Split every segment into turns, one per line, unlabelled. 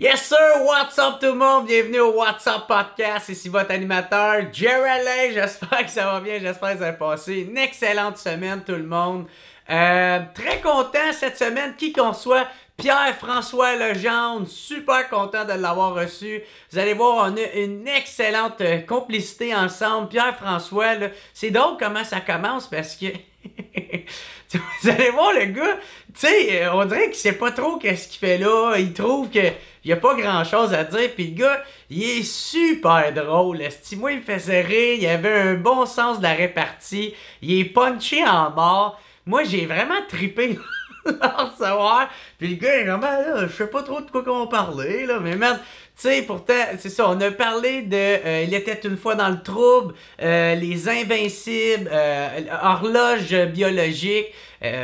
Yes sir, what's up tout le monde, bienvenue au What's Up Podcast, ici votre animateur Jerry j'espère que ça va bien, j'espère que vous avez passé une excellente semaine tout le monde. Euh, très content cette semaine, qui qu'on soit, Pierre-François Legendre, super content de l'avoir reçu. Vous allez voir, on a une excellente euh, complicité ensemble. Pierre-François, c'est donc comment ça commence parce que... Vous allez voir le gars, tu sais, euh, on dirait qu'il sait pas trop qu'est-ce qu'il fait là. Il trouve que il a pas grand chose à dire. Puis le gars, il est super drôle. Moi, il me faisait rire. Il avait un bon sens de la répartie. Il est punché en mort. Moi, j'ai vraiment trippé recevoir. Puis le gars, il est vraiment là, je sais pas trop de quoi qu'on parlait, là, mais merde. Tu sais, pourtant, c'est ça, on a parlé de euh, Il était une fois dans le trouble, euh, Les Invincibles, euh, Horloge biologique,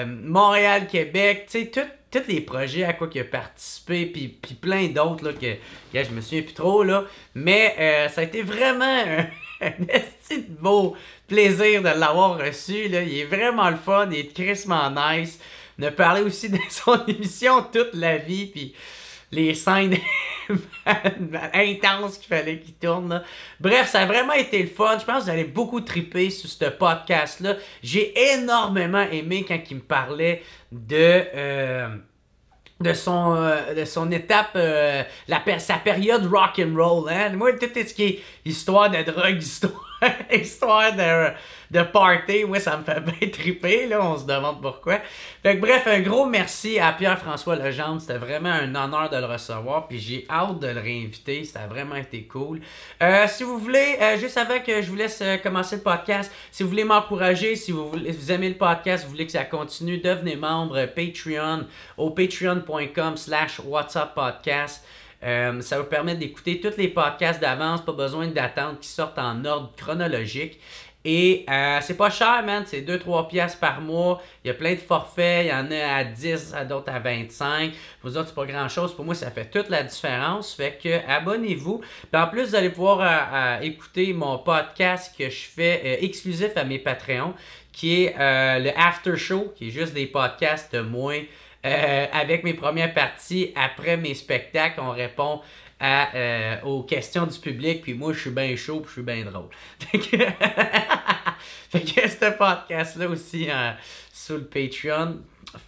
Montréal-Québec, tu sais, tout, tous les projets à quoi il a participé, puis, puis plein d'autres, que, je je me souviens plus trop, là. Mais euh, ça a été vraiment un, petit beau plaisir de l'avoir reçu, là. Il est vraiment le fun, il est crissement nice. ne parler aussi de son émission toute la vie, puis les scènes intenses qu'il fallait qu'il tourne. Bref, ça a vraiment été le fun. Je pense que vous allez beaucoup triper sur ce podcast-là. J'ai énormément aimé quand il me parlait de... Euh, de son, euh, de son étape, euh, sa période rock and roll. Hein? Moi, tout ce qui est histoire de drogue, histoire histoire de, de party. Oui, ça me fait bien triper, là, on se demande pourquoi. Fait bref, un gros merci à Pierre-François Legendre. C'était vraiment un honneur de le recevoir, puis j'ai hâte de le réinviter. Ça a vraiment été cool. Euh, si vous voulez, euh, juste avant que je vous laisse euh, commencer le podcast, si vous voulez m'encourager, si vous, vous aimez le podcast, vous voulez que ça continue, devenez membre Patreon au patreon.com slash whatsapp podcast. Euh, ça vous permet d'écouter tous les podcasts d'avance, pas besoin d'attendre qu'ils sortent en ordre chronologique. Et euh, c'est pas cher, man. C'est 2-3 piastres par mois. Il y a plein de forfaits. Il y en a à 10, d'autres à 25. Vous autres, c'est pas grand-chose. Pour moi, ça fait toute la différence. Fait que abonnez-vous. Puis en plus, vous allez pouvoir euh, écouter mon podcast que je fais exclusif à mes Patreons, qui est le After Show, qui est juste des podcasts de moins... Euh, avec mes premières parties, après mes spectacles, on répond euh, aux questions du public, puis moi, je suis bien chaud, puis je suis bien drôle. fait que, fait que ce podcast-là aussi euh, sous le Patreon.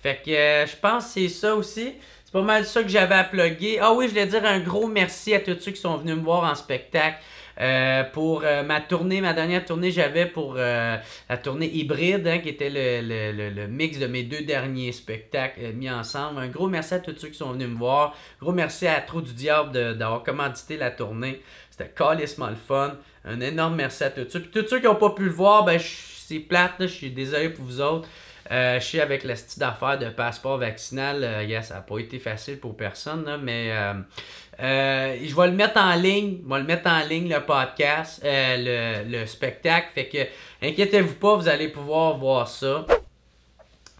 Fait que je pense que c'est ça aussi. C'est pas mal ça que j'avais à plugger. Ah oui, je voulais dire un gros merci à tous ceux qui sont venus me voir en spectacle. Euh, pour euh, ma tournée, ma dernière tournée, j'avais pour euh, la tournée hybride, hein, qui était le, mix de mes deux derniers spectacles mis ensemble. Un gros merci à tous ceux qui sont venus me voir. Gros merci à Trou du Diable d'avoir commandité la tournée. C'était calissement le fun. Un énorme merci à tous ceux. Puis tous ceux qui n'ont pas pu le voir, ben, c'est plate, je suis désolé pour vous autres. je suis avec la style d'affaires de passeport vaccinal. ça n'a pas été facile pour personne, mais euh, je vais le mettre en ligne, le mettre en ligne le podcast, le, spectacle. Fait que inquiétez-vous pas, vous allez pouvoir voir ça.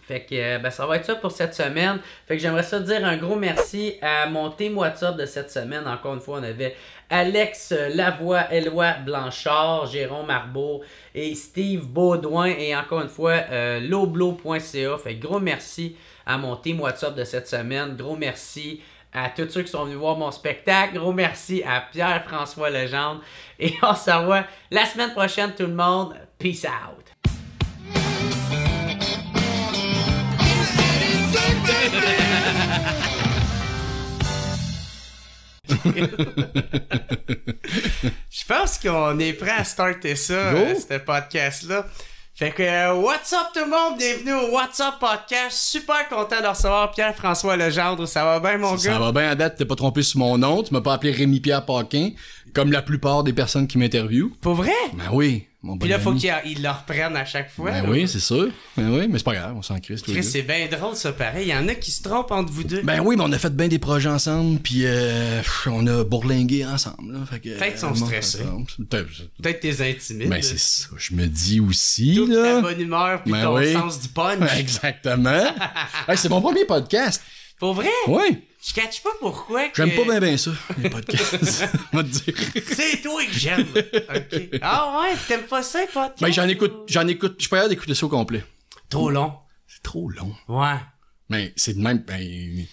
Fait que euh, ben, ça va être ça pour cette semaine. Fait que j'aimerais ça dire un gros merci à mon team WhatsApp de cette semaine. Encore une fois, on avait Alex Lavoie, Éloi Blanchard, Jérôme Marbeau et Steve Baudouin. Et encore une fois, euh, loblo.ca. Fait gros merci à mon team WhatsApp de cette semaine. Gros merci à tous ceux qui sont venus voir mon spectacle. Gros merci à Pierre-François Legendre. Et on se revoit la semaine prochaine, tout le monde. Peace out. Je pense qu'on est prêt à starter ça, euh, ce podcast-là. Fait que, euh, what's up tout le monde? Bienvenue au What's Up Podcast.
Super content de recevoir Pierre-François Legendre. Ça va bien, mon gars? Ça va bien, à date. T'es pas trompé sur mon nom. Tu m'as pas appelé Rémi-Pierre Paquin, comme la plupart des personnes qui m'interviewent. Pour vrai? Ben oui. Puis là, faut il
faut qu'ils le reprennent à chaque fois. Ben oui,
c'est sûr. Ben oui, mais c'est pas grave, on s'en crisse. c'est
bien drôle, ça, pareil. Il y en a qui se trompent entre vous deux. Ben oui, mais on a
fait bien des projets ensemble, puis euh, on a bourlingué ensemble. Peut-être qu'ils sont euh, stressés. Peut-être tes intimides. Ben c'est ça, je me dis aussi. Toute ta bonne humeur, puis ben ton sens du punch. Exactement. c'est mon premier podcast. Pour vrai? Oui.
Je catch pas pourquoi. Que... J'aime pas
bien ça, les podcasts. On va te dire. C'est toi que j'aime. Ah
ouais, t'aimes pas ça, les podcasts? Ben,
j'en écoute, j'en écoute. Je pas hâte d'écouter ça au complet. Trop long. C'est trop long. Ouais. Mais c'est de même. Ben,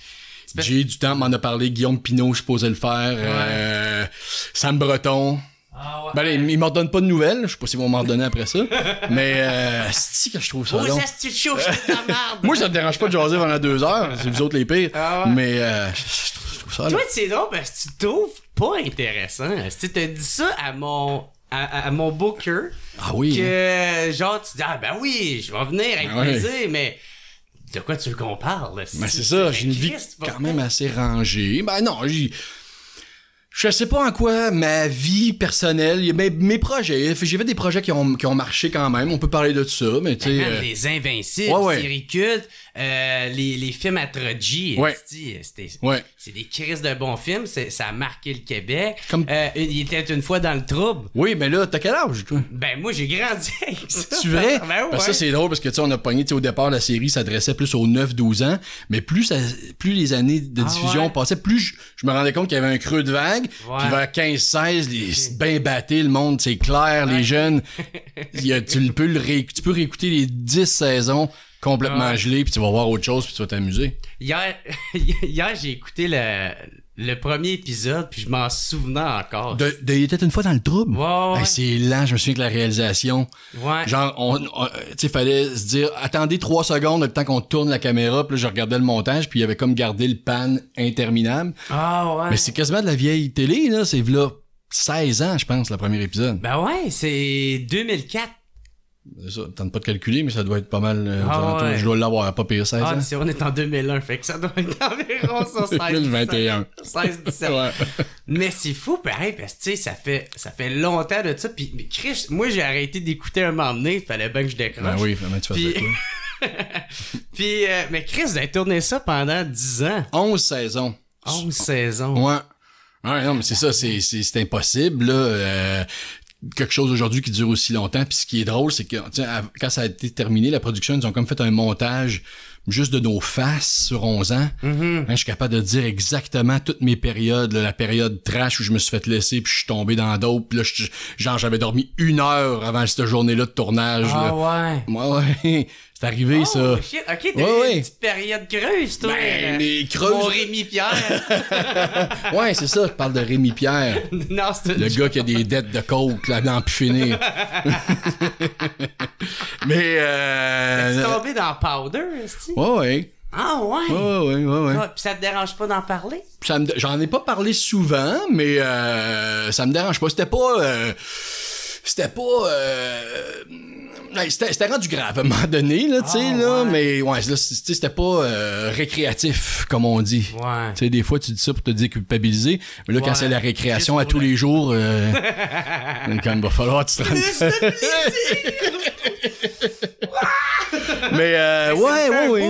J'ai du temps, m'en a parlé. Guillaume Pinot, je posais le faire. Euh, Sam Breton. Ah ouais. Ben, ils, ils m'en donnent pas de nouvelles. Je sais pas s'ils vont m'en donner après ça. Mais, euh, si que je trouve ça. Oh, Ça,
chaud, de la
merde. Moi, ça me dérange pas de jaser pendant deux heures. C'est vous autres les pires. Ah mais, euh, je, trouve ça. Toi, c'est
drôle parce que tu trouves pas intéressant. Si t'as dit ça à mon, à, mon booker. Ah que, hein. genre, tu dis, ah ben oui, je vais venir avec ah plaisir, mais de quoi tu veux qu'on parle? Mais ben, c'est
ça, j'ai une vie quand même assez rangée. Ben non, j'ai je sais pas en quoi ma vie personnelle, mes, projets, j'ai fait des projets qui ont, qui ont marché quand même, on peut parler de ça, mais tu sais. Ben, euh, les
Invincibles, des euh, les, les, films à c'était c'est des crises de bons films, ça a marqué le Québec. Comme... Euh, il était une fois dans le trouble.
Oui, mais là, t'as quel âge,
Ben, moi, j'ai grandi avec ça. Tu vrai? Ben ça, c'est
drôle, parce que, tu sais, on a pogné, au départ, la série s'adressait plus aux 9-12 ans, mais plus, ça, plus les années de ah diffusion passaient, plus je, me rendais compte qu'il y avait un creux de vague, puis vers 15-16, les bien batté le monde, c'est clair, les jeunes, tu, peux le tu peux réécouter les 10 saisons complètement gelé, puis tu vas voir autre chose, puis tu vas t'amuser.
Hier, j'ai écouté le, premier
épisode, puis je m'en souvenais encore. De, il était une fois dans le trouble. Ouais, c'est lent, je me souviens que la réalisation. Ouais. Genre, on, fallait se dire, attendez trois secondes le temps qu'on tourne la caméra, puis là, je regardais le montage, puis il avait comme gardé le pan interminable. Ah ouais. Mais c'est quasiment de la vieille télé, là. C'est là 16 ans, je pense, le premier épisode. Ben ouais, c'est 2004. T'en pas de calculer, mais ça doit être pas mal. Euh, ah je dois l'avoir, pas pire 16. Ah, hein.
on est en 2001, fait que ça doit être
environ 16. 2021.
16, 17. Mais c'est fou, pareil, parce que, ça fait, longtemps de ça. Puis, mais Chris, moi, j'ai arrêté d'écouter un moment donné, il fallait bien que je décroche. Ben oui,
mais tu Puis... Euh, mais Chris, vous avez tourné ça pendant 10 ans. 11 saisons. 11 saisons. Ouais. Ouais, non, mais c'est ça, c'est, impossible, là. Euh, quelque chose aujourd'hui qui dure aussi longtemps. Puis ce qui est drôle, c'est que quand ça a été terminé, la production, ils ont comme fait un montage juste de nos faces sur 11 ans, mm-hmm. hein, je suis capable de dire exactement toutes mes périodes, la période trash où je me suis fait laisser, puis je suis tombé dans d'autres, puis genre, j'avais dormi une heure avant cette journée-là de tournage. Ah ouais? Ouais, C'est arrivé, oh, ça. Shit. OK, t'as une petite
période creuse, toi. Ben, mais Rémi-Pierre.
ouais, c'est ça, je parle de Rémi-Pierre. Le gars qui a des dettes de coke, là, dedans Mais... Euh... T'es tombé
dans Powder, c'est-tu? Ouais, Ah ouais? Ouais, ouais, ouais, ouais. Puis ça te dérange pas d'en parler?
Ça j'en ai pas parlé souvent, mais euh, ça me dérange pas. C'était pas... Euh, c'était pas... Euh, c'était, c'était rendu grave à un moment donné, là, tu sais, ah, là, mais ouais, là, c'était pas euh, récréatif, comme on dit. Ouais. Tu sais, des fois, tu dis ça pour te déculpabiliser, mais là, quand c'est la récréation à tous les jours, euh, quand il va falloir, tu te rends... Mais, euh, ouais,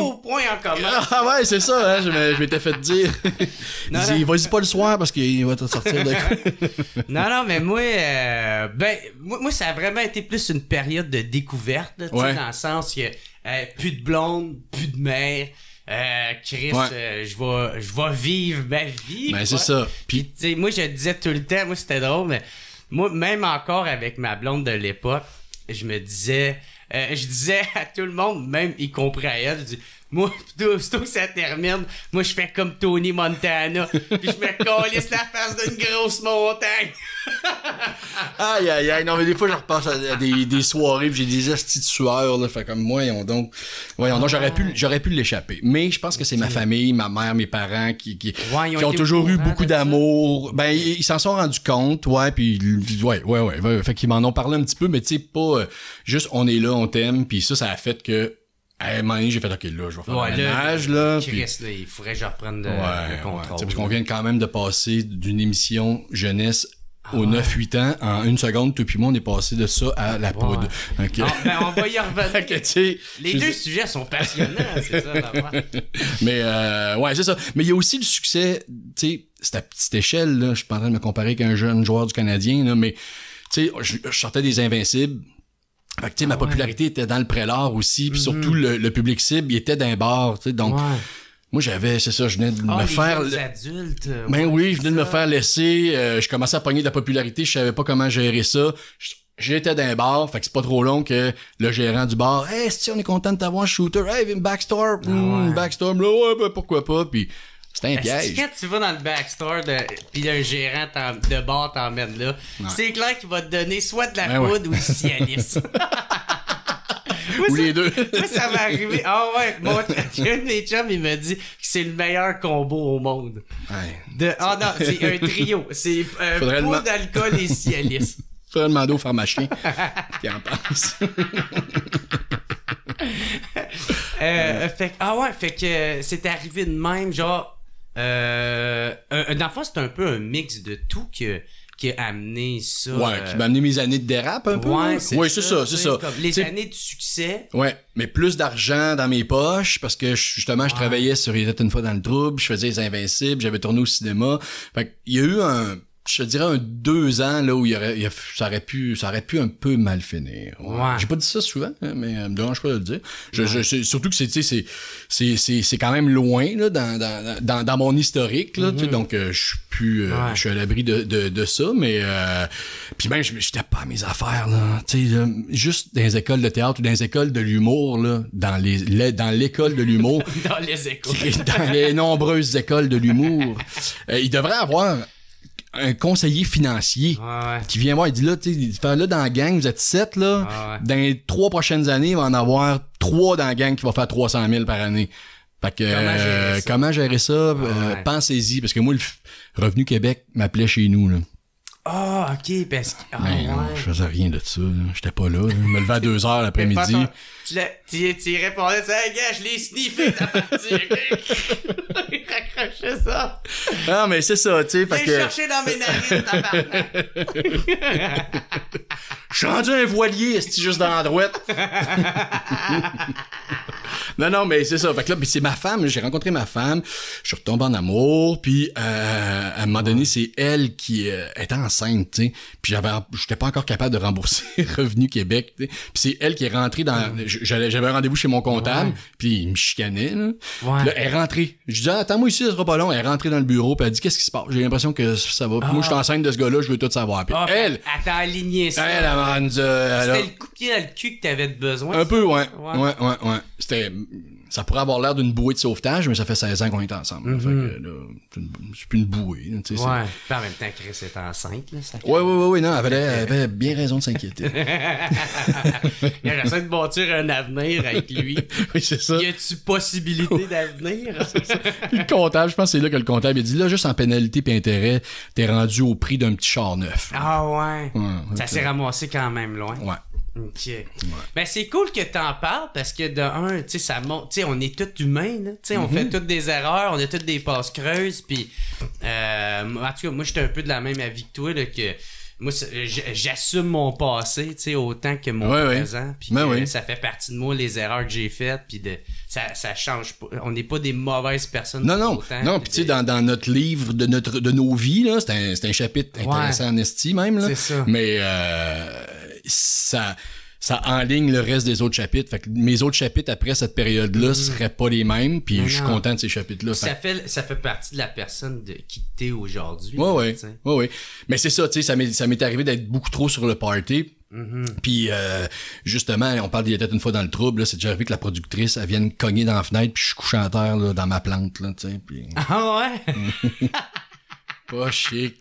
Ah ouais, c'est ça, hein, je, m'étais fait dire. vas-y pas le soir parce qu'il va te sortir de
Non, non, mais moi, euh, ben, moi, ça a vraiment été plus une période de découverte, dans le sens que euh, plus de blonde, plus de mère. Euh, Chris, je vais je vivre ma vie. Ben, c'est ça. Puis- moi, je disais tout le temps, moi, c'était drôle, mais moi, même encore avec ma blonde de l'époque, je me disais, euh, je disais à tout le monde, même y compris à elle, je dis moi, aussitôt que ça termine, moi, je fais comme Tony Montana. puis je me colisse la face d'une grosse montagne.
aïe, aïe, aïe. Non, mais des fois, je repasse à, des, des soirées, puis j'ai des astis de sueur, là. Fait comme, moi, ont donc. Voyons donc, j'aurais pu, pu l'échapper. Mais je pense que c'est ma famille, ma mère, mes parents qui, qui, ont, toujours eu beaucoup d'amour. Ben, ils s'en sont rendus compte, ouais, puis, ouais, ouais, ouais. Fait qu'ils m'en ont parlé un petit peu, mais tu sais, pas euh, juste on est là, on t'aime, puis ça, ça a fait que à un moment j'ai fait, OK, là, je vais faire le là.
il faudrait que je reprenne le,
contrôle. Parce qu'on vient quand même de passer d'une émission jeunesse ah aux 9-8 ans, en une seconde, tout puis moi, on est passé de ça à la poudre. Ben,
on va y revenir. Les deux sujets sont passionnants, c'est ça,
Mais, euh, ouais, c'est ça. Mais il y a aussi le succès, tu sais, c'est à petite échelle, là. Je suis pas en train de me comparer qu'un jeune joueur du Canadien, là, mais, tu sais, je, je sortais des Invincibles, fait que, ma ah popularité était dans le prélat aussi, puis surtout mhm. le, public cible, il était d'un bar, tu sais, donc... Moi, j'avais, c'est ça, je venais de ah, me faire. Les adultes. Euh, ben oui, je venais de me faire laisser. Euh, je commençais à pogner de la popularité, je savais pas comment gérer ça. J'étais d'un bar, fait que c'est pas trop long que le gérant du bar, hey, si on est content de t'avoir, shooter, hey, une backstorm, ah backstorm, là, ouais, ben, pourquoi pas, puis c'est un piège. Quand
tu vas dans le backstore, de, puis un gérant de bar t'emmène là, c'est clair qu'il va te donner soit de la ben poudre ou du
Cialis. ou les deux. ça va arriver
Ah ouais, mon un des chums, il me dit que c'est le meilleur combo au monde. ah non, c'est un trio. C'est euh, poudre alcool
d'alcool et Cialis. Faudrait demander au pharmacien qui en pense. Euh,
ah ouais, fait que euh, c'est arrivé de même, genre euh, dans le fond, c'est un peu un mix de tout que qui a amené ça. Ouais, qui m'a euh, amené
mes années de dérap un peu. Ouais, c'est ça, c'est
les années de succès.
Ouais, mais plus d'argent dans mes poches parce que justement, je travaillais sur Il une fois dans le trouble, je faisais les Invincibles, j'avais tourné au cinéma. Fait il y a eu un je dirais un deux ans là où il ça aurait pu, ça aurait pu un peu mal finir. Je J'ai pas dit ça souvent, hein, mais euh, me dérange pas de le dire. Je, surtout que c'est, c'est, quand même loin là, dans, mon historique là, mhm. donc euh, je suis plus, euh, je suis à l'abri de, de, ça, mais euh, puis même j'étais pas à mes affaires juste dans les écoles de théâtre ou dans les écoles de l'humour là, dans les, dans l'école de l'humour,
dans les écoles,
dans les nombreuses écoles de l'humour, il devrait avoir un conseiller financier qui vient voir il dit là, tu sais, là, dans la gang, vous êtes sept, là. Dans les trois prochaines années, il va en avoir trois dans la gang qui va faire 300 000 par année. Fait que, comment gérer euh, ça? Euh, pensez-y, parce que moi, le Revenu Québec m'appelait chez nous, là. Ah, ok, parce que. Ah, ben, je faisais rien de ça. J'étais pas là. Je me levais à 2 heures l'après-midi. Tu, tu, tu répondais, hey, gars, je l'ai sniffé
ta partie. Il raccrochait ça.
Non, mais c'est ça, tu sais. parce que... cherché dans mes narines t'as Je suis rendu un voilier, c'est juste dans la droite. non, non, mais c'est ça. Fait que là, c'est ma femme. J'ai rencontré ma femme. Je suis retombé en amour. Puis, euh, à un moment donné, c'est elle qui euh, est était enceinte, tu sais. Puis, j'avais, j'étais pas encore capable de rembourser Revenu Québec. Puis, c'est elle qui est rentrée dans. Mm j'avais un rendez-vous chez mon comptable, puis il me chicanait. Là. elle est rentrée. Je dis ah, attends-moi ici, ça sera pas long. Elle est rentrée dans le bureau, puis elle dit, qu'est-ce qui se passe? J'ai l'impression que ça va. moi, je suis ah. enceinte de ce gars-là, je veux tout savoir. Ah,
elle. Elle t'a aligné ça. Elle, elle,
elle, euh, C'était le coup
de pied dans le cul que t'avais besoin. Un peu, Ouais, ouais, ouais.
ouais. C'était ça pourrait avoir l'air d'une bouée de sauvetage, mais ça fait 16 ans qu'on est ensemble. Mhm. c'est plus une bouée. Là, ouais,
en même temps, Chris est enceinte. Là, ça... Ouais, ouais, ouais, non,
elle avait, bien raison de s'inquiéter.
il essaie de bâtir un avenir avec lui. oui, c'est ça. Y a-tu possibilité d'avenir?
le comptable, je pense que c'est là que le comptable, a dit là, juste en pénalité et intérêt, t'es rendu au prix d'un petit char neuf.
Ah ouais.
ouais ça s'est
ramassé quand même loin. Ouais. Ok. Ben, c'est cool que tu en parles parce que de un, tu sais, ça monte. Tu sais, on est tous humains, Tu sais, on fait mhm. toutes des erreurs, on a toutes des passes creuses. Puis, euh, en tout cas, moi, j'étais un peu de la même avis que toi, que moi, j'assume mon passé, tu sais, autant
que mon présent. Puis, ça
fait partie de moi, les erreurs que j'ai faites. Puis, de, ça, change On n'est pas des mauvaises personnes. Non, non. non, puis,
tu sais, dans, notre livre de, notre, de nos vies, là, c'est un, un, chapitre intéressant en estime, même, là. C'est ça. Mais, euh ça ça enligne le reste des autres chapitres. Fait que mes autres chapitres après cette période-là mm. seraient pas les mêmes, puis je suis content de ces chapitres-là. Ça
fait, ça fait partie de la personne de, qui t'es aujourd'hui. Ouais, ouais.
ouais, Mais c'est ça, tu sais, ça m'est, arrivé d'être beaucoup trop sur le party. Mm-hmm. Puis euh, justement, on parle d'il peut-être une fois dans le trouble, c'est déjà arrivé que la productrice elle vienne cogner dans la fenêtre puis je suis couché en terre dans ma plante là, tu sais. Ah ouais. pas chic,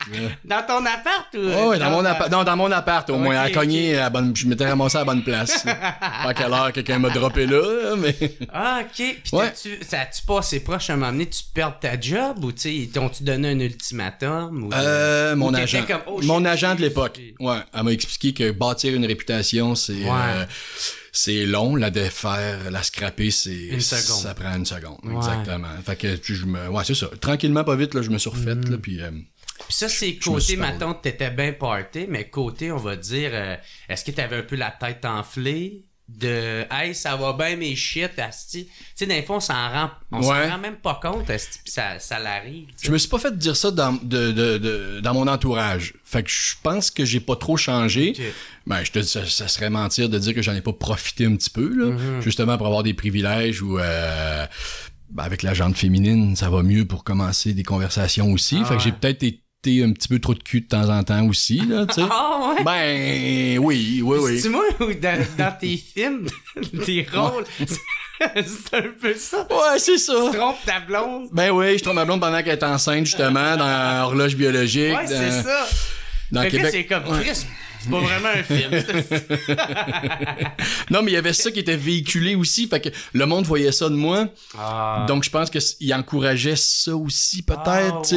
Dans ton appart ou. Oh, oui, dans, mon euh, appart. Non, dans mon appart, au moins. À cogner, bonne... je m'étais ramassé à la bonne place. pas qu'à l'heure, quelqu'un m'a droppé là, mais. Ah, ok. Puis, ouais.
tu... ça tu passé proche à un moment donné, tu perds ta job ou, tu sais, t'ont-tu donné un ultimatum? Ou... Euh, mon agent. Oh,
mon agent de l'époque. Ouais. Elle m'a expliqué que bâtir une réputation, c'est. Ouais. Euh, c'est long, la défaire, la scraper, c'est ça prend une seconde, exactement. Fait que je me ouais, c'est ça. Tranquillement pas vite là, je me suis refait là mm-hmm. euh,
puis ça, c'est côté, ma tante, t'étais bien party, mais côté, on va dire, euh, est-ce que t'avais un peu la tête enflée? de hey ça va bien mes shit asti tu sais le fond on s'en rend on s'en rend même pas compte ça ça l'arrive
je me suis pas fait dire ça dans de, de, dans mon entourage fait que je pense que j'ai pas trop changé ben je te dis ça, serait mentir de dire que j'en ai pas profité un petit peu là mm-hmm. justement pour avoir des privilèges ou euh, ben avec la gente féminine ça va mieux pour commencer des conversations aussi ah fait que j'ai peut-être été un petit peu trop de cul de temps en temps aussi, là, tu ah, Ben, oui, oui, oui. C'est moi
dans, tes films, tes rôles... c'est un peu ça. Ouais, c'est ça. Tu trompes ta blonde.
Ben oui, je trompe ma blonde pendant qu'elle est enceinte, justement, dans Horloge biologique. Ouais, c'est ça. Dans Québec. c'est comme c'est pas vraiment un film. non, mais il y avait ça qui était véhiculé aussi. Fait que le monde voyait ça de moi. Ah. Donc, je pense qu'il encourageait ça aussi, ah, peut-être.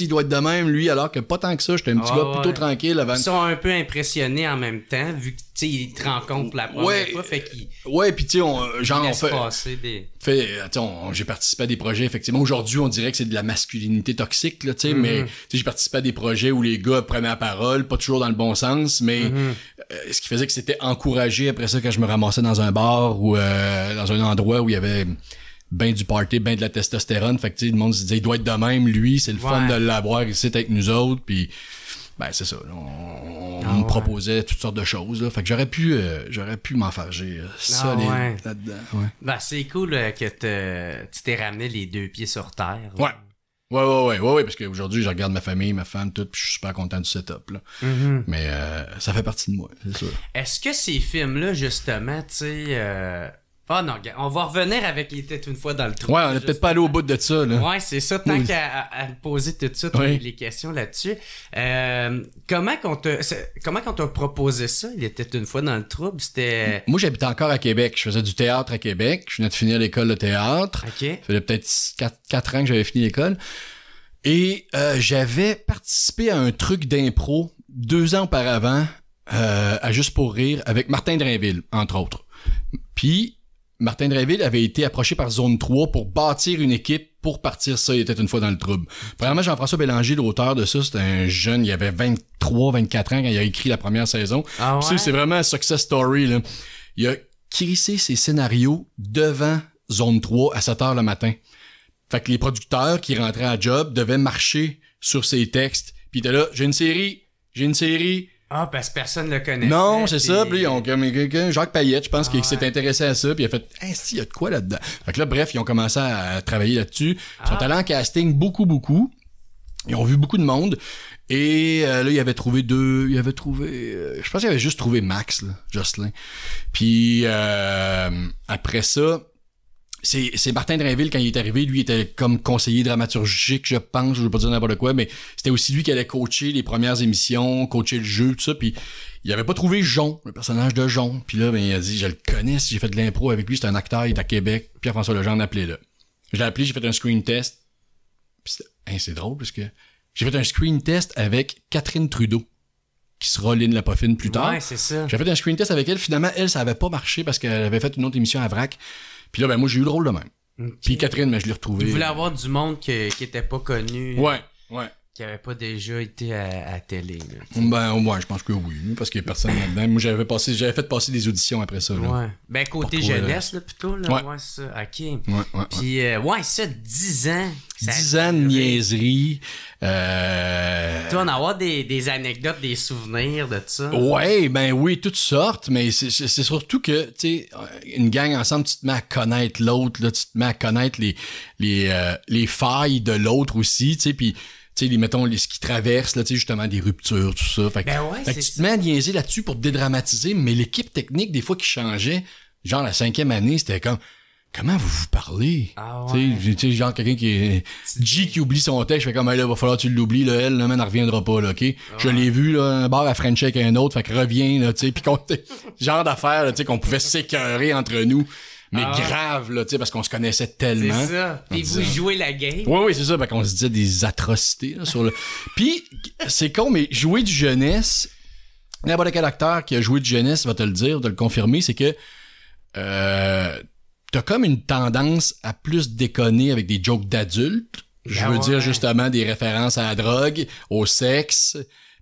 il doit être de même, lui, alors que pas tant que ça. J'étais un petit ah, gars plutôt tranquille avant. Ils sont
un peu impressionnés en même temps, vu que tu sais, il
te rencontre la première ouais, fois, fait qu'il... Ouais, puis tu sais, euh, genre, on fait... des... fait euh, attends, j'ai participé à des projets, effectivement. Aujourd'hui, on dirait que c'est de la masculinité toxique, là, tu sais, mais mhm. j'ai participé à des projets où les gars prenaient la parole, pas toujours dans le bon sens, mais mhm. euh, ce qui faisait que c'était encouragé après ça quand je me ramassais dans un bar ou dans un endroit où il y avait ben du party, ben de la testostérone. Fait que, tu sais, le monde se disait, il doit être de même, lui, c'est le fun de l'avoir ici avec nous autres, puis ben c'est ça. on, ah, me proposait toutes sortes de choses. Là, fait que j'aurais pu, euh, j'aurais pu m'enfarger euh, ah, là-dedans.
Ben, c'est cool euh, que tu t'es ramené les deux pieds sur terre. Ouais. Ouais.
Ouais, ouais, ouais, ouais, parce qu'aujourd'hui, je regarde ma famille, ma femme, tout, puis je suis super content du setup. Là. Mm-hmm. Mais euh, ça fait partie de moi, c'est sûr.
Est-ce que ces films-là, justement, tu sais oh non, on va revenir avec Il était une fois dans le trou. Ouais, on n'est peut-être
pas allé au bout de ça. Là.
Ouais, c'est ça, tant qu'à poser tout de les questions là-dessus. Euh, comment qu'on t'a proposé ça, Il était une fois dans le
trou, C'était. Moi, j'habitais encore à Québec. Je faisais du théâtre à Québec. Je venais de finir l'école de théâtre. OK. Ça faisait peut-être 4, ans que j'avais fini l'école. Et euh, j'avais participé à un truc d'impro deux ans auparavant, euh, à Juste pour rire, avec Martin Drainville, entre autres. Puis Martin Dreville avait été approché par Zone 3 pour bâtir une équipe pour partir ça, il était une fois dans le trouble. Vraiment, Jean-François Bélanger, l'auteur de ça, c'était un jeune, il avait 23, 24 ans quand il a écrit la première saison. Ah c'est vraiment un success story. Il a crissé ses scénarios devant Zone 3 à 7 heures le matin. Fait que les producteurs qui rentraient à job devaient marcher sur ses textes. Puis t'es là, j'ai une série, j'ai une série,
ah, parce que personne le connaît. Non,
c'est ça. Puis ils ont comme quelqu'un, Jacques Payette, je pense, qui ah, s'est intéressé à ça. Puis il a fait, Eh hey, si, il y a de quoi là-dedans. Fait là, bref, ils ont commencé à travailler là-dessus. Ils sont ah. allés en casting beaucoup, beaucoup. Ils ont vu beaucoup de monde. Et euh, là, il avait trouvé deux. Il avait trouvé. Euh, je pense qu'il avait juste trouvé Max, là, Jocelyn. Puis euh, après ça, c'est Martin Drinville quand il est arrivé, lui était comme conseiller dramaturgique, je pense, je veux pas dire n'importe quoi, mais c'était aussi lui qui allait coacher les premières émissions, coacher le jeu, tout ça, puis il avait pas trouvé Jean le personnage de Jean puis là, ben, il a dit, je le connais, j'ai fait de l'impro avec lui, c'est un acteur, il est à Québec, Pierre-François Lejean appelé là. Je l'ai appelé, j'ai fait un screen test, hein, c'est drôle, parce que j'ai fait un screen test avec Catherine Trudeau qui sera Lynn Lapofine plus tard. Ouais, c'est ça. J'ai fait un screen test avec elle. Finalement, elle, ça avait pas marché parce qu'elle avait fait une autre émission à Vrac. Puis là, ben, moi, j'ai eu le rôle de même. Puis Catherine, mais ben, je l'ai retrouvée. Tu voulais
avoir du monde qui, qui était pas connu. Ouais, ouais qui n'avait pas déjà
été à, à télé. ben, ouais, je pense que oui, parce qu'il n'y a personne là-dedans. Moi, j'avais, passé, j'avais fait passer des auditions après ça. Là, ouais. Ben, côté jeunesse, là, plutôt. Là,
ouais. c'est ça. OK. Ouais, ouais, Puis,
euh, ouais, ça, 10 ans. 10 ans de niaiserie. Euh, tu vas en avoir des,
anecdotes, des souvenirs de ça. Ouais,
ben oui, toutes sortes, mais c'est surtout que, tu sais, euh, une gang ensemble, tu te mets à connaître l'autre, tu te mets à connaître les, les, les failles de l'autre aussi, tu sais, puis tu sais, les, mettons, les, ce qui traverse, là, tu justement, des ruptures, tout ça. Fait, ben fait que tu à là-dessus pour te dédramatiser, mais l'équipe technique, des fois, qui changeait, genre, la cinquième année, c'était comme, comment vous vous parlez? Ah Tu sais, genre, quelqu'un qui est, G qui oublie son texte, je fais comme, hey, il va falloir que tu l'oublies, là, elle, là, reviendra pas, là, ok? Je ah. l'ai vu, là, un bar à French avec un autre, fait que reviens, là, tu genre d'affaires, tu qu'on pouvait s'écœurer entre nous mais ah grave, là, parce qu'on se connaissait tellement. C'est ça. Puis vous jouez la game. Oui, oui, c'est ça. parce qu'on se disait des atrocités, sur le. Puis, c'est con, mais jouer du jeunesse, n'importe quel acteur qui a joué du jeunesse va te le dire, te le confirmer, c'est que euh, t'as comme une tendance à plus déconner avec des jokes d'adultes. Je ah veux dire justement des références à la drogue, au sexe.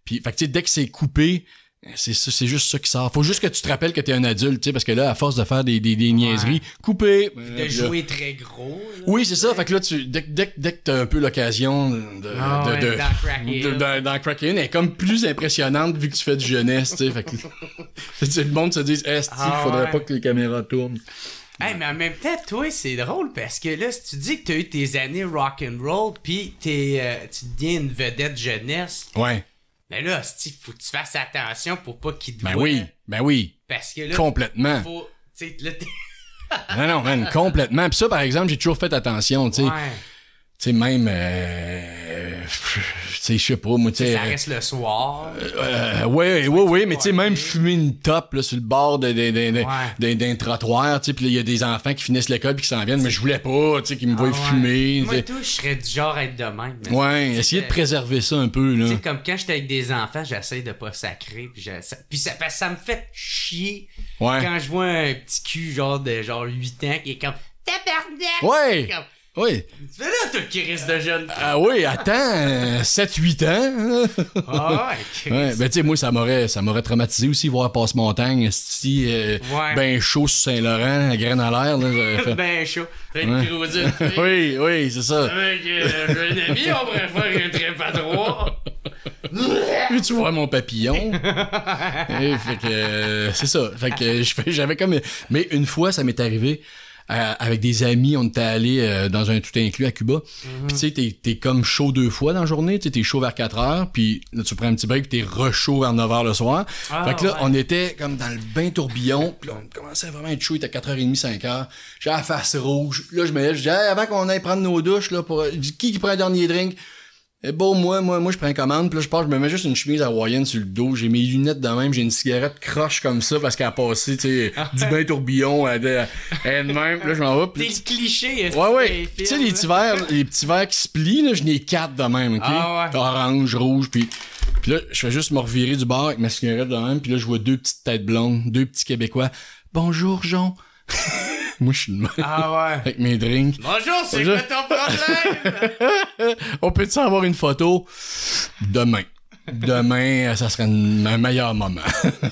Puis, fait dès que c'est coupé euh, c'est c'est juste ça qui sort. Faut juste que tu te rappelles que t'es un adulte, tu sais, parce que là, à force de faire des, des, des niaiseries, couper. Euh, de jouer très gros. oui, c'est ça. Fait que là, tu, dès, dès, dès que t'as un peu l'occasion de, oh, de, de, dans Crack elle est comme plus impressionnante vu que tu fais du jeunesse, tu sais. Fait que le monde se dit, est eh, il ah faudrait pas que les caméras tournent. Hey, mais en même temps, toi, c'est drôle parce que
là, si tu dis que t'as eu tes années rock and roll, puis euh, tu deviens une vedette jeunesse. Ouais. Mais là, il faut que tu fasses attention pour pas qu'il te ben oui, ben oui. Parce que là, complètement. Faut,
non, non, complètement. Puis ça, par exemple, j'ai toujours fait attention, tu sais. Ouais tu sais, même, euh, euh, tu sais, je sais pas, moi, tu sais. Ça reste
le soir.
Euh, ouais, ouais, ouais, mais tu sais, même fumer une top, là, sur le bord d'un trottoir, tu sais, pis il y a des enfants qui finissent l'école puis qui s'en viennent, mais je voulais pas, tu sais, qu'ils me ah voient fumer. Moi, tout,
je serais du genre à être de même.
Ouais, essayer de préserver ça un peu, là. Tu sais,
comme quand j'étais avec des enfants, j'essaye de pas sacrer pis, ça, ça, me fait chier. Ouais. Quand je vois un petit cul, genre, de genre 8 ans, qui est comme, perdu Ouais! Oui. Tu fais là, toi, qui de jeune.
Ah oui, attends, 7-8 euh, ans. ah, okay. ouais, Ben, tu sais, moi, ça m'aurait, ça m'aurait traumatisé aussi, voir Passe-Montagne, si euh, ben chaud sur Saint-Laurent, la graine à l'air. ben chaud. Train une oui, oui, c'est ça. Avec euh, un ami, on préfère un trip à trois. Puis tu vois mon papillon. Et, eh, fait que, c'est ça. Fait que j'avais comme. Mais une fois, ça m'est arrivé avec des amis, on était allé euh, dans un tout inclus à Cuba. Mhm. Puis tu sais, t'es, comme chaud deux fois dans la journée. Tu t'es chaud vers 4 heures, puis là, tu prends un petit break, pis t'es rechaud vers 9 heures le soir. Ah, fait que là, on était comme dans le bain tourbillon, puis on commençait vraiment à être chaud. Il était 4h30, 5h. J'ai la face rouge. Là, je me lève, je dis, avant qu'on aille prendre nos douches, là, pour... Euh, qui qui prend le dernier drink? Et eh, bon, moi, moi, moi, je prends commande, puis là, je pars, je me mets juste une chemise hawaïenne sur le dos, j'ai mes lunettes de même, j'ai une cigarette croche comme ça, parce qu'elle a passé, tu sais, ah du bain tourbillon, elle, elle, de même, là, je m'en vais. T'es le cliché, Ouais, ouais. Tu sais, les petits verres, les petits verres qui se plient, là, je n'ai quatre de même, ok? Ah ouais. Orange, rouge, puis puis là, je fais juste me revirer du bar avec ma cigarette de même, puis là, je vois deux petites têtes blondes, deux petits Québécois. Bonjour, Jean. Moi, je suis le Ah ouais. Avec mes drinks.
Bonjour, c'est quoi
ton problème? On peut-tu avoir une photo? Demain. Demain, euh, ça serait un meilleur moment.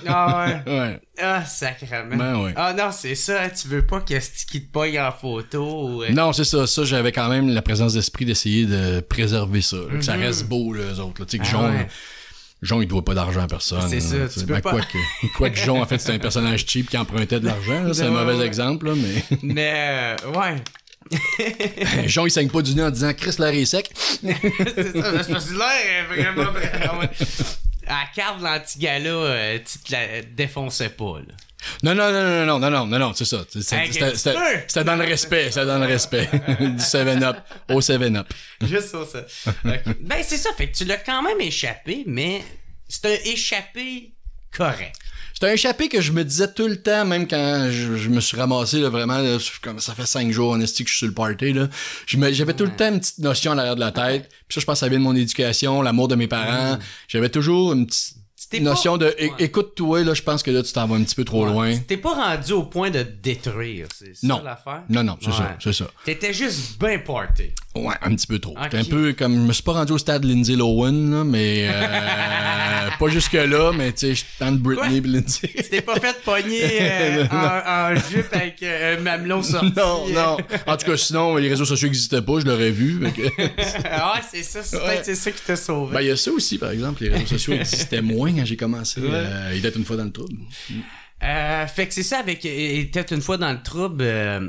ah ouais. ouais.
Ah, sacrément. Ben ah non, c'est ça. Hein, tu veux pas que ce qui te pogne en photo. Euh. Non, c'est
ça. Ça, j'avais quand même la présence d'esprit d'essayer de préserver ça. que ça mhm. reste beau, les autres. tu sais, que ah jaune. Jean, il doit pas d'argent à personne. C'est ça, tu peux ben, pas. Quoique, John, Jean, en fait, c'est un personnage cheap qui empruntait de l'argent. C'est un mauvais exemple, là, mais...
mais, euh, ouais.
Ben, Jean, il saigne pas du nez en disant « Chris, l'air est sec! » C'est
ça, parce que l'air est vraiment... À la carte l'antigala, euh, tu te la défonçais pas, là.
Non, non, non, non, non, non, non, non, c'est ça. C'était dans le respect, c'était dans le respect. du 7-up au 7-up. Juste ça, ça. ben,
c'est ça, fait que tu l'as quand même échappé, mais c'est un échappé
correct. C'est un échappé que je me disais tout le temps, même quand je, me suis ramassé, là, vraiment, comme ça fait cinq jours en que je suis sur le party, là. J'avais tout le temps une petite notion à l'arrière de la tête. Puis ça, je pense que ça vient de mon éducation, l'amour de mes parents. J'avais toujours une petite notion de écoute-toi, là, je pense que là, tu t'en vas un petit peu trop loin. Tu
t'es pas rendu au point de détruire, c'est ça l'affaire? Non, non, c'est ça, c'est ça. T'étais
juste bien porté. Ouais, un petit peu trop. T'es Un peu comme, je me suis pas rendu au stade Lindsay Lowen, mais euh, pas jusque-là, mais tu sais, je de Britney et Lindsay. t'es pas fait pogner euh, en,
jupe avec un euh, mamelon sorti. Non, non.
En tout cas, sinon, les réseaux sociaux n'existaient pas, je l'aurais vu.
Ah, ouais, c'est ça, c'est ça qui t'a sauvé. Ben, il
y a ça aussi, par exemple, les réseaux sociaux existaient moins j'ai commencé. Euh, il était une fois dans le trouble. Mm.
Euh, fait que c'est ça avec Il était une fois dans le trouble. Euh,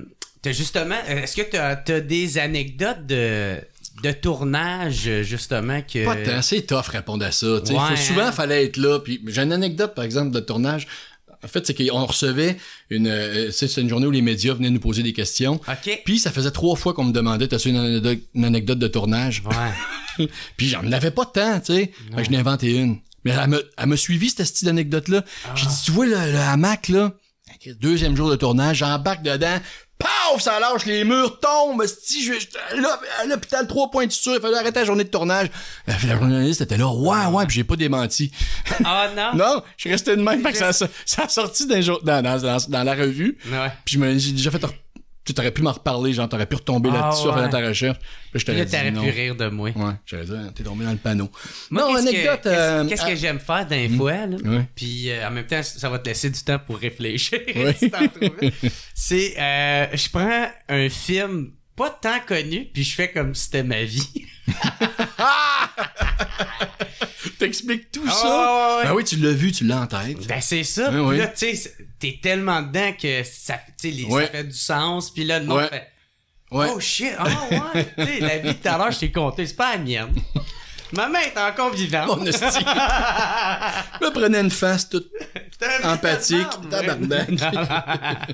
justement, est-ce que tu as, des
anecdotes
de, de tournage, justement, que... Pas tant, c'est tough
répondre à ça. souvent, fallait être là. Puis j'ai une anecdote, par exemple, de tournage. En fait, c'est qu'on recevait une, c'est une journée où les médias venaient nous poser des questions. Puis ça faisait trois fois qu'on me demandait, t'as-tu une, une, anecdote de tournage? puis j'en avais pas temps tu sais. Je n'ai inventé une. Mais elle me, elle suivi cette style anecdote-là. Ah. J'ai dit, tu vois le, hamac, là? Deuxième jour de tournage, j'embarque dedans, paf, ça lâche, les murs tombent, si je, là, à l'hôpital, trois points de il fallait arrêter la journée de tournage. La, journaliste était là, ouais, ouais, puis j'ai pas démenti. Ah non? non, je suis resté de même, parce que ça, ça a sorti dans, dans, dans la revue. Ouais. Puis je me, j'ai déjà fait tu t'aurais pu m'en reparler, genre, t'aurais pu retomber ah, là-dessus ouais. en faisant ta recherche. Puis je t'aurais t'aurais pu rire de moi. Ouais, j'aurais dit, t'es tombé dans le panneau. Moi, non, anecdote. Euh, qu'est-ce, que ah.
j'aime faire d'un mhm. fois, là? Puis euh, en même temps, ça va te laisser du temps pour réfléchir. C'est, euh, je prends un film pas tant connu, puis je fais comme c'était ma vie. T'expliques
tout ah, ça? Ben oui, tu l'as vu, tu l'as en tête. Ben c'est ça. Ben pis là,
tu sais, t'es tellement dedans que ça, ça fait du sens. Puis là, le monde fait... Oh shit, oh ouais, la vie de tout à l'heure, je t'ai compté, c'est pas la mienne. Ma mère est encore vivante. Mon hostie.
me prenait une face toute
empathique, tabarnak. là,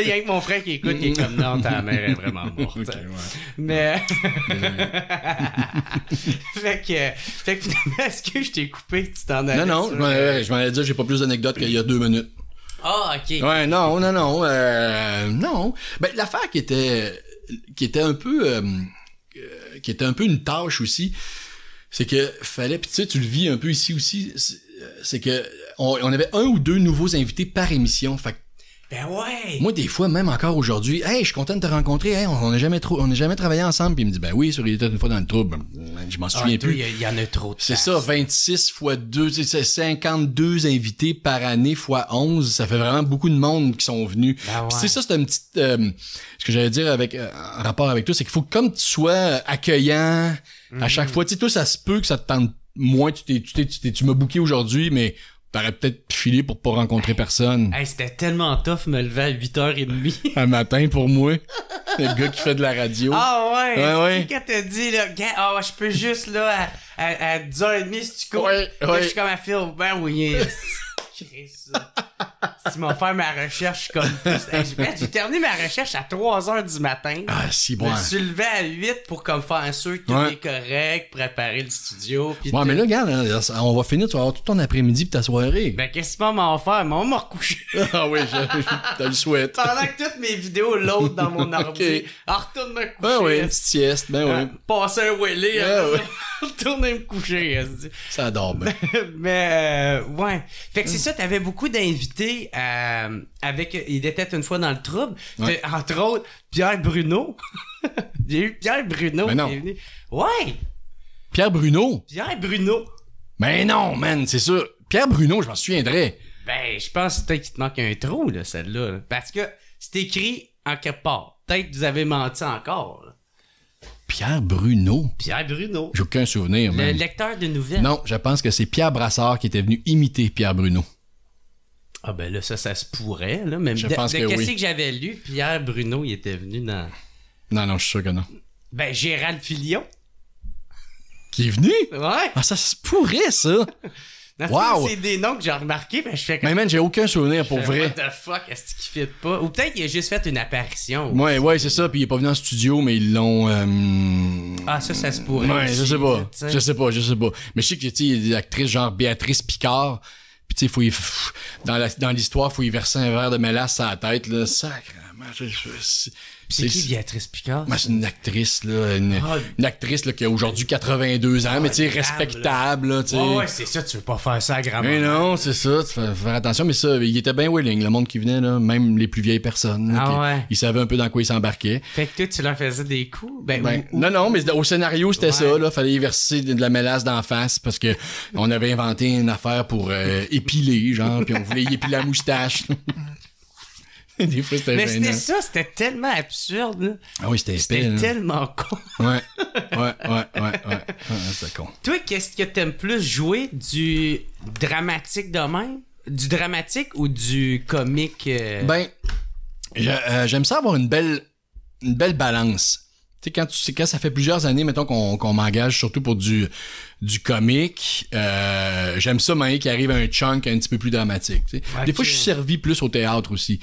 il y a que mon frère qui écoute, qui est comme non, ta mère est
vraiment morte.
Mais. fait que. Fait que est-ce
que je t'ai coupé tu t'en allais? Non, non, je m'en allais dire, j'ai pas plus d'anecdotes qu'il y a deux minutes.
Ah, ok. Ouais,
non, non, non. Euh, non. Ben, l'affaire qui était. qui était un peu. Euh, euh, qui était un peu une tâche aussi c'est que fallait, puis tu sais, tu le vis un peu ici aussi, c'est euh, que on, avait un ou deux nouveaux invités par émission. Fait ben ouais. Moi, des fois, même encore aujourd'hui, hey, je suis content de te rencontrer. Hein, on n'a jamais trop, on a jamais travaillé ensemble. Puis il me dit, ben oui, sur les une fois dans le trouble. Ben, je m'en ah, souviens plus.
Il y, en a trop. C'est
ça, 26 fois 2, c'est 52 invités par année fois 11. Ça fait vraiment beaucoup de monde qui sont venus. Ben c'est ça, c'est un petit, euh, ce que j'allais dire avec, euh, en rapport avec tout, c'est qu'il faut comme tu sois accueillant, à chaque mm-hmm. fois, tu sais, toi, ça se peut que ça te tente moins. Tu t'es, tu t'es, tu, m'as bouqué aujourd'hui, mais t'aurais peut-être filé pour pas rencontrer personne. Hey, c'était
tellement tough me lever à 8h30.
un matin pour moi. le gars qui fait de la radio. Ah ouais, ouais, ouais.
quand t'as dit là, oh, je peux juste là à, 10h30 si tu cours. Ouais, ouais. je suis comme à film, ben oui si tu m'as fait ma recherche comme j'ai terminé ma recherche à 3h du matin. Ah,
si bon. Je me suis
levé à 8 pour comme faire un que tout est correct, préparer le studio. ouais, mais là,
regarde, hein, on va finir, tu vas avoir tout ton après-midi et ta soirée. Ben,
qu'est-ce que tu fait, faire? Maman m'a recouché. ah oui, je, je le souhait Pendant que toutes mes vidéos l'autre dans mon ordi. okay. retourne me coucher. Ben oui, une petite
sieste, ben euh, oui.
passer un wheelie. Ben, hein. retourner me coucher. Ça dort bien. Mais, euh, ouais. Fait que c'est ça, t'avais beaucoup d'invités euh, avec. Il était une fois dans le trouble. Entre autres, Pierre Bruno.
J'ai eu Pierre Bruno Ouais! Pierre Bruno? Pierre Bruno. Mais non, man, c'est sûr. Pierre Bruno, je m'en souviendrai. Ben, je pense peut-être qu'il te manque un trou, là, celle-là.
Parce que c'est écrit en quelque part. Peut-être que vous avez menti encore.
Pierre Bruno.
Pierre Bruno.
J'ai aucun souvenir. Le
lecteur de nouvelles. Non,
je pense que c'est Pierre Brassard qui était venu imiter Pierre Bruno.
Ah ben là, ça, ça se
pourrait,
là. Mais je de, pense que qu'est-ce que j'avais lu? Pierre Bruno, il était venu dans...
Non, non, je suis sûr que non.
Ben, Gérald Filion. Qui est venu? Ouais.
Ah, ça se pourrait, ça! C'est
des noms que j'ai remarqué mais ben, je fais comme.
Mais man, j'ai aucun souvenir pour vrai. What the
fuck, est-ce qu'il fit pas? Ou peut-être qu'il a juste fait une apparition. Ouais,
ouais, c'est ça. Puis il est pas venu en studio, mais ils l'ont. Euh, ah, ça, ça se pourrait. Ouais, je sais pas. Je sais pas, je sais pas. Mais je sais que, a des actrices genre Béatrice Picard. Puis, tu sais, faut y... dans l'histoire, dans il faut y verser un verre de mélasse à la tête, là. Sacrement. C'est qui Béatrice Picard? c'est une actrice, là, ah. une, actrice là, qui a aujourd'hui 82 ans, mais tu respectable. Là, ouais, c'est ça, tu veux pas faire ça à grand Mais non, c'est ça, tu fais faire attention, mais ça, il était bien willing, le monde qui venait, là, même les plus vieilles personnes. Ah ils savaient un peu dans quoi ils s'embarquaient. Fait que toi, tu leur faisais des coups? Ben, ben Non, non, mais au scénario, c'était ça, là, fallait y verser de la mélasse d'en face parce que on avait inventé une affaire pour euh, épiler, genre, puis on voulait y épiler la moustache. c'était Mais c'était ça,
c'était tellement absurde.
Ah oui, c'était épais. C'était tellement con. ouais. Ouais, ouais, ouais, ouais. Ah, c'était con.
Toi, qu'est-ce que t'aimes plus jouer du dramatique de même Du dramatique ou du comique euh? Ben,
euh, j'aime ça avoir une belle, une belle balance quand, tu, sais quand ça fait plusieurs années, mettons, qu'on m'engage surtout pour du, du comique, euh, j'aime ça, mais qui arrive à un chunk un petit peu plus dramatique. Des fois, je suis servi plus au théâtre aussi.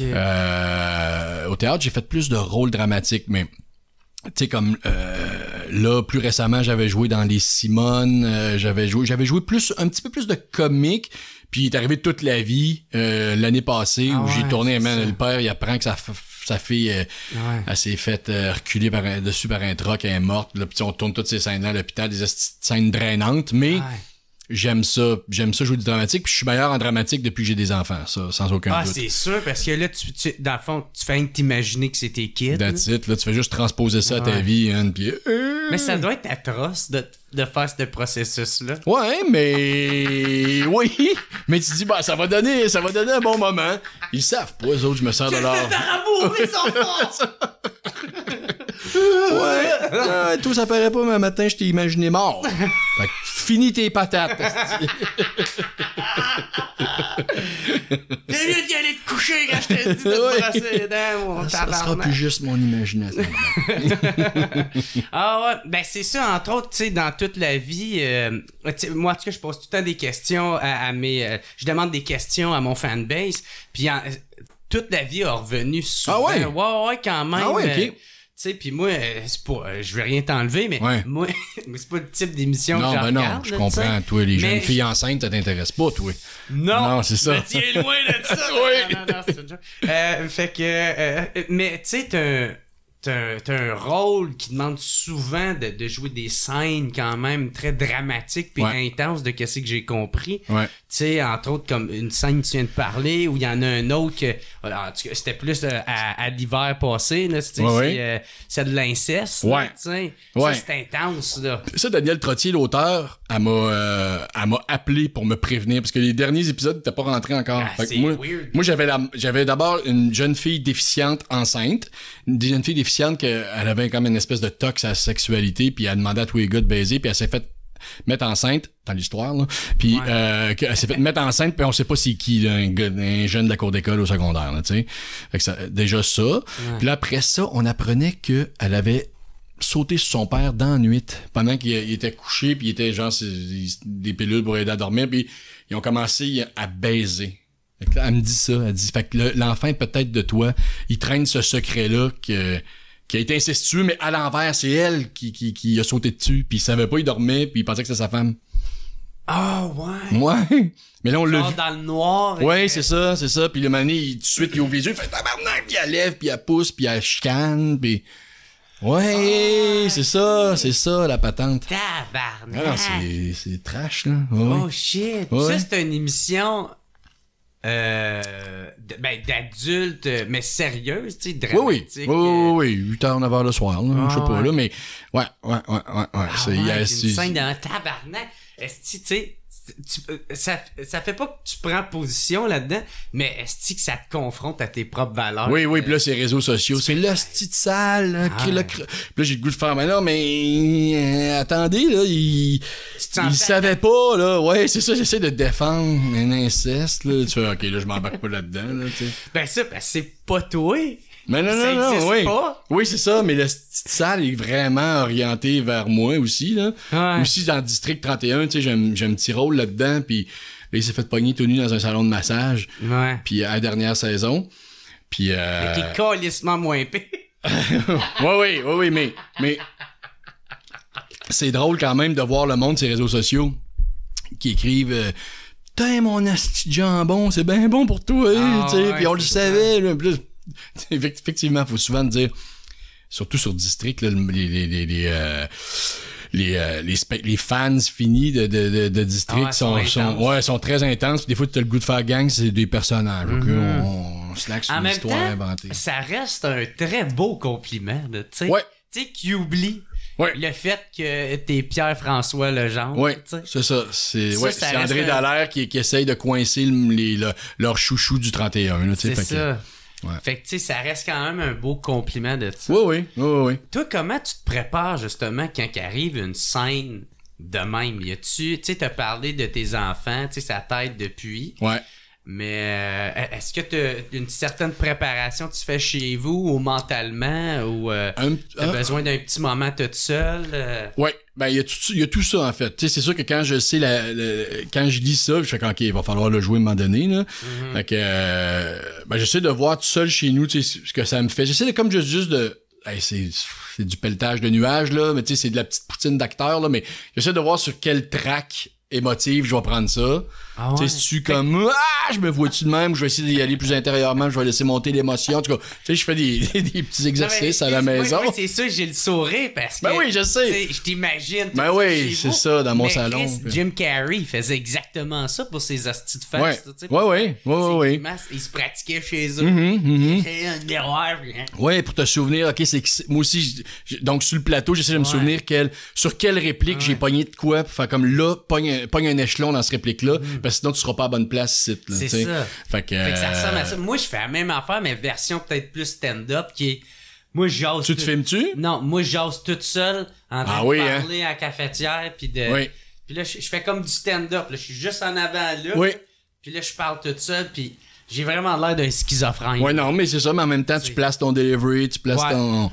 Euh, au théâtre, j'ai fait plus de rôles dramatiques, mais tu sais comme euh, là plus récemment j'avais joué dans les Simones j'avais joué j'avais joué plus un petit peu plus de comique puis il est arrivé toute la vie l'année passée ah où j'ai tourné Emmanuel le père il apprend que ça sa fille, euh, elle, s'est faite euh, reculer par, dessus par un troc, elle est morte. on tourne toutes ces scènes-là à l'hôpital, des scènes drainantes, mais j'aime ça, j'aime ça jouer du dramatique, puis je suis meilleur en dramatique depuis que j'ai des enfants, ça, sans aucun ah, doute. Ah, c'est
sûr, parce que là, tu, dans le fond, tu fais t'imaginer que c'était kid. That's là.
It, là, tu fais juste transposer ça à ta vie, hein, puis... Euh, mais ça doit être atroce de, de faire ce processus-là. Ouais, mais... oui, mais tu dis, bah, ça va donner, ça va donner un bon moment. Ils savent pas, eux autres, je me sens de l'or. ouais. Ah, tout ça paraît pas, mais un matin, je t'ai imaginé mort. Fait finis tes patates. T'es mieux aller te coucher quand je t'ai dit de te brasser mon Ça, sera plus juste mon imagination.
ah ouais, ben c'est ça, entre autres, tu sais, dans toute la vie, euh, moi, en tout cas, je pose tout le temps des questions à, mes... Euh, je demande des questions à mon fanbase, puis toute la vie a revenu ah souvent. Ah ouais? Ouais, ouais, quand même. Ah ouais, ok. Euh, sais, puis moi, euh, c'est pas, euh, je vais rien t'enlever, mais ouais. c'est pas le type d'émission que je ben regarde, Non, je comprends. Toi, les jeunes filles
enceintes, ça t'intéresse pas, toi. Non, non c'est ça. Mais tiens loin de ça.
oui. Euh, fait que, mais tu sais, t'as un, rôle qui demande souvent de, jouer des scènes quand même très dramatiques puis intenses de ce que j'ai compris. Ouais tu sais, entre autres, comme une scène que tu viens de parler, où il y en a un autre que. C'était plus euh, à, l'hiver passé, là, c'est, euh, c'est de l'inceste. Ouais. c'est intense, là.
Ça, Daniel Trottier, l'auteur, elle m'a, euh, m'a appelé pour me prévenir, parce que les derniers épisodes n'étaient pas rentrés encore. Ah, moi, moi j'avais, j'avais d'abord une jeune fille déficiente enceinte, une jeune fille déficiente qu'elle avait comme une espèce de tox à sexualité, puis elle demandait à tous les gars de baiser, puis elle s'est faite mettre enceinte dans l'histoire, Puis euh, s'est fait mettre enceinte, puis on sait pas c'est qui, un, jeune de la cour d'école au secondaire, tu déjà ça. Puis là, après ça, on apprenait qu'elle avait sauté sur son père dans la nuit pendant qu'il était couché puis il était genre des pilules pour aider à dormir puis ils ont commencé à baiser elle me dit ça elle dit fait que l'enfant peut-être de toi il traîne ce secret là que qui a été incestueux, mais à l'envers, c'est elle qui, qui, qui a sauté dessus, puis il savait pas, il dormait, puis il pensait que c'était sa femme.
Ah ouais. Ouais. Mais là on l'a dans le noir.
Ouais, c'est ça, c'est ça. Puis le mané, il, tout de suite il ouvre les yeux, il fait tabarnak, puis elle lève, puis elle pousse, puis elle chicane, puis Ouais, ah, c'est ça, c'est ça la patente. Tabarnak. Alors ah, c'est c'est trash là. Oh shit. Ça
c'est une émission euh, ben, d'adulte, euh, mais sérieuse, tu sais, dramatique. Oui,
oui, oui, 8 h en avant le soir, je sais pas, ah, là, mais ouais, ouais, ouais, ouais, ouais. Ah, c'est une scène dans
un tabarnak. Est-ce que, tu sais, euh, ça, ça fait pas que tu prends position là-dedans, mais est-ce que ça te
confronte à tes propres valeurs? Oui, oui, puis là, c'est réseaux sociaux. C'est le style sale. Ah, le... Puis là, j'ai le goût de faire, mais mais attendez, là, il... Il savait pas, là. Ouais, c'est ça, j'essaie de défendre un inceste, là. Tu fais, ok, là, je m'embarque pas là-dedans, là, tu sais. Ben, ça, c'est pas toi. Mais non, non, non, oui. Pas. Oui, c'est ça, mais la salle est vraiment orientée vers moi aussi, là. Aussi, dans le district 31, tu sais, j'ai un, petit rôle là-dedans, puis il s'est fait pogner tout nu dans un salon de massage. Ouais. Puis à la dernière saison. Puis. Euh... Mais qui est moins épais! oui, oui, oui, mais c'est drôle quand même de voir le monde ces réseaux sociaux qui écrivent euh, T'es mon asti jambon, c'est bien bon pour toi, ah tu sais, puis on le savait. Là, plus, effectivement, faut souvent dire, surtout sur District, les, les, les, euh, euh, les, fans finis de, de, de, District ah sont, sont, ouais, sont très intenses. Des fois, tu as le goût de faire gang, c'est des personnages. Mhm.
on, on, sur en une inventée. Ça reste un très beau compliment. Tu sais ouais. qui oublie le fait que es Pierre-François Lejean. Oui, c'est ça.
C'est André Dallaire qui, essaye de coincer leur chouchou du 31. C'est ça. Fait que, ça reste quand même un beau compliment de ça. Oui, oui, oui, Toi,
comment tu te prépares, justement, quand arrive une scène de même? Y a-tu, tu parlé de tes enfants, tu sais, ça t'aide depuis. Ouais. Mais euh, e-, est-ce que tu une certaine préparation tu fais chez vous ou mentalement ou euh, besoin d'un petit moment tout seul? Euh...
Oui, ben il y, y, a tout ça en fait. C'est sûr que quand je sais la, quand je lis ça, je fais OK, va falloir le jouer à un moment donné. Là. Mm-hmm. Euh, ben, j'essaie de voir tout seul chez nous ce que ça me fait. J'essaie comme juste, juste de. Hey, c'est du pelletage de nuages, là, mais c'est de la petite poutine d'acteur, là, mais j'essaie de voir sur quel track émotive, je vais prendre ça. Ah tu Si tu comme ah, je me vois tout de même, je vais essayer d'y aller plus intérieurement, je vais laisser monter l'émotion. En tout cas, tu sais, je fais des, petits exercices à la maison. Oui,
c'est ça, j'ai le sourire parce ben que. oui, je sais. Je t'imagine. Ben oui, c'est ça dans mon salon. Jim Carrey faisait exactement ça pour ses astuces de face. Ouais, ouais, ouais, ouais, Ils se pratiquaient chez eux. Mm un miroir. Hein.
Ouais, pour te souvenir. Ok, c'est moi aussi. Donc sur le plateau, j'essaie de me souvenir sur quelle réplique j'ai pogné de quoi. Enfin comme là, pogné pogne un échelon dans ce réplique-là, mm. parce que sinon, tu seras pas à bonne place C'est ça. Fait que, ça euh, ça.
Moi, je fais la même affaire, mais version peut-être plus stand-up, qui est... Moi, j'ose... Tu te filmes-tu? Non, moi, j'ose toute seule, en train ah de hein? parler à la cafetière, puis de... Puis là, je, fais comme du stand-up. je suis juste en avant là. Puis là, je parle toute seule Puis j'ai vraiment l'air d'un
schizophrène. Ouais, non, mais c'est ça. Mais en même temps, tu places ton delivery, tu places ton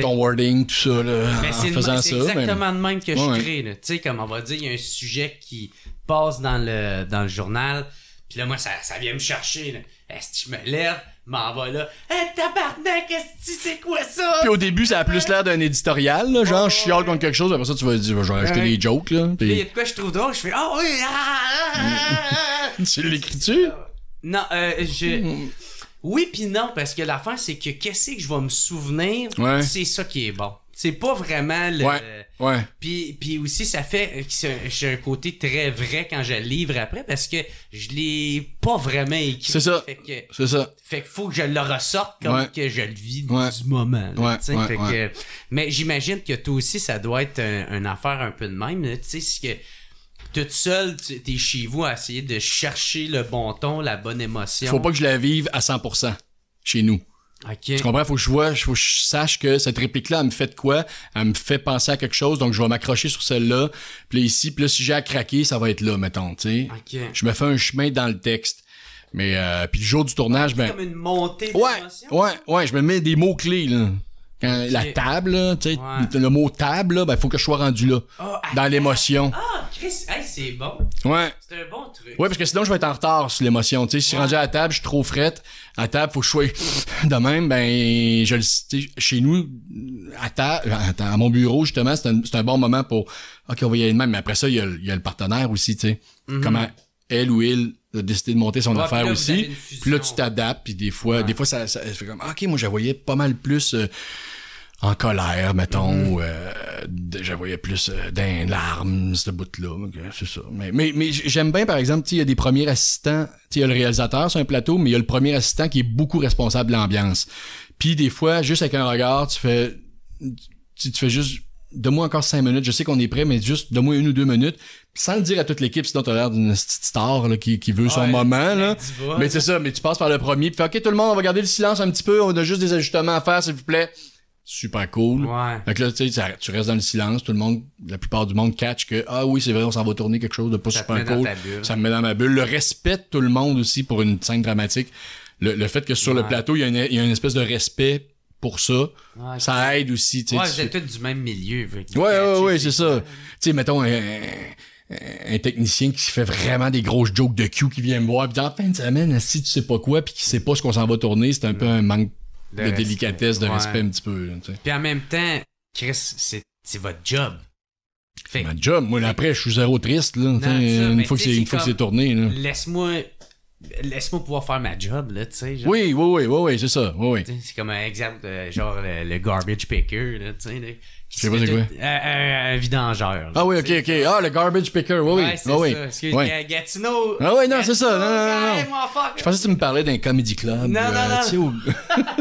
ton wording, tout ça, là, en faisant ça. C'est exactement le même que je
crée. Tu sais, comme on va dire, il y a un sujet qui passe dans le, dans le journal, puis là, moi, ça, ça vient me chercher. Est-ce que je me lève, m'en va là. Eh
hey, tabarnak, est-ce que c'est quoi ça? Puis au début, ça a plus l'air d'un éditorial, genre, je chiale contre quelque chose, après ça, tu vas dire, je vais acheter des jokes, là. Puis il y a de
quoi je trouve drôle, je fais, oh oui, ah, ah, ah, tu lécris Non, euh, je. Oui, puis non, parce que l'affaire, c'est que qu'est-ce que je vais me souvenir, c'est ça qui est bon. C'est pas vraiment le. Ouais. Puis, aussi, ça fait euh, que j'ai un côté très vrai quand je livre après parce que je l'ai pas vraiment écrit. C'est ça. C'est ça. Fait qu'il faut que je le ressorte comme que je le vis
du moment.
mais j'imagine que toi aussi, ça doit être une affaire un peu de même. Tu sais, toute seule, t'es chez vous à essayer de chercher le bon ton, la bonne émotion. Faut pas que
je la vive à 100% chez nous. ok Tu comprends? Faut que je vois, faut que je sache que cette réplique-là, elle me fait de quoi? Elle me fait penser à quelque chose, donc je vais m'accrocher sur celle-là. Puis ici, puis là, si j'ai à craquer, ça va être là, mettons, tu sais. Je me fais un chemin dans le texte. Mais, euh, puis le jour du tournage, ben... comme une montée Ouais, ouais, ouais, je me mets des mots-clés, là la table, le mot table, ben il faut que je sois rendu là. Ah, dans l'émotion.
Ah, Chris, c'est bon. Ouais. C'est un bon truc. Ouais, parce
que sinon, je vais être en retard sur l'émotion. Tu sais, si je suis rendu à la table, je suis trop frette. À table, faut que je sois de même. Ben, je le, chez nous, à à, mon bureau, justement, c'est un, bon moment pour, OK, on va y aller de même. Mais après ça, il y a, le partenaire aussi, tu mm-hmm. Comment elle ou il a décidé de monter son affaire aussi. Puis là, tu t'adaptes, puis des fois, des fois, ça, ça, fait comme, ok, moi, je voyais pas mal plus euh, en colère, mettons. Mm euh, je voyais plus euh, d'un larmes ce bout-là. C'est ça. Mais, mais, j'aime bien, par exemple, il y a des premiers assistants. Il y a le réalisateur sur un plateau, mais il y a le premier assistant qui est beaucoup responsable de l'ambiance. Puis des fois, juste avec un regard, tu fais. Tu, tu fais juste. Donne-moi encore cinq minutes, je sais qu'on est prêt, mais juste donne-moi une ou deux minutes. Sans le dire à toute l'équipe, sinon t'as l'air d'une petite star qui, qui veut son moment. Là. Ben, mais c'est ça, mais tu passes par le premier, puis fais OK, tout le monde, on va garder le silence un petit peu, on a juste des ajustements à faire, s'il vous plaît super cool. Ouais. là, tu sais, tu restes dans le silence, tout le monde, la plupart du monde catch que, ah oui, c'est vrai, on s'en va tourner quelque chose de pas super cool. Ça me met dans ma bulle. Le respect de tout le monde aussi pour une scène dramatique. Le, fait que sur le plateau, il y, a une, espèce de respect pour ça, ça aide aussi. Ouais, vous êtes
du même milieu.
Ouais, ouais, ouais, c'est ça. Tu sais, mettons, un technicien qui fait vraiment des grosses jokes de cul qui vient me voir puis en fin de semaine si tu sais pas quoi puis qui sait pas ce qu'on s'en va tourner c'est un mm. peu un manque de, délicatesse, de respect un petit peu.
Puis en même temps, Chris, c'est votre job. Fait... Ma
job, moi, après, je suis zéro triste. Là, une, fois que c'est tourné.
Laisse-moi laisse-moi pouvoir faire ma job, là, tu sais.
Oui, oui, oui, oui, oui c'est ça. Oui, oui.
C'est comme un exemple, genre le, garbage picker, là, tu sais.
C'est sais pas c'est quoi. Un, vidangeur. Là, ah oui, ok, ok. Ah, le garbage picker, oui, oui, oui. ah, oui. ça. Gatineau. Ah oui, non, c'est ça. Non, non, non. Je pensais que tu me parlais d'un comedy club. Non, non, non.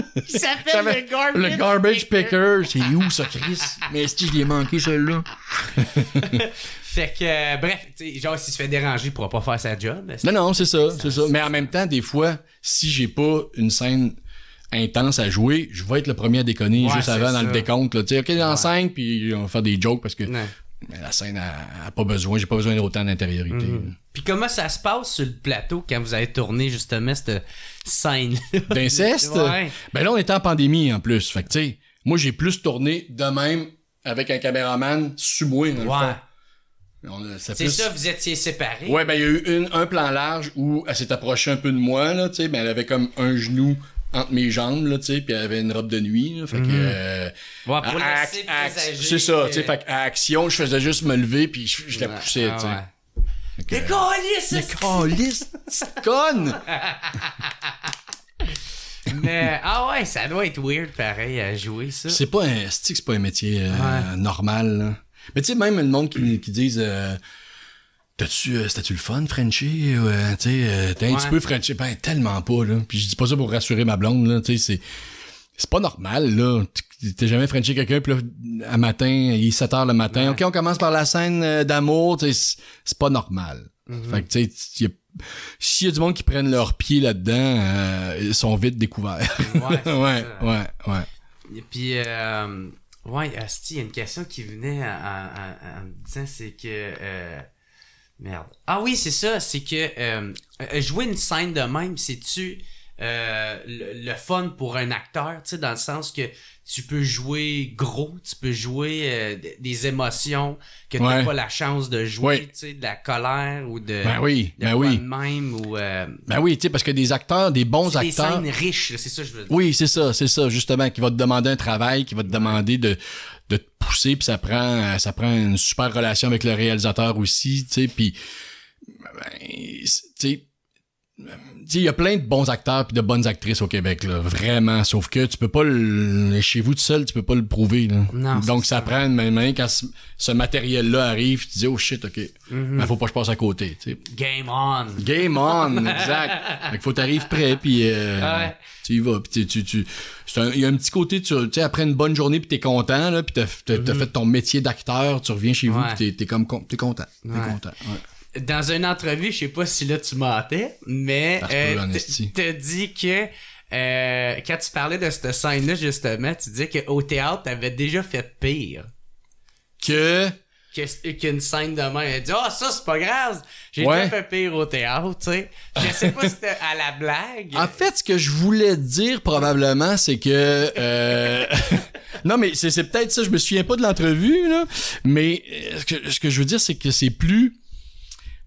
Il s'appelle le garbage Le garbage picker. C'est où, ça, Chris? Mais est-ce que je l'ai manqué, celui-là?
Fait que, euh, bref, genre, s'il se fait déranger, il pourra pas faire sa job. Non,
non, c'est ça, c'est ça. Mais en même temps, des fois, si j'ai pas une scène intense à jouer, je vais être le premier à déconner juste avant dans le décompte. Tu sais, OK, dans scène puis on va faire des jokes parce que la scène n'a pas besoin, j'ai pas besoin d'autant d'intériorité. Mhm.
Puis comment ça se passe sur le plateau quand vous avez tourné justement cette scène
D'inceste? Ben là, on est en pandémie en plus. Fait que, tu sais, moi, j'ai plus tourné de même avec un caméraman sous c'est ça, vous
étiez séparés? Ouais, ben
il y a eu un plan large où elle s'est approchée un peu de moi, là, tu sais, ben elle avait comme un genou entre mes jambes, là, tu sais, puis elle avait une robe de nuit, là, fait mhm. euh, C'est ça, tu sais, euh. fait à action, je faisais juste me lever, puis je, la poussais, ah,
tu sais. ça
colis! conne!
Mais, ah ouais, ça doit être weird pareil à jouer, ça. C'est
pas un, c'est pas un métier euh, normal, là. Mais tu sais, même le monde qui, qui disent euh, T'as-tu, euh, c'était-tu le fun, Frenchie? Euh, tu sais, t'es un petit peu Frenchy Ben, tellement pas, là. Puis je dis pas ça pour rassurer ma blonde, là. Tu sais, c'est, pas normal, là. T'es jamais Frenchie quelqu'un, puis à matin, il est 7 h le matin. OK, on commence par la scène d'amour. Tu sais, c'est pas normal. Mm-hmm. Fait que, tu sais, s'il y a du monde qui prennent leurs pieds là-dedans, ils sont vite découverts. Ouais, ouais, ouais, ouais,
Et puis, Ouais, Asti, il y a une question qui venait en, me disant, c'est que. Euh, merde. Ah oui, c'est ça, c'est que euh, euh, jouer une scène de même, c'est-tu. le, fun pour un acteur, tu sais, dans le sens que tu peux jouer gros, tu peux jouer euh, des émotions que tu n'as pas la chance de jouer, tu sais, de la colère
ou de, ben oui, ben oui. même ou euh, ben oui, tu sais, parce que des acteurs, des bons acteurs, des scènes
riches, c'est ça je veux dire.
Oui, c'est ça, c'est ça justement qui va te demander un travail, qui va te demander de de te pousser puis ça prend ça prend une super relation avec le réalisateur aussi, tu sais, puis ben, tu sais il y a plein de bons acteurs puis de bonnes actrices au Québec, là, vraiment. Sauf que tu peux pas le, chez vous tout seul, tu peux pas le prouver. Donc ça, prend même main quand ce, matériel-là arrive, tu dis oh shit, ok, mais mm-hmm. ben, faut pas que je passe à côté. Game on. Game on, exact. Il faut t'arrives prêt puis euh, ah tu y vas. tu, tu, il y a un petit côté, tu sais, après une bonne journée puis t'es content là, puis t'as, mm-hmm. fait ton métier d'acteur, tu reviens chez vous, puis t'es, es comme t'es content, t'es content
dans une entrevue, je sais pas si là tu mentais, mais euh, te dis que euh, quand tu parlais de cette scène-là, justement, tu disais qu'au théâtre, t'avais déjà fait pire. Que qu'une scène de main. Elle dit Ah, oh, ça, c'est pas grave. J'ai déjà fait pire au théâtre, tu sais. Je sais pas si c'était à la blague. En
fait, ce que je voulais dire probablement, c'est que. Euh, non, mais c'est peut-être ça. Je me souviens pas de l'entrevue, là. Mais euh, ce que je veux dire, c'est que c'est plus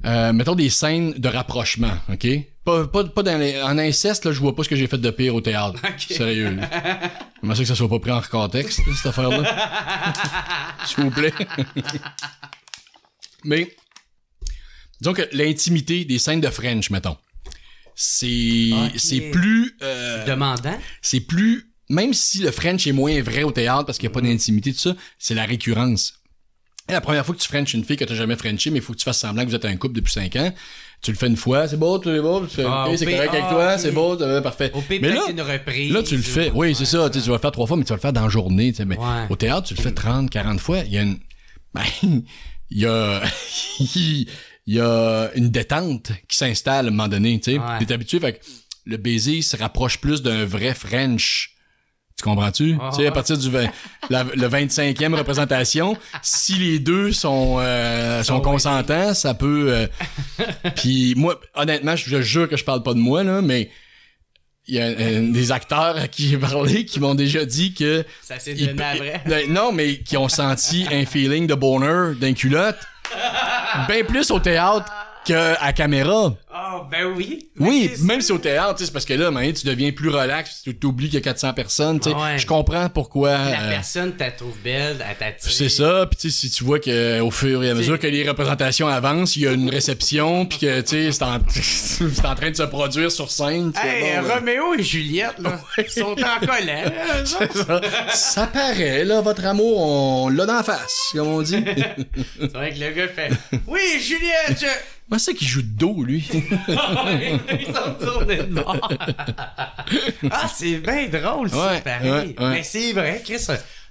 euh, mettons des scènes de rapprochement, OK? Pas, en inceste, là, je vois pas ce que j'ai fait de pire au théâtre. Sérieux. Là. que ça soit pas pris en contexte, cette affaire-là? S'il vous plaît. Mais, disons que l'intimité des scènes de French, mettons, c'est plus... Euh, demandant? C'est plus... Même si le French est moins vrai au théâtre parce qu'il n'y a pas mm. d'intimité, tout ça, c'est la récurrence. Et la première fois que tu french une fille que t'as jamais Frenchée, mais il faut que tu fasses semblant que vous êtes un couple depuis 5 ans. Tu le fais une fois, c'est beau, c'est beau, c'est correct avec toi, c'est beau, parfait. mais là, là, tu le fais, oui, c'est ça, tu vas le faire trois fois, mais tu vas le faire dans la journée. Mais Au théâtre, tu le fais 30, 40 fois. Il y a une... Ben, il y a... il y a une détente qui s'installe à un moment donné. Tu sais. T'es habitué, fait que le baiser se rapproche plus d'un vrai French tu comprends-tu? Ah. sais, à partir du le 25e représentation, si les deux sont, euh, sont consentants, ça peut. Euh, puis moi, honnêtement, je jure que je parle pas de moi, là, mais il y a euh, des acteurs à qui j'ai parlé qui m'ont déjà dit que. Ça c'est de à vrai. Ben, non, mais qui ont senti un feeling de bonheur d'un culotte. Bien plus au théâtre à caméra. Ah, ben oui. Oui, ben, même si au théâtre, c'est parce que là, tu deviens plus relax, tu oublies qu'il y a 400 personnes, Je comprends pourquoi. La euh, personne,
tu trouve belle, elle t'attire.
C'est ça, puis si tu vois qu'au fur et à mesure que les représentations avancent, il y a une réception, puis que, c'est en... train de se produire sur scène. Hey, ben.
Roméo et Juliette, sont en colère.
ça. paraît, là, votre amour, on l'a dans la face, comme on dit.
c'est vrai que le gars fait « Oui, Juliette,
moi, c'est qu'il joue de dos, lui. il s'en tourne de
ah, c'est bien drôle, ça, pareil. Mais ben, c'est vrai, Chris.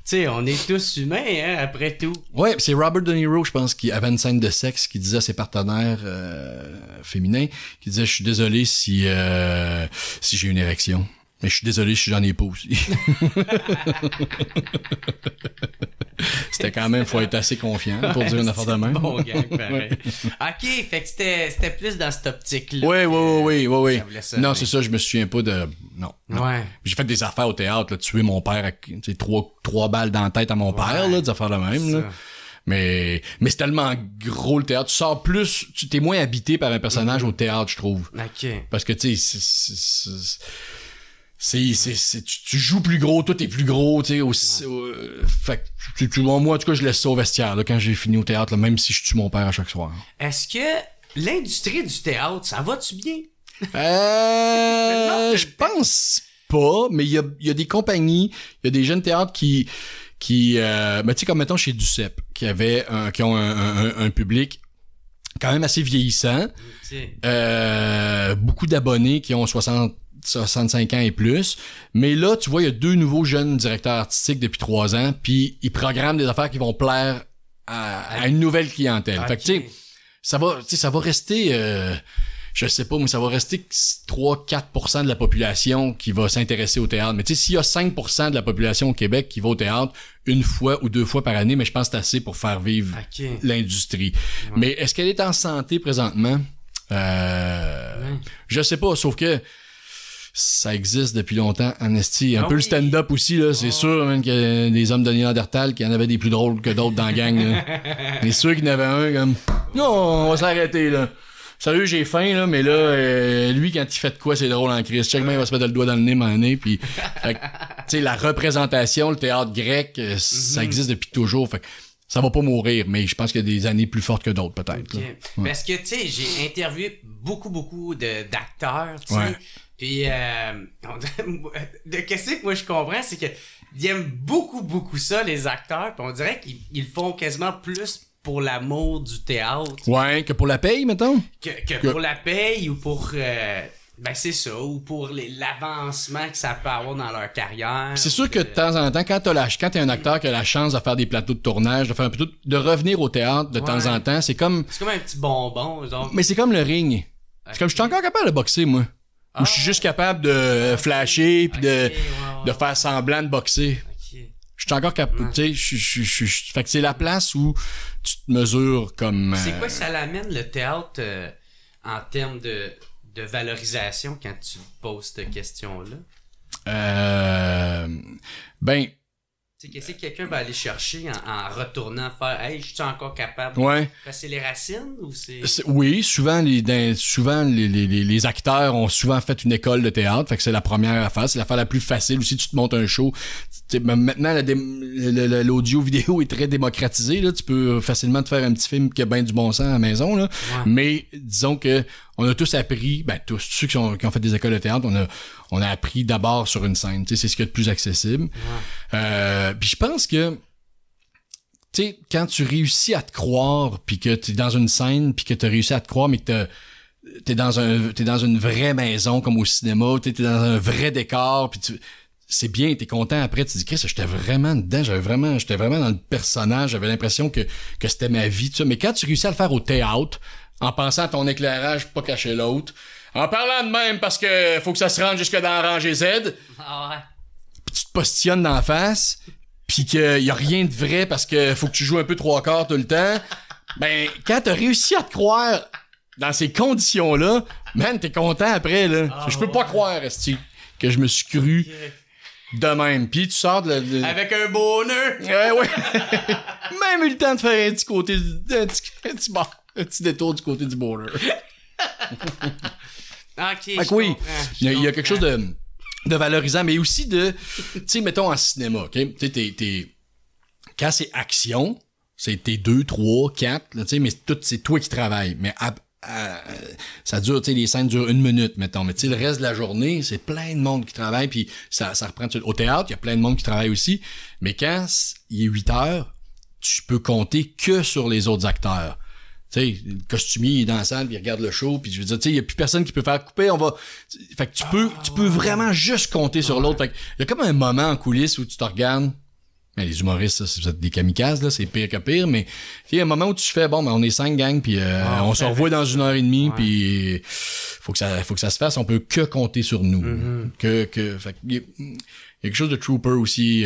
sais, on est tous humains, hein, après tout.
Ouais, c'est Robert De Niro, je pense, qui avait une scène de sexe, qui disait à ses partenaires euh, féminins, qui disait, je suis désolé si, euh, si j'ai une érection. Mais je suis désolé, j'en ai pas aussi. c'était quand même, faut être assez confiant pour dire une affaire de même. gang, ok,
fait que c'était plus dans cette optique-là. Oui, oui, oui, oui, oui. Non, c'est ça,
je me souviens pas de. Non. Ouais. J'ai fait des affaires au théâtre, là, tuer mon père, avec, trois, trois balles dans la tête à mon père, là, des affaires de même. Là. Mais, mais c'est tellement gros le théâtre. Tu sors plus, tu t'es moins habité par un personnage mm-hmm. au théâtre, je trouve. OK. Parce que, tu sais, c'est c'est c'est tu, tu, joues plus gros toi, t'es plus gros tu sais aussi euh, fait tu, tu, moi en tout cas je laisse ça au vestiaire là, quand j'ai fini au théâtre même si je tue mon père à chaque soir est-ce que
l'industrie du théâtre ça va tu bien
euh, je pense pas mais il y a, y a des compagnies il y a des jeunes théâtres qui qui euh, ben, tu sais comme mettons chez Ducep qui avait un, qui ont un, public quand même assez vieillissant euh, beaucoup d'abonnés qui ont 60 65 ans et plus. Mais là, tu vois, il y a deux nouveaux jeunes directeurs artistiques depuis trois ans, puis ils programment des affaires qui vont plaire à, une nouvelle clientèle. Fait tu sais, ça va, ça va rester... Euh, je sais pas, mais ça va rester 3-4% de la population qui va s'intéresser au théâtre. Mais tu sais, s'il y a 5% de la population au Québec qui va au théâtre une fois ou deux fois par année, mais je pense que c'est assez pour faire vivre l'industrie. Mais est-ce qu'elle est en santé présentement? Euh, je sais pas, sauf que ça existe depuis longtemps. En un ah peu le stand-up aussi, là. C'est sûr, même, hein, que des hommes de Néandertal, qui en avaient des plus drôles que d'autres dans la gang, Mais sûr qu'il y en avait un, comme, non, on va s'arrêter, là. Salut, j'ai faim, là, mais là, euh, lui, quand il fait de quoi, c'est drôle en crise. Chaque main, il va se mettre le doigt dans le nez, m'en nez, puis... tu sais, la représentation, le théâtre grec, euh, ça mhm. existe depuis toujours, fait ça va pas mourir, mais je pense qu'il y a des années plus fortes que d'autres, peut-être. Parce
que, tu sais, j'ai interviewé beaucoup, beaucoup d'acteurs, tu sais, puis, euh, de qu'est-ce que moi je comprends, c'est qu'ils aiment beaucoup, beaucoup ça, les acteurs. on dirait qu'ils font quasiment plus pour l'amour du théâtre.
Ouais, que pour la paye, mettons.
Que, pour la paye ou pour... Euh, ben c'est ça, ou pour l'avancement que ça peut avoir dans leur carrière. C'est
sûr que de euh, temps en temps, quand quand t'es un acteur qui a la chance de faire des plateaux de tournage, de faire un peu de revenir au théâtre de temps en temps, c'est comme... C'est
comme un petit bonbon.
Genre. Mais c'est comme le ring. C'est comme, je suis encore capable de boxer, moi je suis juste capable de flasher puis de, de faire semblant de boxer. Je suis encore capable. Tu sais, fait que c'est la place où tu te mesures comme. C'est euh, quoi ça
l'amène le théâtre euh, en termes de, de valorisation quand tu poses cette question-là?
Euh, ben,
quest quelqu'un va aller chercher en, retournant faire Hey, je suis encore capable de passer les racines ou c'est.
Oui, souvent, les, souvent les, acteurs ont souvent fait une école de théâtre, fait que c'est la première affaire, c'est l'affaire la plus facile. Aussi, tu te montes un show. Ben, maintenant, l'audio vidéo est très démocratisé. Là. Tu peux facilement te faire un petit film qui a bien du bon sens à la maison. Mais disons que on a tous appris, ben tous, ceux qui, ont, fait des écoles de théâtre, on a, on a appris d'abord sur une scène. C'est ce qui est a de plus accessible. Euh, puis je pense que tu sais, quand tu réussis à te croire, puis que tu es dans une scène, puis que tu as réussi à te croire, mais que t'es dans un dans une vraie maison comme au cinéma tu t'es dans un vrai décor puis tu c'est bien t'es content après tu te dis Chris j'étais vraiment dedans j'avais vraiment j'étais vraiment dans le personnage j'avais l'impression que c'était ma vie tu mais quand tu réussis à le faire au théâtre en pensant à ton éclairage pas cacher l'autre. En parlant de même parce que faut que ça se rende jusque dans la rangée Z. Ah ouais. tu te positionnes dans la face, puis qu'il y a rien de vrai parce que faut que tu joues un peu trois quarts tout le temps. Ben, quand t'as réussi à te croire dans ces conditions-là, man, t'es content après, là. Ah je peux pas croire, Esti, que je me suis cru de même. Puis tu sors de, la, Avec un beau Ouais, ouais. même eu le temps de faire un petit côté... Un petit, petit un petit détour du côté du border.
ok. oui,
il y, a- quelque chose de, valorisant, mais aussi de, tu sais, mettons en cinéma, ok? Tu sais, t'es- quand c'est action, c'est t'es deux, trois, quatre, tu sais, mais tout, c'est toi qui travailles. Mais ça dure, tu sais, les scènes durent une minute, mettons. Mais tu sais, le reste de la journée, c'est plein de monde qui travaille, puis ça, ça reprend. Au théâtre, il y a plein de monde qui travaille aussi. Mais quand il est 8 heures, tu peux compter que sur les autres acteurs sais, le costumier est dans la salle, puis il regarde le show, puis je veux dire, tu sais, il n'y a plus personne qui peut faire couper, on va... Fait que tu peux, tu peux ah. vraiment juste compter sur l'autre. Fait il y a comme un moment en coulisses où tu te regardes, mais les humoristes, ça, c'est des kamikazes, là, c'est pire que pire, mais il y a un moment où tu fais, bon, ben, on est cinq gangs, puis euh, ah, on, se revoit dans une heure et demie, puis faut que ça, faut que ça se fasse, on peut que compter sur nous. Mm-hmm. Que, que, fait il y, a quelque chose de trooper aussi.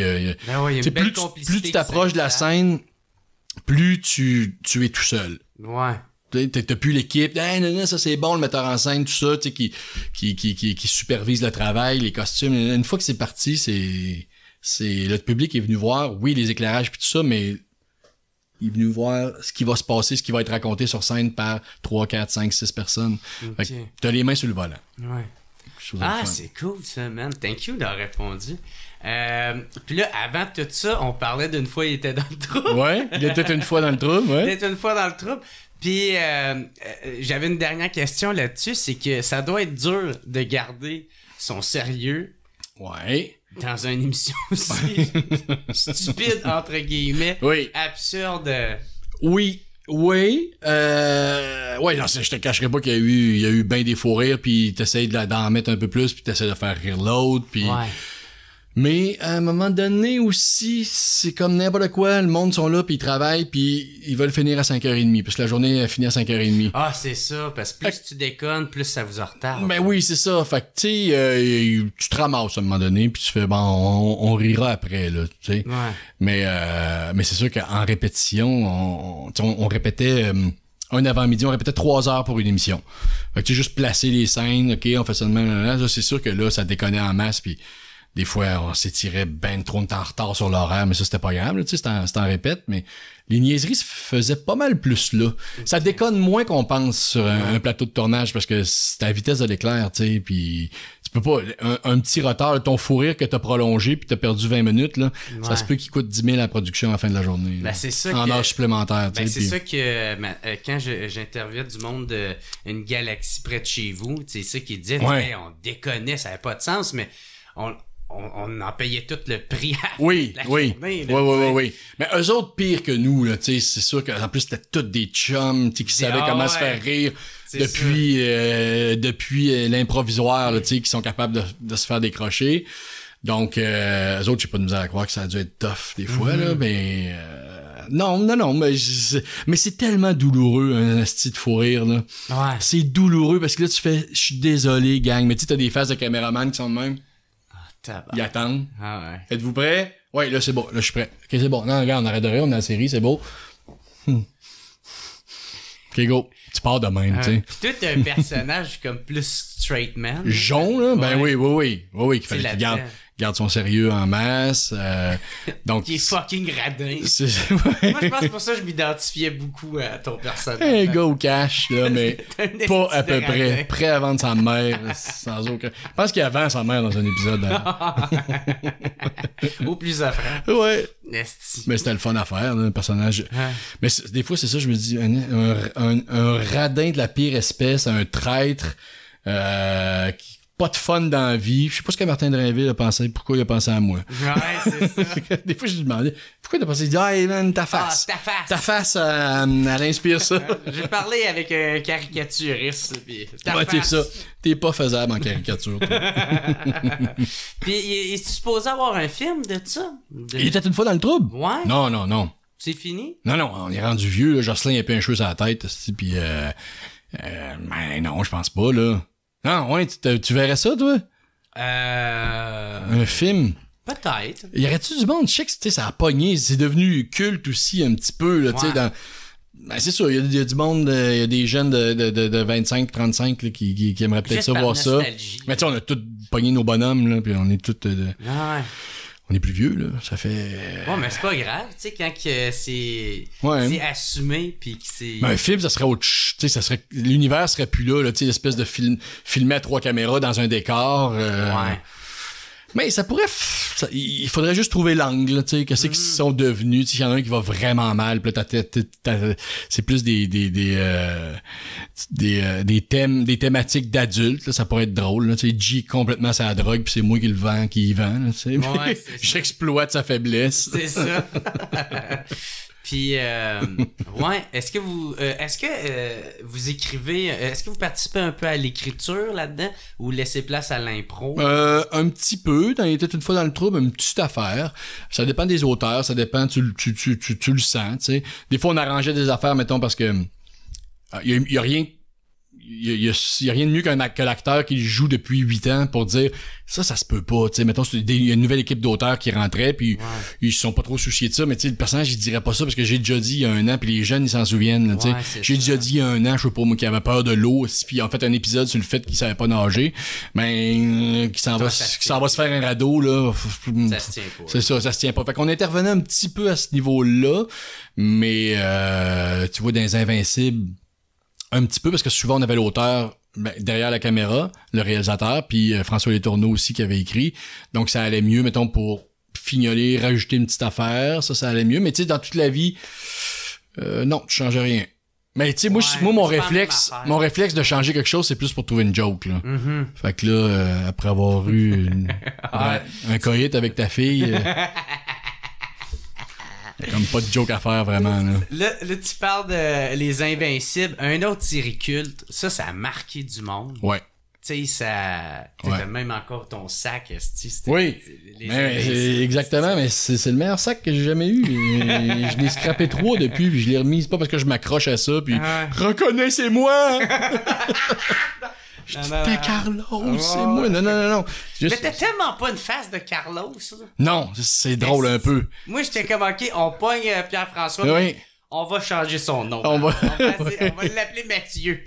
plus, tu, plus tu t'approches de la scène, plus tu, tu es tout seul. Ouais. T'as plus l'équipe, eh, non, non, ça c'est bon, le metteur en scène, tout ça, qui, qui, qui, qui, supervise le travail, les costumes. Une fois que c'est parti, c'est. c'est Le public est venu voir, oui, les éclairages puis tout ça, mais il est venu voir ce qui va se passer, ce qui va être raconté sur scène par 3, 4, 5, 6 personnes. t'as les mains sur le volant. Ouais. Ah, c'est
cool ça, man. Thank you d'avoir répondu. Euh, puis là, avant tout ça, on parlait d'une fois il était dans le trou. Ouais, il était une fois dans le trou. ouais. Il était une fois dans le trou. Puis euh, euh, j'avais une dernière question là-dessus, c'est que ça doit être dur de garder son sérieux. Ouais. Dans une émission aussi stupide, entre guillemets. Oui. Absurde.
Oui. Oui, ouais, non, je te cacherai pas qu'il y a eu, il y a eu bien des faux rires, puis t'essayes d'en mettre un peu plus, puis t'essayes de faire rire l'autre, puis ouais. Mais à un moment donné aussi, c'est comme n'importe quoi, le monde sont là, puis ils travaillent, puis ils veulent finir à 5h30, parce que la journée finit à 5h30.
Ah, c'est ça, parce que plus tu déconnes, plus ça vous
retarde. Mais ben oui, c'est ça. Fait que, tu sais, euh, tu te ramasses à un moment donné, puis tu fais, bon, on, rira après, là, tu sais. Mais, euh, mais c'est sûr qu'en répétition, on, répétait... Euh, un avant-midi, on répétait trois heures pour une émission. Fait que tu sais, juste placer les scènes, ok, on fait ça là, là, c'est sûr que là, ça déconnait en masse, puis des fois, on s'étirait ben trop de temps en retard sur l'horaire, mais ça, c'était pas grave, tu sais, c'était en répète, mais les niaiseries se faisaient pas mal plus là. Ça déconne moins qu'on pense sur un, plateau de tournage parce que c'est à vitesse de l'éclair, tu sais, puis tu peux pas... Un, petit retard, ton fou rire que t'as prolongé puis t'as perdu 20 minutes, là, ça se peut qu'il coûte 10 000 à la production à la fin de la journée. Ben, c'est ça En âge supplémentaire. Ben, c'est ça
que ben, euh, quand j'interviens du monde d'une galaxie près de chez vous, c'est ça qu'ils disent, on déconnait, ça n'avait pas de sens, mais... On, on, on, en payait tout le prix à
oui, oui, oui, oui, oui, Mais eux autres pire que nous, c'est sûr qu'en plus, c'était tous des chums qui savaient ah comment se faire rire depuis, euh, depuis euh, l'improvisoire, qui sont capables de, se faire décrocher. Donc, euh, eux autres, j'ai pas de misère à croire que ça a dû être tough des fois, là, mm-hmm. mais... Euh, non, non, non, mais, mais c'est tellement douloureux, un style de fou rire, C'est douloureux parce que là, tu fais, je suis désolé, gang, mais tu sais, t'as des phases de caméraman qui sont de même. Ils attendent. Ah ouais. Êtes-vous prêts? Ouais, là, c'est bon. Là, je suis prêt. Ok, c'est bon. Non, regarde, on arrête de rire, on est dans la série, c'est beau. Hmm. ok, go. Tu pars de même, ah. tu
sais. Tout un personnage comme plus straight man. Jaune,
là? Ben oui, oui, oui. Oui, oui, il fallait qu'il garde garde son sérieux en masse. Euh, donc, il est fucking radin. Moi, je pense pour ça je m'identifiais beaucoup
à ton personnage. gars go
cash, là, mais pas à peu près. Prêt à vendre sa mère, sans aucun. Je pense qu'il vendu sa mère dans un épisode. Hein. Au plus affreux. Ouais. Mais c'était le fun à faire, le personnage. Mais des fois, c'est ça, je me dis, un, radin de la pire espèce, un traître euh, qui pas de fun dans la vie. Je sais pas ce que Martin Drainville a pensé, pourquoi il a pensé à moi. Ouais, c'est ça. Des fois, je lui demandais, pourquoi il a pensé, il dit, ah, hey man, ta ah, face. ta face. Ta euh, face, elle inspire ça. J'ai parlé avec un caricaturiste, ta face. T'es pas faisable en caricature,
Puis, est-tu supposé avoir un film de ça? Il était une
fois dans le trouble. Ouais. Non, non, non. C'est fini? Non, non, on est rendu vieux, Jocelyn a pris un cheveu sur la tête, puis euh, euh ben, non, je pense pas, là. Ah ouais, tu, tu verrais ça, toi? Euh... Un film. Peut-être. Y aurait-tu du monde? Je sais que ça a pogné, c'est devenu culte aussi un petit peu, là, dans... Ben, c'est sûr, il y, a du monde, euh, il y a des jeunes de, de, de, 25, 35 qui, qui, aimeraient peut-être ça voir ça. Mais tu sais, on a tous pogné nos bonhommes, là, puis on est tous... Euh, ah ouais on est plus vieux, là. Ça fait. Ouais, mais
c'est pas grave, tu sais, quand c'est assumé, puis que c'est. Ben, un film,
ça serait autre. Tu sais, ça serait. L'univers serait plus là, tu sais, l'espèce de film filmé à trois caméras dans un décor. Euh, ouais. Mais ça pourrait. il faudrait juste trouver l'angle, tu sais, qu'est-ce qu'ils sont devenus. Tu sais, il y en a un qui va vraiment mal, puis c'est plus des des des, euh, euh, des, thèmes, des thématiques d'adultes. Ça pourrait être drôle. tu sais, G complètement sa drogue, puis c'est moi qui le vends, qui y vend. Tu sais. J'exploite sa faiblesse. C'est ça.
Puis, euh, ouais, est-ce que vous, euh, est-ce que euh, vous écrivez, est-ce que vous participez un peu à l'écriture là-dedans ou laissez place à l'impro?
un petit peu. Il était une fois dans le trouble, une petite affaire. Ça dépend des auteurs, ça dépend, tu, le sens, tu sais. Des fois, on arrangeait des affaires, mettons, parce que il a rien il y, a rien de mieux qu'un acteur qui joue depuis 8 ans pour dire ça ça se peut pas tu sais mettons il y a une nouvelle équipe d'auteurs qui rentrait puis ils se sont pas trop souciés de ça mais tu sais le personnage il dirait pas ça parce que j'ai déjà dit il y a un an puis les jeunes ils s'en souviennent j'ai déjà dit il y a un an je sais pas moi qui avait peur de l'eau puis en fait un épisode sur le fait qu'il savait pas nager mais ben, qui s'en va s'en va se faire un radeau là ça mm, se tient pas c'est ça ça se tient pas fait qu'on intervenait un petit peu à ce niveau là mais euh, tu vois dans les invincibles un petit peu parce que souvent on avait l'auteur ben, derrière la caméra, le réalisateur, puis euh, François Letourneau aussi qui avait écrit. Donc ça allait mieux, mettons, pour fignoler, rajouter une petite affaire, ça, ça allait mieux. Mais tu sais, dans toute la vie, euh, non, tu changeais rien. Mais tu sais, moi, moi, mon réflexe, mon réflexe de changer quelque chose, c'est plus pour trouver une joke, là. Mm-hmm. Fait que là, euh, après avoir eu un, un coït avec ta fille, Comme pas de joke à faire vraiment.
Là, là, tu parles de Les Invincibles, un autre série culte. Ça, ça a marqué du monde. Ouais. Tu sais, ça. T'as même encore ton sac,
Oui. mais exactement, mais c'est le meilleur sac que j'ai jamais eu. je l'ai scrappé trois depuis, puis je l'ai remis. pas parce que je m'accroche à ça, puis ah reconnaissez-moi! Je dis, Carlos,
oh, c'est moi. Non,
non, non, non. Mais t'as
tellement pas une face de Carlos.
Non, c'est drôle un peu.
Moi, j'étais comme, OK, on pogne euh, Pierre-François. On va changer
son nom. On va,
on va, l'appeler Mathieu.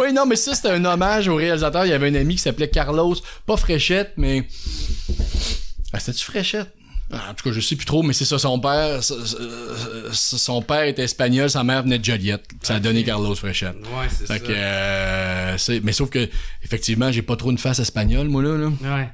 oui, non, mais ça, c'était un hommage au réalisateur. Il y avait un ami qui s'appelait Carlos. Pas Fréchette, mais. Ah, c'était-tu Fréchette? Ben, en tout cas, je sais plus trop, mais c'est ça, son père, son père était espagnol, sa mère venait de Joliette. Ça a donné Carlos Frechette. Ouais, c'est ça. Euh, mais sauf que, effectivement, j'ai pas trop une face espagnole, moi, là. Ouais.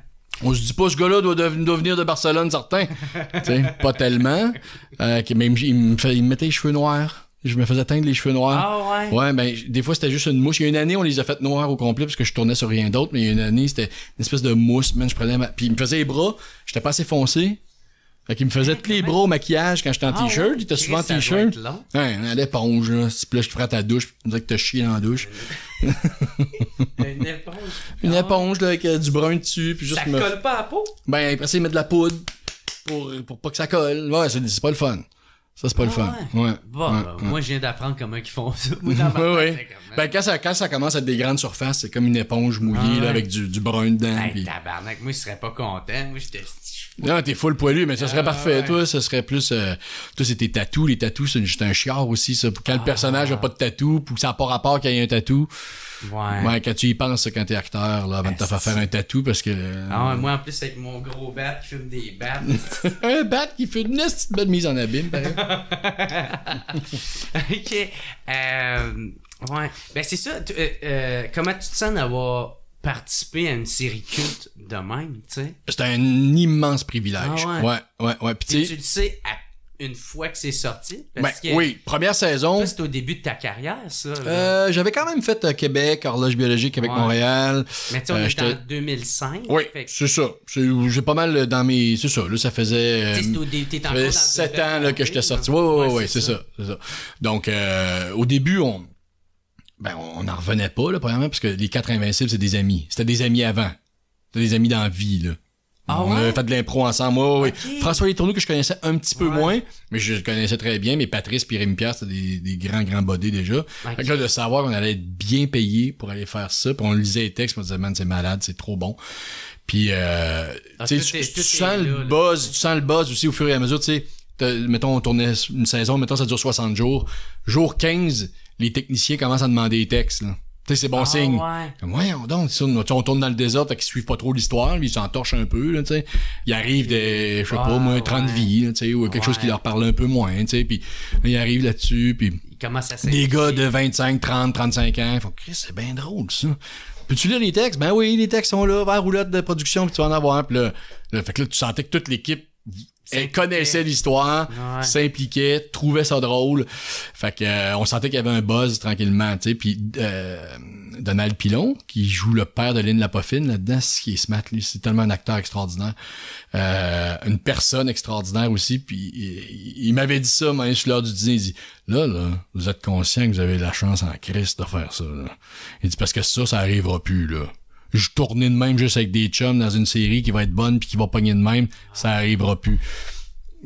On se dit pas, ce gars-là doit, devenir venir de Barcelone, certain. pas tellement. Euh, même, il me, mettait les cheveux noirs. Je me faisais teindre les cheveux noirs. Ah ouais? Ouais, ben, des fois, c'était juste une mousse. Il y a une année, on les a fait noirs au complet parce que je tournais sur rien d'autre, mais il y a une année, c'était une espèce de mousse, man. Je prenais Puis il me faisait les bras. J'étais pas assez foncé. Fait qu'il me faisait tous les bras au maquillage quand j'étais en ah t-shirt. il était souvent en t-shirt. Ouais, une l'éponge, là. Si là, je te ferais ta douche, tu me disais que t'as chié dans la douche. une éponge. Une ah. éponge, là, avec euh, du brun dessus. Puis juste ça colle pas à la peau? Ben, après, il met de la poudre pour, pour pas que ça colle. Ouais, c'est pas le fun. Ça, c'est pas le ah fun. Ouais. Ben, moi,
je viens d'apprendre comment ils font ça.
ben, quand, ça, quand ça commence à être des grandes surfaces, c'est comme une éponge mouillée là, avec du, du brun dedans. Hey, tabarnak, moi, je serais pas content. Moi, non, t'es full poilu, mais ça serait ah, parfait. Toi, ça serait plus. Euh, toi, c'est tes Les tatous, c'est juste un chiard aussi, ça. quand le ah. personnage n'a pas de tatou, pour ça n'a pas rapport qu'il y ait un tatou. Ouais. ouais. Quand tu y penses, quand t'es acteur, là, avant de te ben, faire faire un tatou, parce que. Euh, ah, moi, en
plus, avec mon gros bat qui fume des
bats. un bat qui fait une petite belle mise en abîme, exemple. ok.
Euh, ouais. Ben, c'est ça. Euh, comment tu te sens d'avoir participer à une série culte de même, tu sais. C'était
un immense privilège. Ah ouais. ouais, ouais, Puis, tu le
sais une fois que c'est sorti? Parce ben, oui, première saison. C'était au début de ta carrière, ça. Euh,
j'avais quand même fait euh, Québec, Horloge biologique, avec montréal Mais tu sais, on euh, en 2005. Oui, c'est ça. J'ai pas mal dans mes... C'est ça, là, ça faisait... T'es encore dans 7 ans là, que j'étais sorti. Oui, oui, oui, c'est ça. ça. Donc, au début, on ben, on n'en revenait pas, là, premièrement, parce que les quatre invincibles, c'est des amis. C'était des amis avant. C'était des amis dans la vie, là. Ah on avait fait de l'impro ensemble. moi oui François Létourneau, que je connaissais un petit peu moins, mais je connaissais très bien. Mais Patrice puis Rémi Pierre, c'était des, grands, grands bodés déjà. Fait que là, de savoir qu'on allait être bien payé pour aller faire ça, puis on lisait les textes, on disait, man, c'est malade, c'est trop bon. Puis, euh, ah, tu, tu sens le buzz, tu sens le buzz aussi au fur et à mesure, tu sais. Mettons, on tournait une saison, mettons, ça dure 60 jours. Jour 15, les techniciens commencent à demander des textes. Là. Tu sais, c'est bon ah, signe. Ouais. on tourne dans le désert, fait qu'ils suivent pas trop l'histoire, ils s'entorchent un peu, Il tu sais. Ils arrivent des, je sais pas pas, moins 30 vies, tu sais, ou quelque chose qui leur parle un peu moins, tu sais, puis ils arrivent là-dessus, puis... Ils commencent à Des gars de 25, 30, 35 ans, font « c'est bien drôle, ça. » Peux-tu lis les textes? Ben oui, les textes sont là, vers roulette de production, puis tu vas en avoir. Puis là, fait que là, tu sentais que toute l'équipe elle connaissait l'histoire, s'impliquait, trouvait ça drôle. Fait que euh, on sentait qu'il y avait un buzz tranquillement, tu sais. Puis euh, Donald Pilon, qui joue le père de Lynn Lapoffine là-dedans, ce qui est smart, lui, c'est tellement un acteur extraordinaire, euh, une personne extraordinaire aussi. Puis il, m'avait dit ça, même sur l'heure du dîner, il dit là, là, vous êtes conscient que vous avez la chance en Christ de faire ça. Il dit parce que ça, ça arrivera plus là je tournais de même juste avec des chums dans une série qui va être bonne puis qui va pogner de même, ça arrivera plus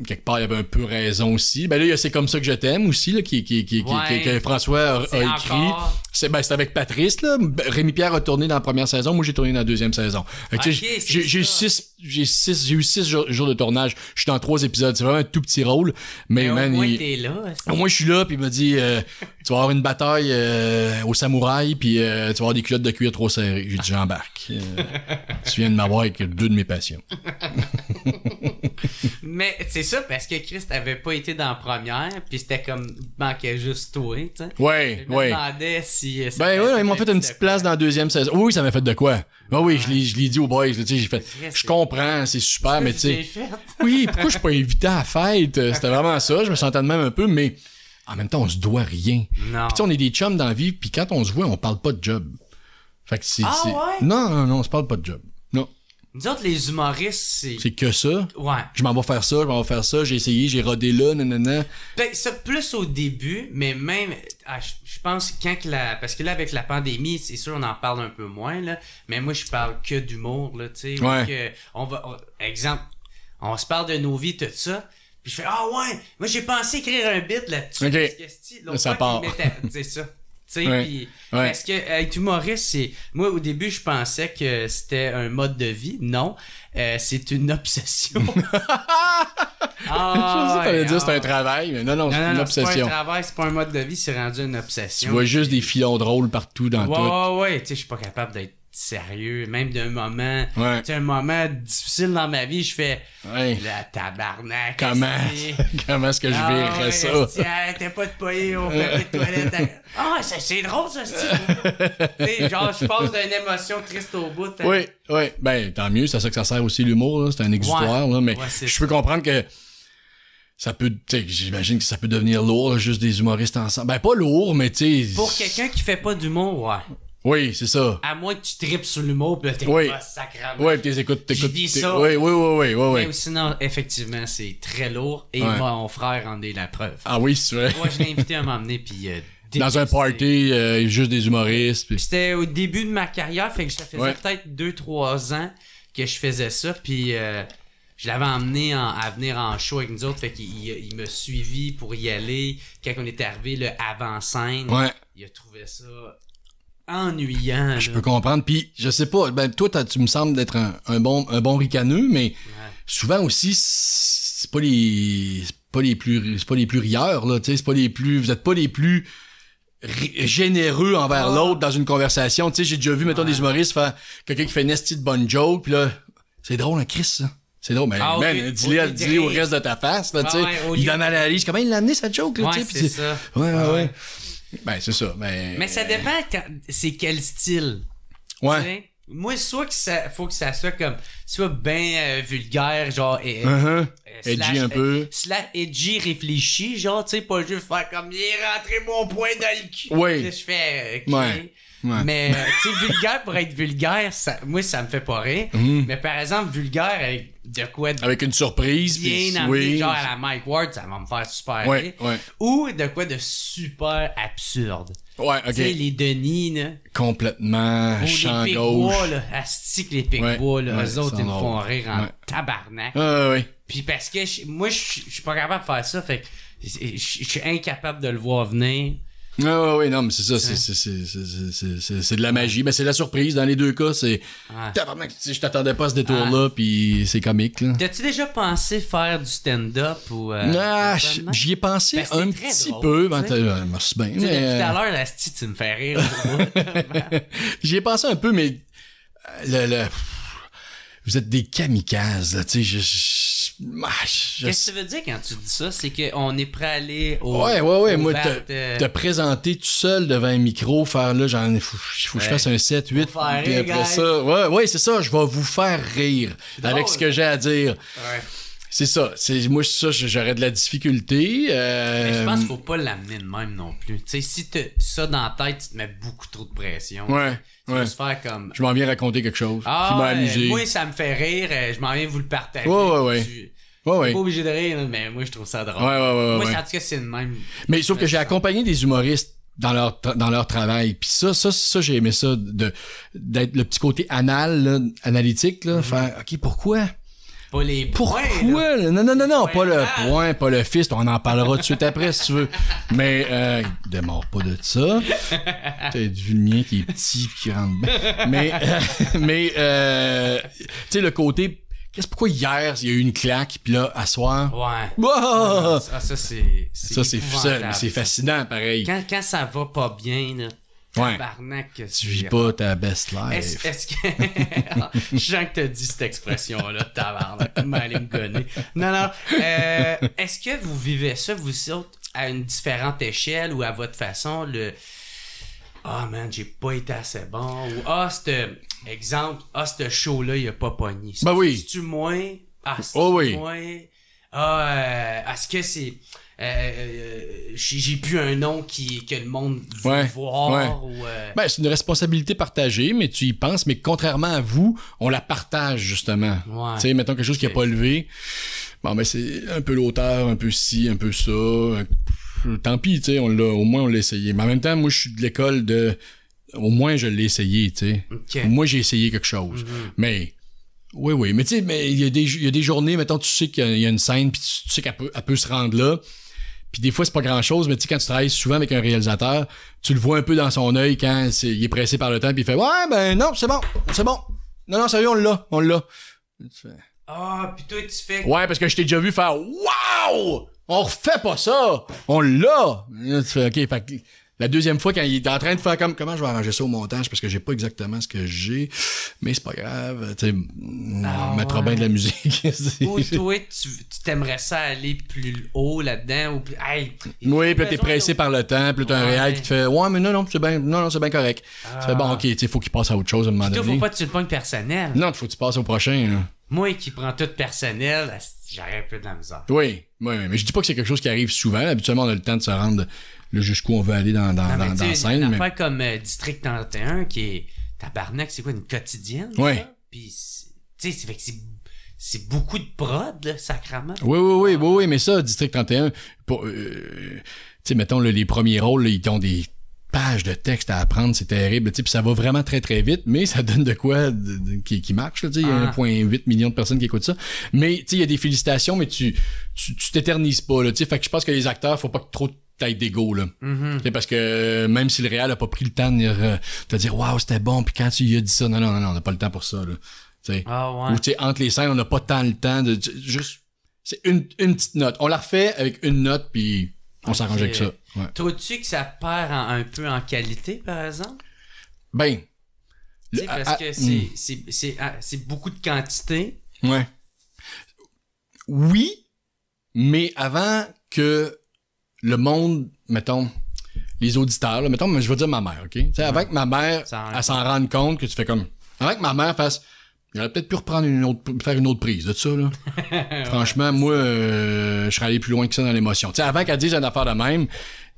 quelque part, il avait un peu raison aussi. Ben là, C'est comme ça que je t'aime aussi, là, qui, qui, qui, qui que François a, écrit. Ben, c'est avec Patrice, là. Rémi-Pierre a tourné dans la première saison, moi j'ai tourné dans la deuxième saison. j'ai eu six, six, eu six jours, de tournage. Je suis dans trois épisodes, c'est vraiment un tout petit rôle. Mais, ben, mais au moins, là. je suis là, puis il m'a dit, euh, tu vas avoir une bataille euh, au samouraï, puis euh, tu vas avoir des culottes de cuir trop serrées. J'ai dit, j'embarque. tu viens de m'avoir avec deux de mes passions.
Mais c'est ça parce que Christ avait pas été dans la première, puis c'était comme manquait juste toi, tu sais. je me demandais si. Euh, ben oui, ils m'ont
fait une petite place dans la deuxième saison. Oui, ça m'a fait de quoi? Ben oui, je l'ai dit aux boys, tu sais, j'ai fait. Je comprends, c'est super, mais tu sais. oui, pourquoi je suis pas invité à la fête? Euh, c'était vraiment ça, je me sentais de même un peu, mais en même temps, on se doit rien. Non. Puis on est des chums dans la vie, puis quand on se voit, on parle pas de job. Fait que c'est. Ah non, non, non, on se parle pas de job. Nous autres, les humoristes, c'est. C'est que ça. Ouais. Je m'en vais faire ça, je m'en vais faire ça, j'ai essayé, j'ai rodé là, nanana.
Ben, c'est plus au début, mais même, ah, je pense, quand que la. Parce que là, avec la pandémie, c'est sûr, on en parle un peu moins, là. Mais moi, je parle que d'humour, là, tu sais. Ouais. Que on va. exemple, on se parle de nos vies, tout ça. Puis je fais, ah ouais, moi, j'ai pensé écrire un bit là-dessus. ça C'est ça est-ce que être humoriste, c'est. Moi, au début, je pensais que c'était un mode de vie. Non, euh,
c'est une obsession.
ah, je pensais que dire c'est un ah.
travail, mais non,
non, c'est une obsession. C'est pas un travail, c'est pas un mode de vie, c'est rendu une obsession. Tu vois juste
des filons drôles partout dans ouais,
tout. Ouais, ouais, tu sais, je suis pas capable d'être sérieux, même d'un moment, un moment difficile dans ma vie, je fais la tabarnak. Comment est
comment est-ce que je vais ah verrais ça
t'es pas de poyer au euh. papier de toilette. Hein. Ah, c'est drôle ça,
c'est genre je passe d'une
émotion triste au bout. Hein. Oui,
oui, ben tant mieux, c'est ça que ça sert aussi l'humour c'est un exutoire mais je peux comprendre que ça peut j'imagine que ça peut devenir lourd juste des humoristes ensemble. Ben pas lourd, mais tu
Pour quelqu'un qui fait pas d'humour, ouais.
Oui, c'est ça.
À moins que tu tripes sur l'humour, puis t'es oui. pas ah, sacrément. Oui, puis
t'écoutes, t'écoutes. ça. Oui, oui, oui, oui, oui. Mais
sinon, effectivement, c'est très lourd, et mon frère en est la preuve.
Ah oui, c'est vrai. Moi, je l'ai invité à m'emmener, puis... Euh, dans un party, euh, juste des humoristes. C'était au
début de ma carrière, fait que ça faisait peut-être 2-3 ans que je faisais ça, puis euh, je l'avais emmené à venir en show avec nous autres, fait qu'il il, m'a me suivi pour y aller. Quand on était arrivé, le avant-scène, il a trouvé ça ennuyant. Je peux
comprendre. Puis, je sais pas, ben, toi, tu me sembles d'être un, bon, un bon ricaneux, mais souvent aussi, c'est pas les, pas les plus, c'est pas les plus rieurs, là, tu sais, c'est pas les plus, vous êtes pas les plus généreux envers ah. l'autre dans une conversation. Tu sais, j'ai déjà vu, mettons, des humoristes faire quelqu'un qui fait une esti de bonne joke, puis là, c'est drôle, un hein, Chris, ça. C'est drôle, mais ah, dis-le au reste de ta face, là, tu ah sais. Il il en analyse, comment il l'a amené, cette joke, là, tu sais. Ouais, ouais, ouais. Ben, c'est ça. mais ben, Mais ça euh, dépend
c'est quel style. Ouais. Moi, soit que ça, faut que ça soit comme, soit bien euh, vulgaire, genre, et, slash, uh-huh. euh, edgy un peu. Slash edgy réfléchi, genre, tu sais, pas juste faire comme, il est rentré mon point dans le cul. Oui. Je fais, ouais. Mais, euh, tu sais, vulgaire pour être vulgaire, moi, ça me fait pas rire. Mhm. Mais par exemple, vulgaire avec de quoi. De avec une surprise. Bien oui. genre à la Mike Ward, ça va me faire super rire. Ou de quoi de super absurde. Ouais, ok. Tu sais, les Denis,
Complètement, ou champ les gauche. Bois,
les eux autres, ils me font rire en tabarnak. ouais, Puis parce que moi, je suis pas capable de faire ça. Fait que je
suis incapable de le voir venir. Ah oui, non, mais c'est ça, c'est de la magie. Mais c'est la surprise. Dans les deux cas, c'est. Ouais. Je t'attendais pas à ce détour-là, pis puis c'est comique. T'as-tu déjà
pensé faire du stand-up ou. Euh, ah, j'y
ai pensé ben, un petit peu. Ben, bien. Euh, tout à l'heure, Asti, tu me fais rire. j'y ai pensé un peu, mais. Euh, le, le... Vous êtes des kamikazes, tu sais. Je...
Qu'est-ce que tu veux dire quand tu dis ça? C'est qu'on est prêt à aller au. Ouais, ouais, ouais. Moi, te,
présenter tout seul devant un micro, faire là, j'en ai, faut, que je fasse un 7, 8. Puis après ça, ouais, ouais, c'est ça, je vais vous faire rire avec ce que hein? j'ai à dire. Ouais. C'est ça. moi, C'est, ça, j'aurais de la difficulté. Euh, Mais je pense qu'il ne faut
pas l'amener de même non plus. Tu sais, si t'as ça dans la tête, tu te mets beaucoup trop de pression. Ouais.
Tu ouais. se faire comme. Je m'en viens raconter quelque chose ah, qui m'a ah, amusé. moi,
ça me fait rire. Euh, je m'en viens vous le partager. Ouais, ouais,
ouais. Ouais, ouais. Pas obligé
de rire, mais moi, je trouve ça drôle. Ouais, moi, en tout que c'est le
même. Mais sauf que j'ai accompagné des humoristes dans leur dans leur travail puis ça ça ça j'ai aimé ça de d'être le petit côté anal là, analytique là mhm. faire ok pourquoi pas les pourquoi là. non non non non pas le point pas le fist on en parlera tout de suite après si tu veux mais euh, démarre pas de ça t'as vu le mien qui est petit qui rentre mais euh, mais euh, tu sais le côté qu'est-ce pourquoi hier il y a eu une claque puis là à soir ouais ça ah, ça c'est ça c'est c'est fascinant
pareil quand, quand ça va pas bien là Ouais. Tabarnak,
tu vis pas ta best life. Est-ce est que.
Jean que t'as dit cette expression-là, tabarnak, malingonné. Non, non. Euh, est-ce que vous vivez ça, vous autres, à une différente échelle ou à votre façon, le, ah, man, j'ai pas été assez bon. Ou Ah, exemple, ah, ce show-là, il a pas pogné. Ben oui. tu moins? Ah, oh, Ah, euh, est-ce que c'est. Euh, euh, j'ai plus un nom qui, que le monde veut voir. ben,
c'est une responsabilité partagée, mais tu y penses, mais contrairement à vous, on la partage justement. Tu sais, mettons quelque chose qui n'a pas levé. Bon, ben c'est un peu l'auteur, un peu ci, un peu ça, tant pis, tu sais, on l'a, au moins on l'a essayé. Mais en même temps, moi, je suis de l'école de, au moins je l'ai essayé, tu sais. Moi, j'ai essayé quelque chose. Mm-hmm. Mais, oui, oui. Mais tu sais, mais il y, a des, journées, mettons, tu sais qu'il y, a une scène, puis tu, sais qu'elle peut, se rendre là. Puis des fois, c'est pas grand-chose, mais tu sais, quand tu travailles souvent avec un réalisateur, tu le vois un peu dans son œil quand il est pressé par le temps, puis il fait Ouais, ben non, c'est bon, c'est bon. Non, non, sérieux, on l'a, on l'a.
Ah, pis toi, tu fais. Ouais,
parce que je t'ai déjà vu faire Waouh! on refait pas ça. On l'a. OK, fait la deuxième fois, quand il est en train de faire comme comment je vais arranger ça au montage parce que j'ai pas exactement ce que j'ai, mais c'est pas grave, tu sais, on ah, mettra bien de la musique. Ou
toi, tu t'aimerais ça aller plus haut là-dedans ou
Oui, puis t'es pressé par le temps, puis tu as un réel qui te fait ouais mais non non c'est bien non non c'est correct. Tu bon ah. ok, il faut qu'il passe à autre chose à un moment donné. faut pas que tu le pognes personnel. Non, il faut que tu passes au prochain. Moi qui
prends tout personnel, j'arrive un peu de la misère.
Oui, oui, mais je dis pas que c'est quelque chose qui arrive souvent. Habituellement, on a le temps de se rendre jusqu'où on veut aller dans, dans, dans, scène. Une affaire
comme euh, District 31 qui est tabarnak, c'est quoi, une quotidienne? Oui. Puis, tu sais, c'est c'est beaucoup de prod, là, sacrament. Oui,
oui, oui, oui, oui, mais ça, District 31, pour, euh, tu sais, mettons, les premiers rôles, ils ont des pages de texte à apprendre, c'est terrible, tu sais, ça va vraiment très, très vite, mais ça donne de quoi qui, qui, marche, tu sais, il y a 1,8 ah. million de personnes qui écoutent ça. Mais, tu sais, il y a des félicitations, mais tu tu t'éternises pas, tu sais, fait que je pense que les acteurs, faut pas trop taille d'ego là. Mhm. Parce que euh, même si le Real a pas pris le temps de euh, te dire waouh c'était bon puis quand tu lui as dit ça non non non, on n'a pas le temps pour ça là. Ah, Ou entre les scènes on n'a pas tant le temps de juste c'est une, petite note. On la refait avec une note puis on s'arrange avec ça. Ouais.
tu que ça perd un peu en qualité par exemple? Ben. parce que c'est beaucoup de quantité.
Ouais. Oui, mais avant que le monde, mettons, les auditeurs, là, mettons, je veux dire ma mère, OK? Ouais. Avant que ma mère, elle s'en rende compte que tu fais comme. avec ma mère fasse. Il aurait peut-être pu reprendre une autre, faire une autre prise de ça, là. Franchement, moi, euh, je serais allé plus loin que ça dans l'émotion. Tu sais, avant qu'elle dise une affaire de même,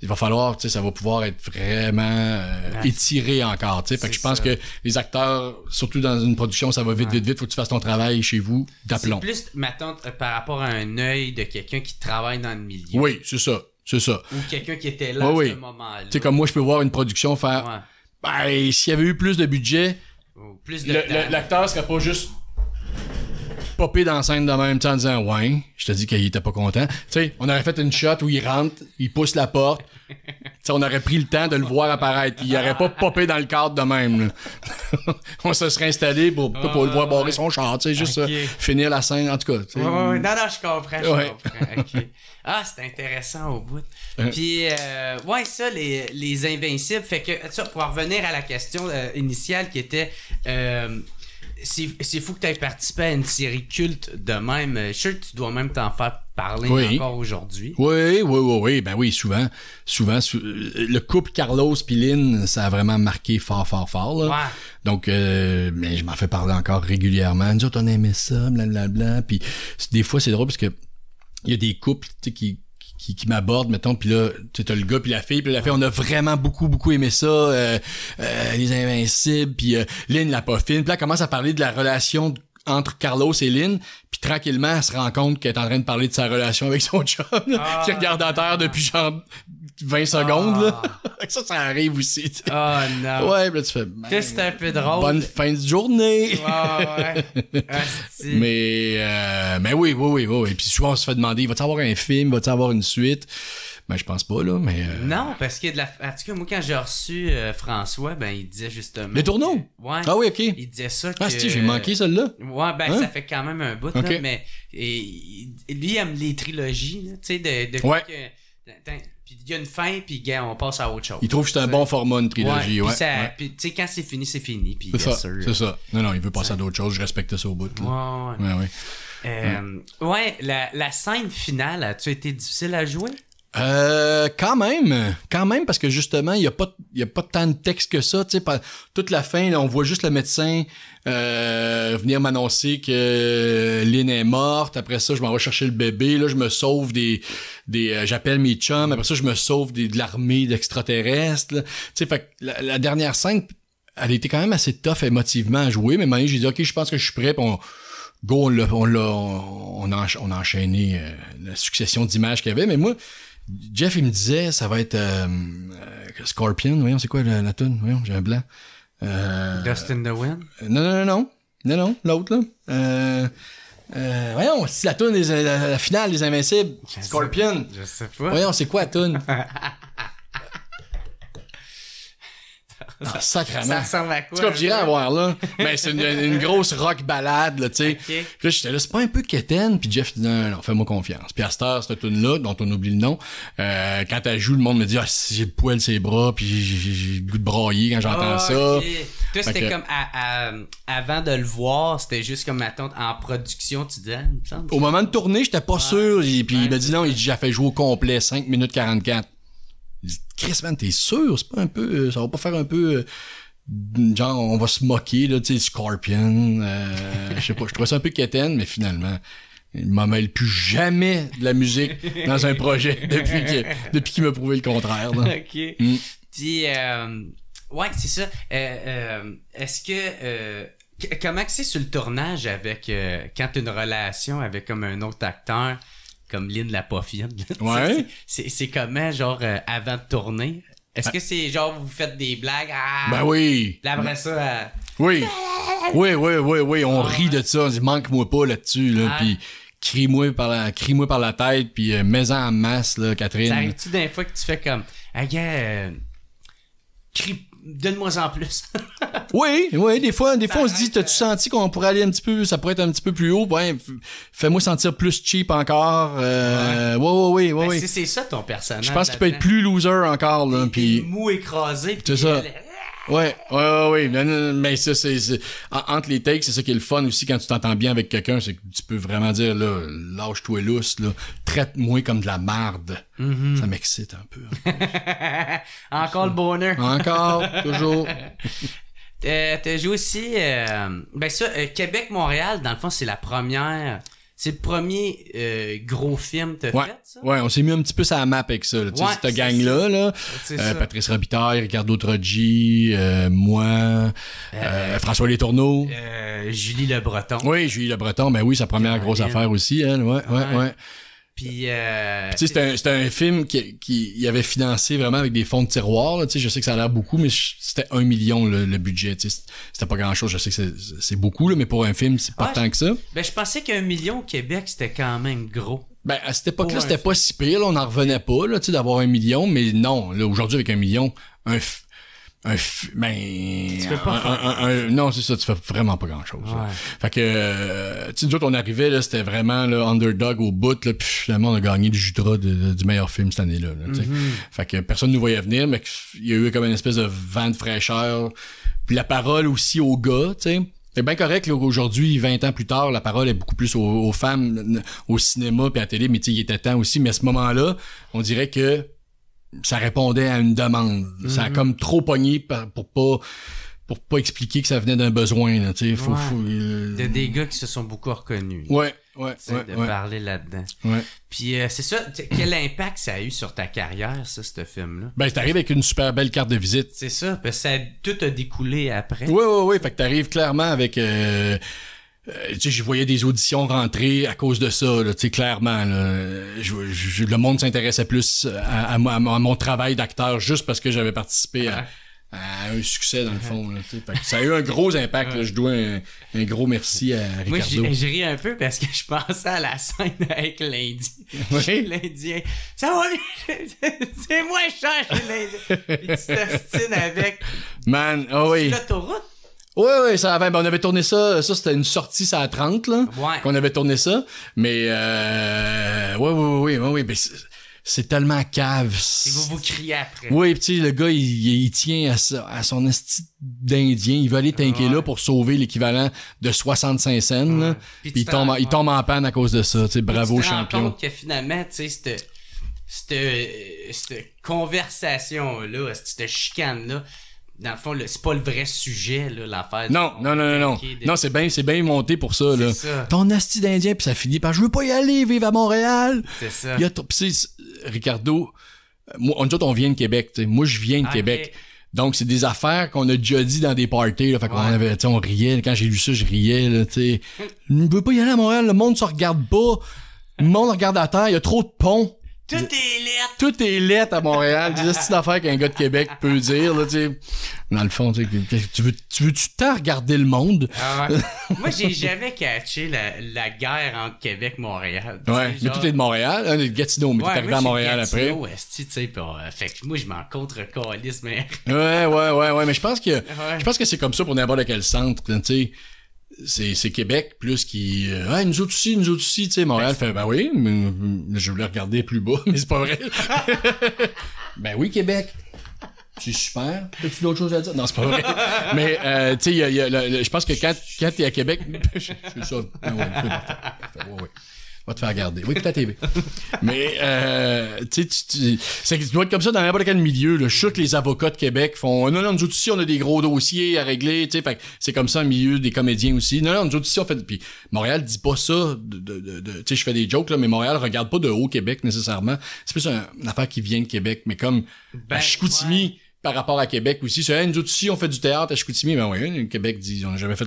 il va falloir, tu ça va pouvoir être vraiment euh, étiré encore, tu que je pense que les acteurs, surtout dans une production, ça va vite, vite, vite. Faut que tu fasses ton travail chez vous d'aplomb. C'est
plus, ma euh, par rapport à un œil de quelqu'un qui travaille dans le milieu.
Oui, c'est ça. C'est
ça. Ou quelqu'un qui était là à ce moment-là. Tu comme
moi, je peux voir une production faire. bah s'il y avait eu plus de budget, Ou plus l'acteur serait pas juste popé dans la scène de même temps en disant Ouais, je te dis qu'il était pas content. Tu sais, on aurait fait une shot où il rentre, il pousse la porte, on aurait pris le temps de le voir apparaître. Il n'aurait pas popé dans le cadre de même. on se serait installé pour, pour le voir barrer son chant, juste euh, finir la scène, en tout cas. Non, non, je comprends, je comprends.
Ah, c'est intéressant au bout. Puis, euh, ouais, ça, les, Invincibles, fait que, ça, pour revenir à la question euh, initiale qui était c'est fou que tu aies participé à une série culte de même. Je suis que tu dois même t'en faire parler encore aujourd'hui.
Oui, oui, oui, oui. Ben oui, souvent. Souvent, euh, le couple Carlos Pilin, ça a vraiment marqué fort, fort, fort. Donc, euh, je m'en fais parler encore régulièrement. Nous autres, on aimait ça, blablabla. Puis des fois, c'est drôle parce que il y a des couples qui, qui, qui m'aborde, mettons, puis là, tu as le gars puis la fille, puis la fille, on a vraiment beaucoup, beaucoup aimé ça, euh, euh, Les Invincibles, puis euh, Lynn la pas fine. Puis là, elle commence à parler de la relation entre Carlos et Lynn, puis tranquillement, elle se rend compte qu'elle est en train de parler de sa relation avec son chum, ah. qui regarde à terre depuis genre 20 secondes. Là. Ah. ça, ça arrive aussi. Ah Oh non. Ouais, là, tu fais. Ben, c'est un peu drôle. Bonne fin de journée. Ouais, ouais. mais, euh, mais oui, oui, oui, oui. Et puis souvent, on se fait demander va t avoir un film va t avoir une suite ben, je pense pas, là, mais. Euh,
non, parce que, de la... en tout cas, moi, quand j'ai reçu euh, François, ben, il disait justement. Les tourneaux Ouais. Ah oui, ok. Il disait ça. Ah, que... Ah, si, j'ai manqué celle-là. Ouais, ben, hein? ça fait quand même un bout, là, mais. Et... Lui, il aime les trilogies, tu sais, de. de ouais il y a une fin, puis gars, on passe à autre chose. Il trouve que c'est un bon format, une trilogie, ouais. Puis, quand c'est fini, c'est fini. c'est ça. C'est ça.
Non, non, il veut passer à d'autres choses. Je respecte ça au bout. Ouais,
euh, ouais. la, la, scène finale, as-tu été difficile à jouer?
Euh, quand même, quand même, parce que justement, il n'y a, pas, a pas tant de texte que ça. par, toute la fin, on voit juste le médecin euh, venir m'annoncer que Lynn est morte. Après ça, je m'en vais chercher le bébé. Là, je me sauve des... des euh, J'appelle mes chums. Après ça, je me sauve de l'armée d'extraterrestres. Fait que la, dernière scène, elle était quand même assez tough émotivement à jouer. Mais maintenant, j'ai dit, OK, je pense que je suis prêt. Pis on, go, on, on, on, a, enchaîné la succession d'images qu'il y avait. Mais moi, Jeff, il me disait, ça va être euh, euh, Scorpion. Voyons, c'est quoi la, la tune? Voyons, j'ai un blanc. Euh, Dust in the Wind? Euh, non, non, non, non. Non, non, l'autre, là. Euh, voyons, c'est la tune, la, finale des Invincibles. Scorpion. Je sais pas. Voyons, c'est quoi la tune? Ça ressemble à quoi? Tu comme j'irais voir là. Mais ben, c'est une, grosse rock balade, là, tu sais. là, j'étais là, c'est pas un peu quétaine. Puis Jeff dit, non, fais-moi confiance. Puis à cette heure, c'était tune-là, dont on oublie le nom, euh, quand elle joue, le monde me dit, ah, j'ai le poil ses bras, puis j'ai le goût de brailler quand j'entends ah, ça. Tu ça. c'était comme
avant de le voir, c'était juste comme ma en production, tu
disais, me semble. Au moment de tourner, j'étais pas sûr. puis il m'a dit, non, il dit, fait jouer au complet, 5 minutes 44. Chris, man, t'es sûr? C'est pas un peu. Euh, ça va pas faire un peu. Euh, genre, on va se moquer, là, tu sais, Scorpion. Euh, je sais pas, je trouvais ça un peu quétaine, mais finalement. Il m'en mêle plus jamais de la musique dans un projet depuis qu'il depuis m'a prouvé le contraire. OK.
Hmm. ouais, c'est ça. Est-ce que comment c'est sur le tournage avec quand t'as une relation avec comme un autre acteur comme Lynn la Poffine. Ouais. c'est comment, genre, euh, avant de tourner? Est-ce que c'est genre, vous faites des blagues? Ah, ben oui! La ben ça... Euh,
oui. oui, oui, oui, oui, on ah, rit de ça. On dit, manque-moi pas là-dessus, là. Puis crie-moi par, la... crie par la tête, puis euh, mets-en en masse, là, Catherine. Ça tu
des fois que tu fais comme, ah, gars donne-moi en plus.
oui, oui, des fois, des fois on se dit, t'as-tu euh, senti qu'on pourrait aller un petit peu, ça pourrait être un petit peu plus haut, ben, fais-moi sentir plus cheap encore. Euh, ouais, ouais, ouais, ben, C'est ça ton personnage. Je pense qu'il peut être plus loser encore, là, Mou
écrasé. C'est ça.
Ouais, ouais, ouais, mais ben, ben, ça, c'est, entre les takes, c'est ça qui est le fun aussi quand tu t'entends bien avec quelqu'un, c'est que tu peux vraiment dire, là, lâche-toi lousse, là, traite-moi comme de la marde. Mm-hmm. Ça m'excite un peu.
Encore le bonheur.
Encore, toujours.
Tu t'as aussi, euh, ben ça, euh, Québec-Montréal, dans le fond, c'est la première c'est le premier euh, gros film que t'as fait,
ça? Ouais, on s'est mis un petit peu sur la map avec ça. Là. cette gang-là, là, euh, Patrice Robitaille, Ricardo Troggi, euh, moi, euh, François Letourneau. Julie Le Breton. Oui, Julie Le Breton, ben oui, sa première grosse affaire aussi, elle, ouais. ouais. ouais. Euh, Puis, tu sais, c'était un, un, film qui, qui avait financé vraiment avec des fonds de tiroir. Tu sais, je sais que ça a l'air beaucoup, mais c'était un million le, budget. Tu sais, c'était pas grand-chose. Je sais que c'est beaucoup, là, mais pour un film, c'est pas tant que ça.
Ben, je pensais qu'un million au Québec, c'était quand même gros. Ben, à cette époque-là, c'était
pas si pire. on n'en revenait pas, tu sais, d'avoir un million, mais non. Là, aujourd'hui, avec un million, un, mais ben, non c'est ça tu fais vraiment pas grand chose fait que euh, tu nous autres on arrivait là c'était vraiment le underdog au bout là puis finalement on a gagné le Jutra du meilleur film cette année là, là mm-hmm. fait que personne nous voyait venir mais il y a eu comme une espèce de vent de fraîcheur puis la parole aussi aux gars tu sais c'est bien correct aujourd'hui, 20 ans plus tard, la parole est beaucoup plus aux, femmes au cinéma puis à la télé, mais tu il était temps aussi. Mais à ce moment-là, on dirait que ça répondait à une demande. Ça a mhm. comme trop pogné pour pas pour pas expliquer que ça venait d'un besoin. Là, t'sais, faut, euh, des
gars qui se sont beaucoup reconnus. Ouais, ouais, ouais De parler là-dedans. Puis euh, c'est ça, quel impact ça a eu sur ta carrière, ça, ce film-là? Ben, t'arrives avec une super belle carte de visite. C'est ça, parce que ça, tout a découlé
après. Oui, oui, oui. Fait que t'arrives clairement avec... Euh, euh, je voyais des auditions rentrer à cause de ça, clairement. le monde s'intéressait plus à, mon travail d'acteur juste parce que j'avais participé à, un succès, dans le fond. ça a eu un gros impact. je dois un, gros merci à Ricardo. Moi, je ris un peu parce que je pensais
à la scène avec l'Indien. L'Indien. Ça va bien! C'est moi, cher, l'Indien! Puis tu avec...
Man, oh oui! l'autoroute oui, oui, ça ben, ben, on avait tourné ça. Ça, c'était une sortie, ça à 30, là. Qu'on avait tourné ça. Mais, euh, ouais, oui, oui, oui, oui. Ben, c'est tellement cave. Il vous vous
crier après. Oui,
petit le gars, il, tient à, à son esti d'Indien. Il va aller tanker là pour sauver l'équivalent de 65 cents. il, tombe, en... il tombe en panne à cause de ça. bravo, champion.
que finalement, tu sais, cette, conversation-là, cette chicane-là, dans le fond, c'est pas le vrai sujet,
l'affaire. Non, non, non, non, non. c'est bien, c'est bien monté pour ça, là. Ton asti d'Indien, puis ça finit par, je veux pas y aller, vivre à Montréal. C'est ça. Ricardo, euh, moi, dit, on vient de Québec, Moi, je viens de ah, Québec. Donc, c'est des affaires qu'on a déjà dit dans des parties. Là, fait qu'on avait, on riait. Quand j'ai lu ça, je riais. Là, je veux pas y aller à Montréal. Le monde se regarde pas. Le monde regarde à terre. Il y a trop de ponts. Tout est lettre. Tout est lettre à Montréal. C'est une affaire qu'un gars de Québec peut dire. Là, sais. Dans le fond, tu veux tu veux -tu tant regarder le monde. Ah moi,
j'ai jamais catché la, guerre entre Québec et Montréal. Ouais, mais tout est de Montréal.
Un hein, est de Gatineau, mais ouais, t'es arrivé à Montréal Gatineau,
après. Esti, tu euh, fait que moi, je m'en contre calisse, mais.
ouais, ouais, ouais, ouais. Mais je pense que je pense que c'est comme ça pour n'importe quel centre. sais c'est Québec plus qui euh, ah nous autres aussi nous autres aussi tu sais Montréal ben, fait ben oui mais je voulais regarder plus bas mais c'est pas vrai ben oui Québec c'est super. T'as-tu d'autres choses à dire? Non, c'est pas vrai. Mais, euh, tu sais, je pense que quand, quand t'es à Québec, suis ça. Ben ouais, va te faire regarder. Oui, puis la TV. Mais, euh, tu sais, tu dois être comme ça dans n'importe quel milieu. Là. Je les avocats de Québec font Non, non, nous autres ici, on a des gros dossiers à régler. Tu sais, c'est comme ça au milieu des comédiens aussi. Non, non, nous autres ici, on fait. Puis Montréal dit pas ça. De, de, tu sais, je fais des jokes, là, mais Montréal regarde pas de haut Québec nécessairement. C'est plus une affaire qui vient de Québec. Mais comme ben, à Chicoutimi, par rapport à Québec aussi. C'est nous on fait du théâtre à Chicoutimi, mais ben oui, Québec dit, on n'a jamais fait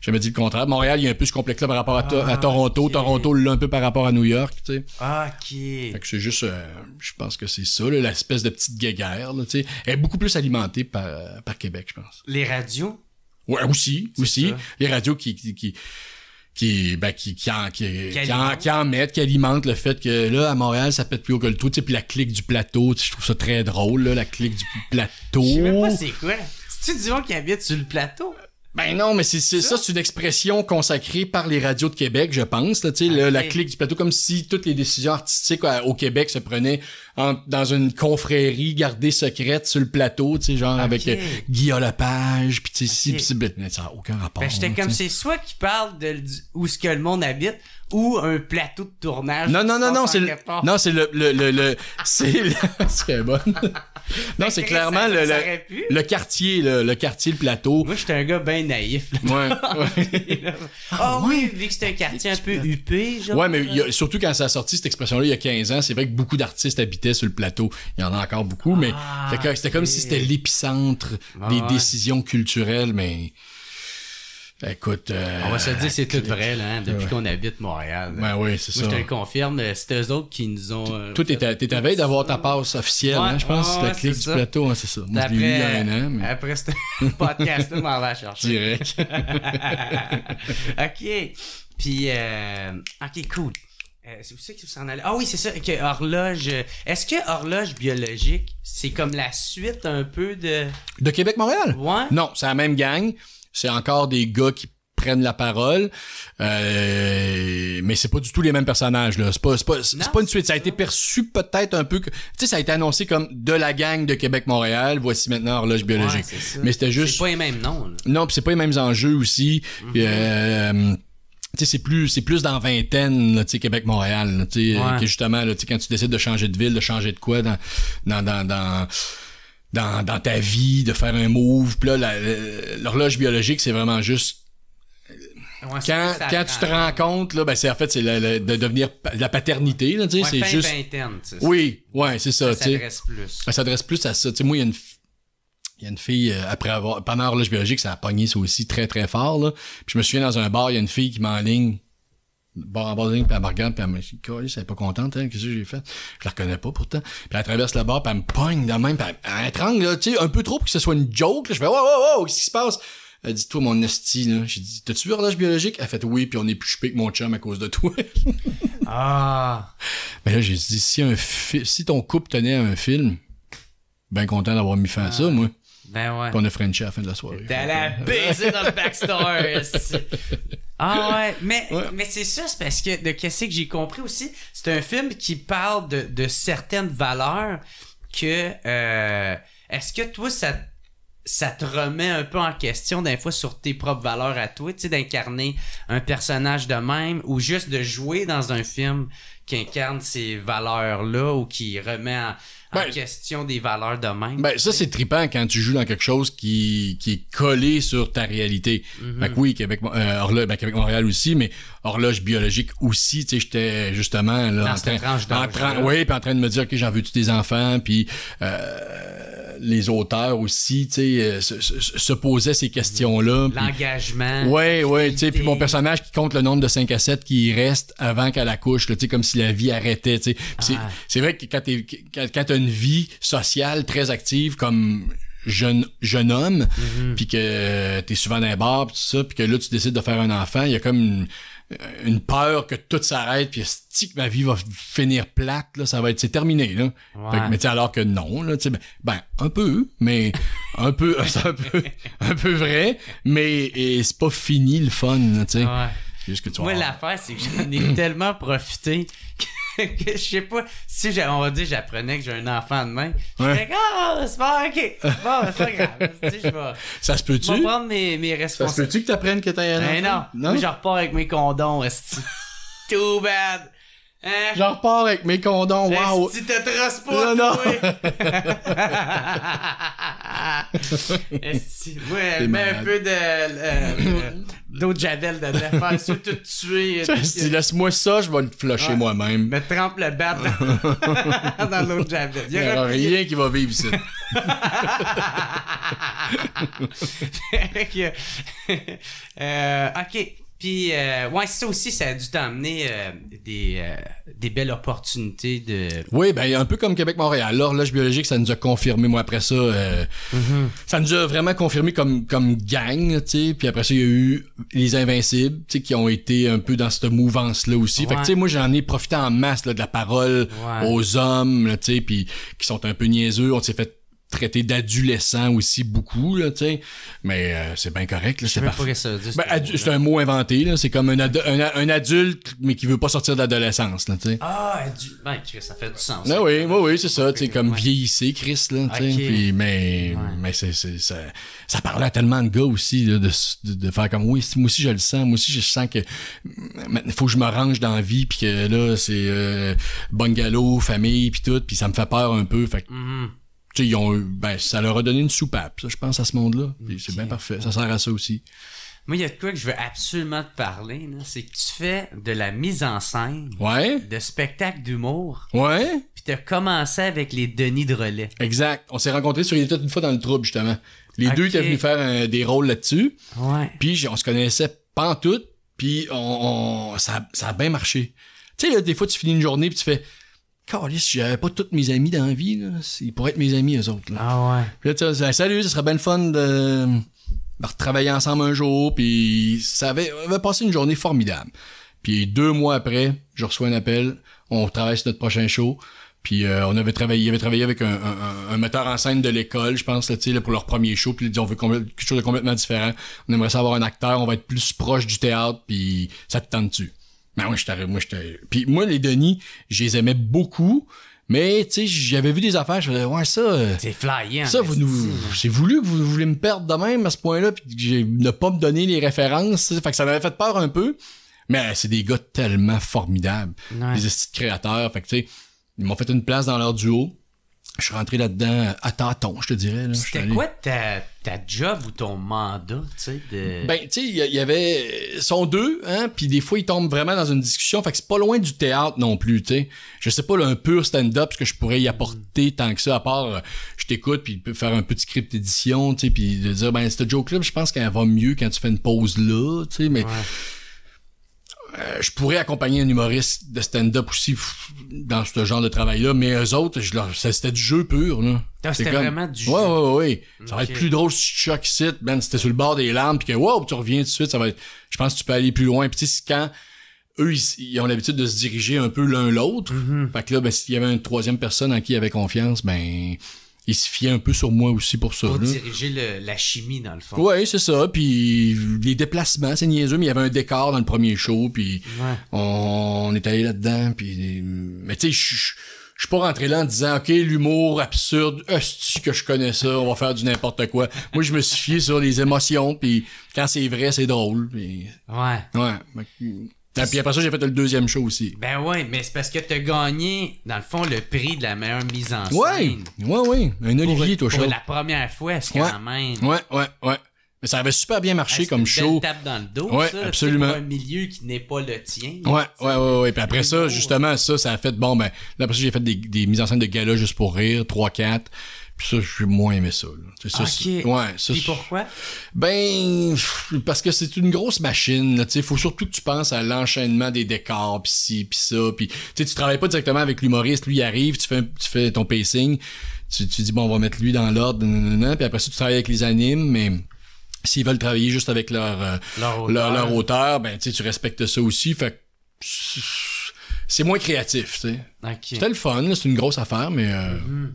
jamais dit le contraire. Montréal, il y a un peu ce complexe-là par rapport à, ah, Toronto. Toronto l'a un peu par rapport à New York, tu sais. Ah, ok. Fait que c'est juste, euh, je pense que c'est ça, l'espèce de petite guéguerre, tu sais. Elle est beaucoup plus alimentée par, par Québec, je pense. Les radios? Ouais, aussi, aussi. Les radios qui qui ben, qui qui en, qui, qui, en, qui en mettent, qui alimentent le fait que là à Montréal ça pète plus haut que le tout, puis la clique du plateau, je trouve ça très drôle là, la clique du plateau. Je sais même pas c'est
quoi. Si tu dis qui habite sur le plateau.
Ben non, mais c'est ça, c'est une expression consacrée par les radios de Québec, je pense. Là, ah, la clique du plateau, comme si toutes les décisions artistiques euh, au Québec se prenaient dans une confrérie gardée secrète sur le plateau, tu sais, genre avec euh, Guillaume Lepage, puis okay. si, pis ben, ça n'a aucun rapport. Ben, comme, c'est
soit qui parle de où ce que le monde habite, ou un plateau de tournage. Non, non, non, non, c'est le, non,
c'est le, le, le, c'est le, bon. non, c'est clairement le, le, quartier, le, quartier, le plateau. Moi, j'étais un gars bien naïf. Là,
ouais. ouais. Ah, ah oui, vu que c'était un quartier un peu huppé, genre. Ouais, mais surtout
quand ça a sorti cette expression-là il y a 15 ans, c'est vrai que beaucoup d'artistes habitaient sur le plateau. Il y en a encore beaucoup, mais ah, c'était comme si c'était l'épicentre des décisions culturelles, mais. Écoute. Euh, on va se dire, c'est tout vrai, là, hein, depuis qu'on habite Montréal. Ben oui,
c'est ça. Moi, je te le confirme, euh, c'est eux autres qui nous ont. Euh, Toi, t'es à veille
d'avoir ta passe officielle, hein, je pense, ouais, la clé du plateau, hein, c'est ça. Moi, après, je un an. Mais... Après ce podcast-là,
on va chercher. Direct. OK. Puis, OK, cool. c'est où ça que vous en allez? Ah oui, c'est ça, que horloge. Est-ce que horloge biologique, c'est comme la suite un peu de.
De Québec-Montréal? Ouais. Non, c'est la même gang. C'est encore des gars qui prennent la parole. Euh, mais c'est pas du tout les mêmes personnages là. C'est pas c'est pas, pas, une suite. Ça a été perçu peut-être un peu. Tu sais, ça a été annoncé comme de la gang de Québec Montréal. Voici maintenant horloge biologique. mais c'était juste. C'est pas les mêmes noms. Non, pis c'est pas les mêmes enjeux aussi. Mhm. Euh, c'est plus c'est plus dans vingtaine tu Québec Montréal tu sais justement là, quand tu décides de changer de ville de changer de quoi dans, dans, dans dans, dans ta vie, de faire un move. Puis là, euh, l'horloge biologique, c'est vraiment juste euh, quand, quand tu te rends compte, là, ben c'est en fait c'est de devenir la paternité, c'est juste. oui, ouais, c'est ça. Ça s'adresse plus. Ça s'adresse plus à ça. moi, il y a une il y a une fille, euh, après avoir, pendant l'horloge biologique, ça a pogné ça aussi très, très fort, là. Puis je me souviens, dans un bar, il y a une fille qui ligne en bas de ligne, puis elle me puis elle me dit, elle pas contente, hein, qu'est-ce que j'ai fait? Je la reconnais pas pourtant. Puis elle traverse le bar, puis elle me pogne de même, puis elle, étrangle, là, tu sais, un peu trop pour que ce soit une joke, Je fais, wow, wow, wow, qu'est-ce qui se passe? Elle dit, toi, mon esti, là. J'ai dit, t'as-tu vu horloge biologique? Elle fait, oui, puis on est plus chupé que mon chum à cause de toi. ah! Mais là, j'ai dit, si un si ton couple tenait à un film, ben content d'avoir mis fin à ça, ah. moi. Ben ouais. Puis on a Frenchy à la fin de la soirée. T'as
la baiser dans le Ah ouais, mais, mais c'est ça, c'est parce que de qu'est-ce que j'ai compris aussi, c'est un film qui parle de, de certaines valeurs que euh, est-ce que toi ça ça te remet un peu en question d'un fois sur tes propres valeurs à toi, tu sais d'incarner un personnage de même ou juste de jouer dans un film qui incarne ces valeurs là ou qui remet en, ben,
question des valeurs de même. Ben, ça, c'est trippant quand tu joues dans quelque chose qui, qui est collé sur ta réalité. ben, oui, Québec, euh, ben, Québec Montréal aussi, mais horloge biologique aussi. Tu sais, j'étais justement là, Dans en train, en train oui, puis en train de me dire que j'en veux-tu des enfants, puis euh, les auteurs aussi, tu sais, euh, se, posaient ces questions-là.
L'engagement.
Oui, oui, tu sais, puis mon personnage qui compte le nombre de 5 à 7 qui reste avant qu'à qu'elle accouche, tu sais, comme si la vie arrêtait, tu sais. Ah. C'est vrai que quand t'es quand, t'as une vie sociale très active comme jeune jeune homme mm-hmm. puis que t'es souvent dans un bar pis tout ça puis que là tu décides de faire un enfant il y a comme une, une peur que tout s'arrête puis que ma vie va finir plate là ça va être c'est terminé là mais tu alors que non là tu ben, ben, un peu mais un peu un peu un peu vrai mais c'est pas fini le fun tu sais ouais. Juste que tu
Moi, l'affaire, c'est que j'en ai tellement profité je sais pas, si on va dire j'apprenais que j'ai un enfant demain je serais d'accord ah, oh, c'est pas ok, bon, c'est pas grave. je vais, ça se peut-tu? prendre mes, mes Ça se peut-tu
que t'apprennes que t'as un ben enfant? Mais non, non? Mais je repars avec mes condoms,
Too bad!
Hein? Je repars avec mes condoms, waouh! Si
t'atroces pas, non, non. si, ouais, mets un peu de
euh,
d'eau de javel dedans, faire se tout tuer. Si
laisse-moi ça, je vais le flusher moi-même. Me trempe le bat dans,
dans l'eau de javel. Il y, a aura rien
qui va vivre ça.
euh, ok. Puis, euh, ouais, ça aussi, ça a dû t'emmener euh, des, euh, des, belles opportunités de.
Oui, ben, un peu comme Québec-Montréal. L'horloge biologique, ça nous a confirmé, moi, après ça. Euh, mm-hmm. Ça nous a vraiment confirmé comme, comme gang, tu sais. Puis après ça, il y a eu les Invincibles, tu sais, qui ont été un peu dans cette mouvance-là aussi. Fait que, tu sais, moi, j'en ai profité en masse, là, de la parole aux hommes, tu sais, puis qui sont un peu niaiseux. On s'est fait traité d'adolescent aussi beaucoup là, sais mais euh, c'est bien correct là, c'est pas Ben, c'est hein. un mot inventé là, c'est comme un, un, adulte mais qui veut pas sortir d'adolescence l'adolescence là, sais
Ah, adulte. Ben, ça fait du sens. Ben, oui,
oui, oui, c'est ça, tu comme ouais. Christ, Chris là, Puis, mais mais c'est ça ça parlait à tellement de gars aussi de, de, faire comme oui, moi aussi je le sens, moi aussi je sens que il faut que je me range dans la vie puis que là c'est euh, bungalow, famille puis tout, puis ça me fait peur un peu, fait mm-hmm ils ont, ben, ça leur a donné une soupape, je pense, à ce monde-là. C'est bien parfait. Ça sert à ça aussi.
Moi, il y a de quoi que je veux absolument te parler, c'est que tu fais de la mise en
scène de spectacle d'humour. Ouais. Puis as commencé avec les Denis de relais. Exact. On s'est rencontrés sur les était une fois dans le trouble, justement. Les deux étaient venus faire euh, des rôles là-dessus. Ouais. Puis on se connaissait pas en tout, puis on, ça, a bien marché. Tu sais, des fois, tu finis une journée, puis tu fais si j'avais pas tous mes amis dans la vie, Ils pourraient être mes amis, eux autres, Ah ouais. salut, ce serait bien le fun de, travailler retravailler ensemble un jour, puis ça avait, passé une journée formidable. Puis deux mois après, je reçois un appel, on travaille sur notre prochain show, puis euh, on avait travaillé, avait travaillé avec un, metteur en scène de l'école, je pense, pour leur premier show, puis ils dit on veut quelque chose de complètement différent, on aimerait savoir un acteur, on va être plus proche du théâtre, puis ça te tente-tu? Ben Moi, Puis moi, les Denis, je les aimais beaucoup. Mais, tu sais, j'avais vu des affaires, je me disais, ouais, ça. Euh, c'est flyant. Hein, ça, vous nous. J'ai voulu que vous voulez me perdre de même à ce point-là, puis ne pas me donner les références. Fait que ça m'avait fait peur un peu. Mais euh, c'est des gars tellement formidables. les Des créateurs. Fait que, tu sais, ils m'ont fait une place dans leur duo je suis rentré là-dedans à tâtons, je te dirais. C'était quoi ta, job ou ton mandat,
tu sais?
Ben, tu sais, il y, avait... Ils euh, sont deux, hein, puis des fois, ils tombent vraiment dans une discussion, fait que c'est pas loin du théâtre non plus, tu sais. Je sais pas, un pur stand-up, ce que je pourrais y apporter tant que ça, à part, euh, je t'écoute, puis faire un petit script édition, tu sais, puis de dire, ben, cette joke-là, je pense qu'elle va mieux quand tu fais une pause là, tu sais, mais... Euh, je pourrais accompagner un humoriste de stand-up aussi dans ce genre de travail-là, mais eux autres, je c'était du jeu pur. Là. Ah, c'était vraiment du jeu. Ouais, ouais, ouais. Ça va être plus drôle si tu choques ben, c'était sur le bord des larmes, puis que, wow, tu reviens tout de suite, ça va être... Je pense que tu peux aller plus loin. Puis quand eux, ils, ont l'habitude de se diriger un peu l'un l'autre, parce mm-hmm. que là, ben, s'il y avait une troisième personne en qui ils avaient confiance, ben il se fiait un peu sur moi aussi pour ça. Pour
diriger la chimie, dans le fond. Oui,
c'est ça. Puis les déplacements, c'est niaiseux, mais il y avait un décor dans le premier show, puis on, est allé là-dedans. Puis... Mais tu sais, je je suis pas rentré là en disant OK, l'humour absurde, hostie que je connais ça, on va faire du n'importe quoi. Moi, je me suis fié sur les émotions, puis quand c'est vrai, c'est drôle. Ouais. Ouais. Et puis après ça, j'ai fait le deuxième show aussi.
Ben ouais, mais c'est parce que t'as gagné, dans le fond, le prix de la meilleure mise en scène.
Ouais, ouais, ouais. Un Olivier, toi, Pour la
première fois, c'est quand ouais. même. Ouais,
ouais, ouais. Mais ça avait super bien marché comme show. Une tape dans le dos, ouais, absolument. un
milieu qui n'est pas le tien. Ouais,
ouais, ouais, ouais. Puis après ça, justement, ça, ça a fait, bon, ben, là, après ça, j'ai fait des, des mises en scène de gala juste pour rire, 3-4. Puis ça, je suis moins aimé ça. Là. ouais, Puis pourquoi? Ben, parce que c'est une grosse machine. Il faut surtout que tu penses à l'enchaînement des décors, pis ci, pis ça. Pis, tu travailles pas directement avec l'humoriste. Lui, il arrive, tu fais, tu fais ton pacing. Tu, tu dis, bon, on va mettre lui dans l'ordre. Puis après ça, tu travailles avec les animes, mais... S'ils veulent travailler juste avec leur, euh, leur, auteur. Leur, ben, tu respectes ça aussi. Fait c'est moins créatif, tu C'était le fun, c'est une grosse affaire, mais euh, mm-hmm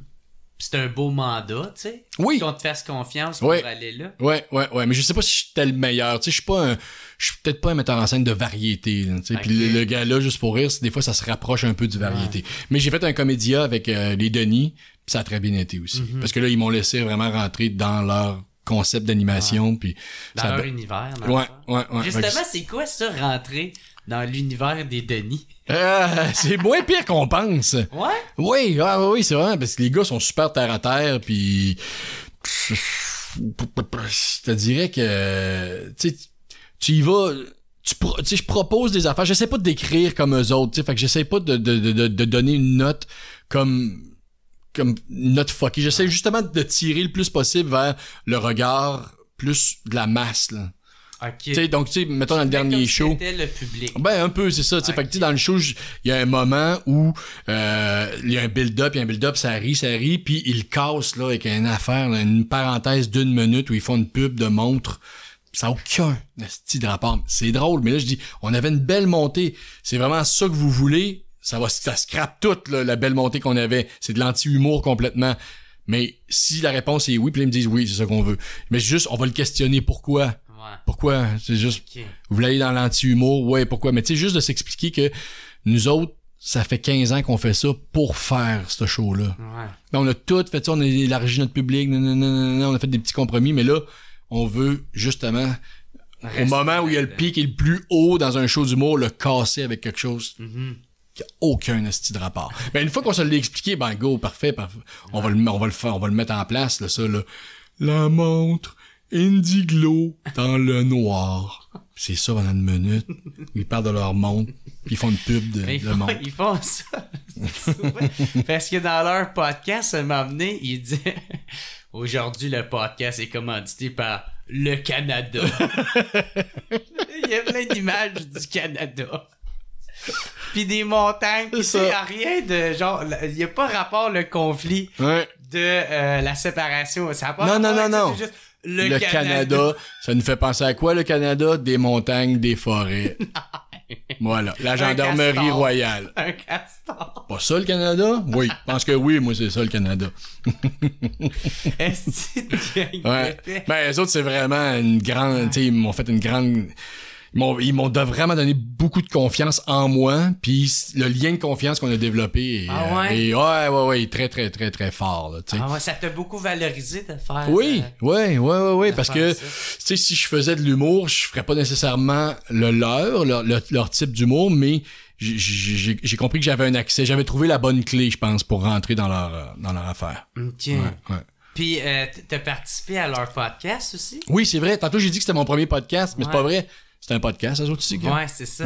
c'est un beau mandat, tu sais. Oui. Qu'on te fasse confiance pour aller là.
Ouais, ouais, ouais. Mais je sais pas si j'étais le meilleur. Tu sais, je suis pas je suis peut-être pas un metteur en scène de variété. Puis le, gars-là, juste pour rire, des fois, ça se rapproche un peu du variété. Mais j'ai fait un comédia avec euh, les Denis, ça a très bien été aussi. Mhm. Parce que là, ils m'ont laissé vraiment rentrer dans leur concept d'animation. Puis dans leur univers. ouais, ouais, ouais. Justement,
c'est quoi ça, rentrer dans l'univers des Denis.
Euh, c'est moins pire qu'on pense. Ouais? Ah, oui, oui, c'est vrai, parce que les gars sont super terre à terre, puis. Je te dirais que. Tu tu y vas. Tu, je propose des affaires. sais pas décrire comme eux autres, tu Fait que j'essaie pas de, donner une note comme comme note fucky. J'essaie justement de tirer le plus possible vers le regard plus de la masse. Là donc, tu sais, mettons dans le dernier show.
le
Ben, un peu, c'est ça. tu sais Fait que, dans le show, il y a un moment où euh, il y a un build-up, il y a un build-up, ça rit, ça rit, puis il casse là, avec une affaire, une parenthèse d'une minute où ils font une pub de montre. Ça aucun style C'est drôle, mais là, je dis, on avait une belle montée. C'est vraiment ça que vous voulez. Ça va, ça scrape toute la belle montée qu'on avait. C'est de l'anti-humour complètement. Mais si la réponse est oui, puis ils me disent oui, c'est ça qu'on veut. Mais juste, on va le questionner pourquoi pourquoi? C'est juste, vous voulez aller dans l'anti-humour? Ouais, pourquoi? Mais tu sais, juste de s'expliquer que nous autres, ça fait 15 ans qu'on fait ça pour faire ce show-là. Ouais. Ben, on a tout fait ça, on a élargi notre public, on a fait des petits compromis, mais là, on veut justement, au moment où il y a le pic et le plus haut dans un show d'humour, le casser avec quelque chose mm-hmm. qui n'a aucun esti de rapport. Mais ben, une fois qu'on se l'a expliqué, ben go, parfait, On, va le, on, on va le mettre en place, là, ça, là. La montre Indiglo dans le noir. C'est ça pendant une minute. Ils parlent de leur monde, puis ils font une pub de, le monde.
Ils font ça. Parce que dans leur podcast, ça un moment ils disent Aujourd'hui, le podcast est commandité par le Canada. Il y a plein d'images du Canada. Puis des montagnes, c'est rien de genre. Il n'y a pas rapport le conflit de euh, la séparation. Ça non, non, non, non
le, Canada. Ça nous fait penser à quoi le Canada? Des montagnes, des forêts. voilà, la gendarmerie royale.
Un castor.
Pas ça le Canada? Oui, je pense que oui, moi c'est ça le Canada. Est-ce que ouais. Ben les autres c'est vraiment une grande, tu ils fait une grande ils m'ont vraiment donné beaucoup de confiance en moi, puis le lien de confiance qu'on a développé est, ah euh, ouais, très, très, très, très fort. ah ouais, ça
t'a beaucoup valorisé de faire. Oui,
oui, euh, oui, oui, oui, parce que si je faisais de l'humour, je ferais pas nécessairement le leur, leur, type d'humour, mais j'ai, compris que j'avais un accès, j'avais trouvé la bonne clé, je pense, pour rentrer dans leur, euh, dans leur affaire. Ok.
Puis, euh, t'as participé à leur podcast aussi?
Oui, c'est vrai. Tantôt, j'ai dit que c'était mon premier podcast, mais c'est pas vrai. C'est un podcast, eux autres aussi. Ouais, c'est ça.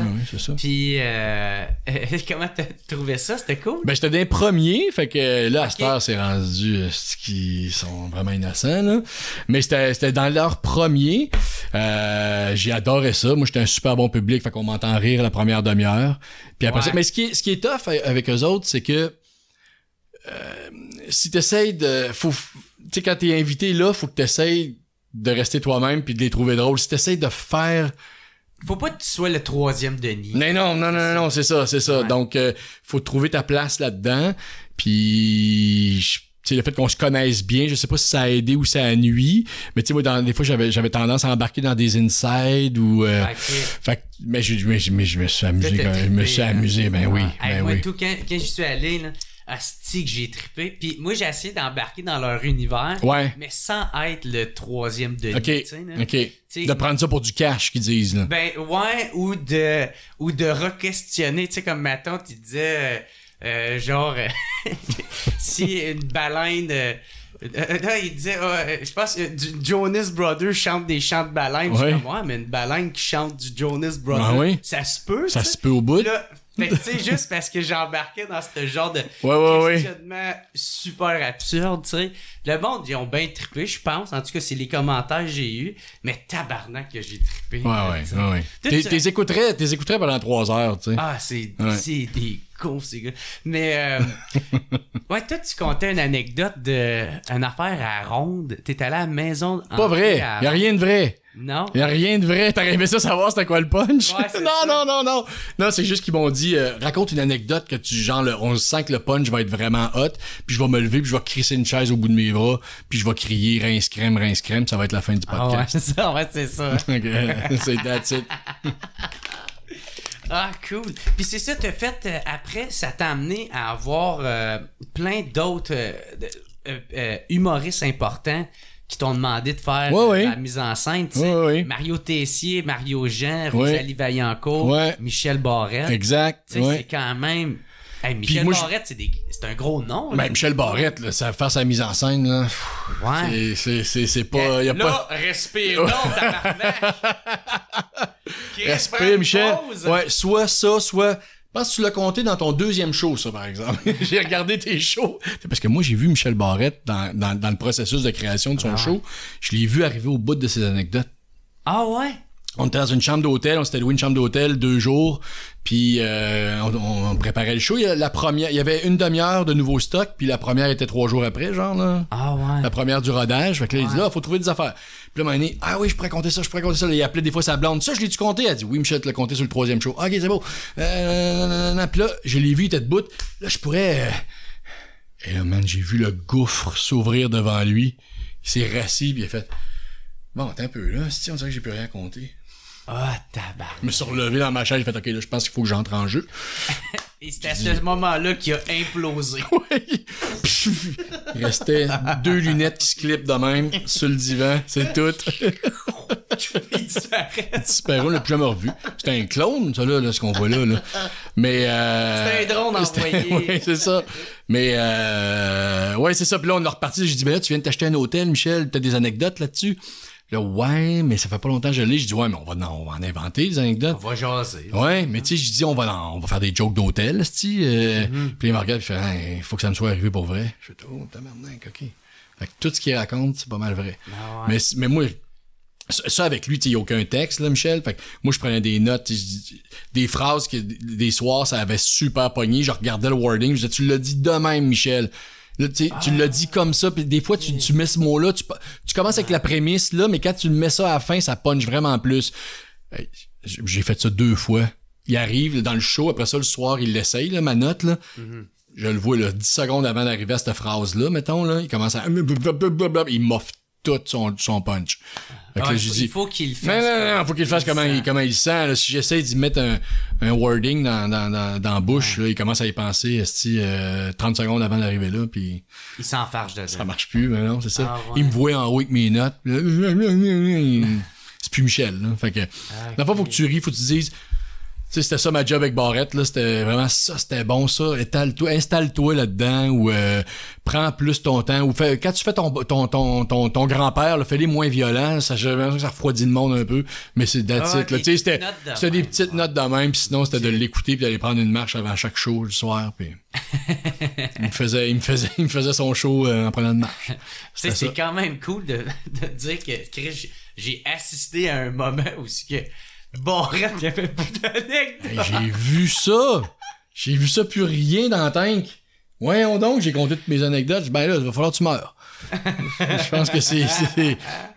Puis, euh,
comment t'as trouvé ça? C'était cool?
Ben, j'étais des premiers. Fait que là, à cette heure, c'est rendu euh, ce qui sont vraiment innocents. Là. Mais c'était dans leur premier. Euh, j'ai adoré ça. Moi, j'étais un super bon public. Fait qu'on m'entend rire la première demi-heure. Puis après Mais ce qui, est, ce qui est tough avec eux autres, c'est que si t'essayes de. Faut. Tu sais, quand t'es invité là, faut que t'essayes de rester toi-même puis de les trouver drôles. Si t'essayes de faire
faut pas que tu sois le troisième Denis.
Mais non, non, non, non, c'est ça, c'est ça. Donc, euh, faut trouver ta place là-dedans. Puis, le fait qu'on se connaisse bien, je sais pas si ça a aidé ou ça a nuit, mais tu sais, moi, des fois, j'avais, tendance à embarquer dans des insides ou, euh, ah, fait, mais je, je me suis amusé, je me suis hein? amusé, ben oui, ben oui.
quand, je suis allé, là, Asti que j'ai trippé. Puis moi, j'ai essayé d'embarquer dans leur univers, mais sans être le troisième de okay. De prendre
ça pour du cash, qu'ils disent. Là.
Ben ouais, ou de, ou de re-questionner. Tu sais, comme ma tante, il disait, euh, euh, genre, si une baleine... Euh, il disait, oh, je pense que du Jonas Brothers chante des chants de baleine. Je mais une baleine qui chante du Jonas Brothers, ben ça se peut. Ça se peut au bout. Mais tu sais, juste parce que j'embarquais dans ce genre de ouais, questionnement super absurde, tu sais. Le monde, ils ont bien trippé, je pense. En tout cas, c'est les commentaires que j'ai eus. Mais tabarnak que j'ai trippé. Ouais, ouais, ouais, ouais. T'es écouterais,
pendant trois heures, tu sais. Ah, c'est
des cons, ces gars. Mais, euh, ouais, toi, tu comptais une anecdote d'une affaire à Ronde. T'es allé à la maison. Pas vrai. Il a rien de vrai. Non. Il a
rien de vrai. T'as rêvé ça savoir c'était quoi le punch? non, non, non, non, non. c'est juste qu'ils m'ont dit, euh, raconte une anecdote que tu, genre, le, on sent que le punch va être vraiment hot, puis je vais me lever, puis je vais crisser une chaise au bout de mes bras, puis je vais crier rince crème, rince crème, ça va être la fin du ah podcast. Ah c'est
ça, ouais, c'est ça. c'est that's it. Ah, cool. Puis c'est ça, t'as fait euh, après, ça t'a amené à avoir euh, plein d'autres humoristes importants qui t'ont demandé de faire euh, la mise en scène. Mario Tessier, Mario Jean, Rosalie Vaillancourt, Michel Barrette. Exact. C'est quand même. Michel Barrette, c'est, des... un gros nom. Ben, Michel
Barrette, là, ça, faire sa mise en scène, là, ouais. c'est, pas. Eh, y a là, pas...
respire Respect
Respire, Michel. Ouais, soit ça, soit pense que tu l'as compté dans ton deuxième show, ça, par exemple. j'ai regardé tes shows. C'est parce que moi, j'ai vu Michel Barrette dans, le processus de création de son ah show. Je l'ai vu arriver au bout de ses anecdotes. Ah ouais? on était dans une chambre d'hôtel, on s'était loué une chambre d'hôtel deux jours, puis euh, on, préparait le show. Il y, avait une demi-heure de nouveau stock, puis la première était trois jours après, genre là. Ah ouais. La première du rodage. Fait que là, il dit là, faut trouver des affaires. Puis là, il ah oui, je pourrais compter ça, je pourrais compter ça. il appelait des fois sa blonde. Ça, je l'ai-tu compté? Elle dit oui, Michel, tu l'as compté sur le troisième show. ok, c'est beau. Euh, Puis là, je l'ai vu, il était debout. Là, je pourrais. Et euh, là, man, j'ai vu le gouffre s'ouvrir devant lui. Il s'est rassis, puis il a fait. Bon, t'es un peu, là. Si, on dirait que j'ai plus rien compté. Ah, tabac. Je me suis relevé dans ma chaise, j'ai fait, OK, là, je pense qu'il faut que j'entre en jeu.
Et c'était à ce moment-là qu'il a implosé. oui.
Il restait deux lunettes qui se clipent de même sur le divan, c'est tout. Il disparaît. Il disparaît, on l'a plus jamais revu. C'était un clone, ça, là, ce qu'on voit là. là. Mais. Euh... C'était un drone envoyé. Oui, c'est ça. Mais. Euh... Ouais, c'est ça. Puis là, on est reparti. J'ai dit, mais ben là, tu viens de t'acheter un hôtel, Michel. T'as des anecdotes là-dessus? ouais, mais ça fait pas longtemps que je l'ai. Je dis, ouais, mais on va, on va en inventer des anecdotes. On va jaser. Ouais, mais tu sais, je dis, on va, on va faire des jokes d'hôtel, tu euh. mm-hmm. Puis il me regarde, il fait, il faut que ça me soit arrivé pour vrai. Je fais, oh, merde, OK. Fait que tout ce qu'il raconte, c'est pas mal vrai. Ah mais, mais moi, ça avec lui, il n'y a aucun texte, là, Michel. Fait que moi, je prenais des notes, des phrases que des soirs, ça avait super pogné. Je regardais le wording, je disais, tu l'as dit de même, Michel tu, le dis l'as dit comme ça, puis des fois, tu, mets ce mot-là, tu, commences avec la prémisse, là, mais quand tu le mets ça à la fin, ça punch vraiment plus. J'ai fait ça deux fois. Il arrive dans le show, après ça, le soir, il l'essaye, ma note, là. Mm-hmm. je le vois là, 10 secondes avant d'arriver à cette phrase-là, mettons, là, il commence à... Il m'offre tout son, son punch. Fait que il faut qu'il fasse. Non, non, faut qu'il fasse comment il, sent. si j'essaie d'y mettre un, wording dans, dans, dans, dans bouche, là, il commence à y penser euh, 30 secondes avant d'arriver là. Puis, il s'enfarge de ça. Ça marche plus, c'est ça. Ah, il me voit en haut avec mes notes. c'est plus Michel. Là. Fait que, ah, la fois, faut que tu ris, faut que tu dises sais, c'était ça ma job avec Barrette, là. C'était vraiment ça, c'était bon, ça. installe-toi là-dedans ou euh, prends plus ton temps. Ou quand tu fais ton, ton, ton, grand-père, fais-les moins violents. Ça, j'ai l'impression que ça refroidit le monde un peu. Mais c'est d'attitude, ah Tu sais, c'était, des petites notes de même. sinon, c'était de l'écouter puis d'aller prendre une marche avant chaque show le soir. il, me faisait, il, me faisait, il faisait son show euh, en prenant une marche.
c'est quand même cool de, dire que j'ai assisté à un moment où que arrête, il y avait plus
d'anecdotes. J'ai vu ça. J'ai vu ça, plus rien dans la tank. Voyons donc, j'ai compté toutes mes anecdotes. ben là, il va falloir que tu meurs. je pense que c'est,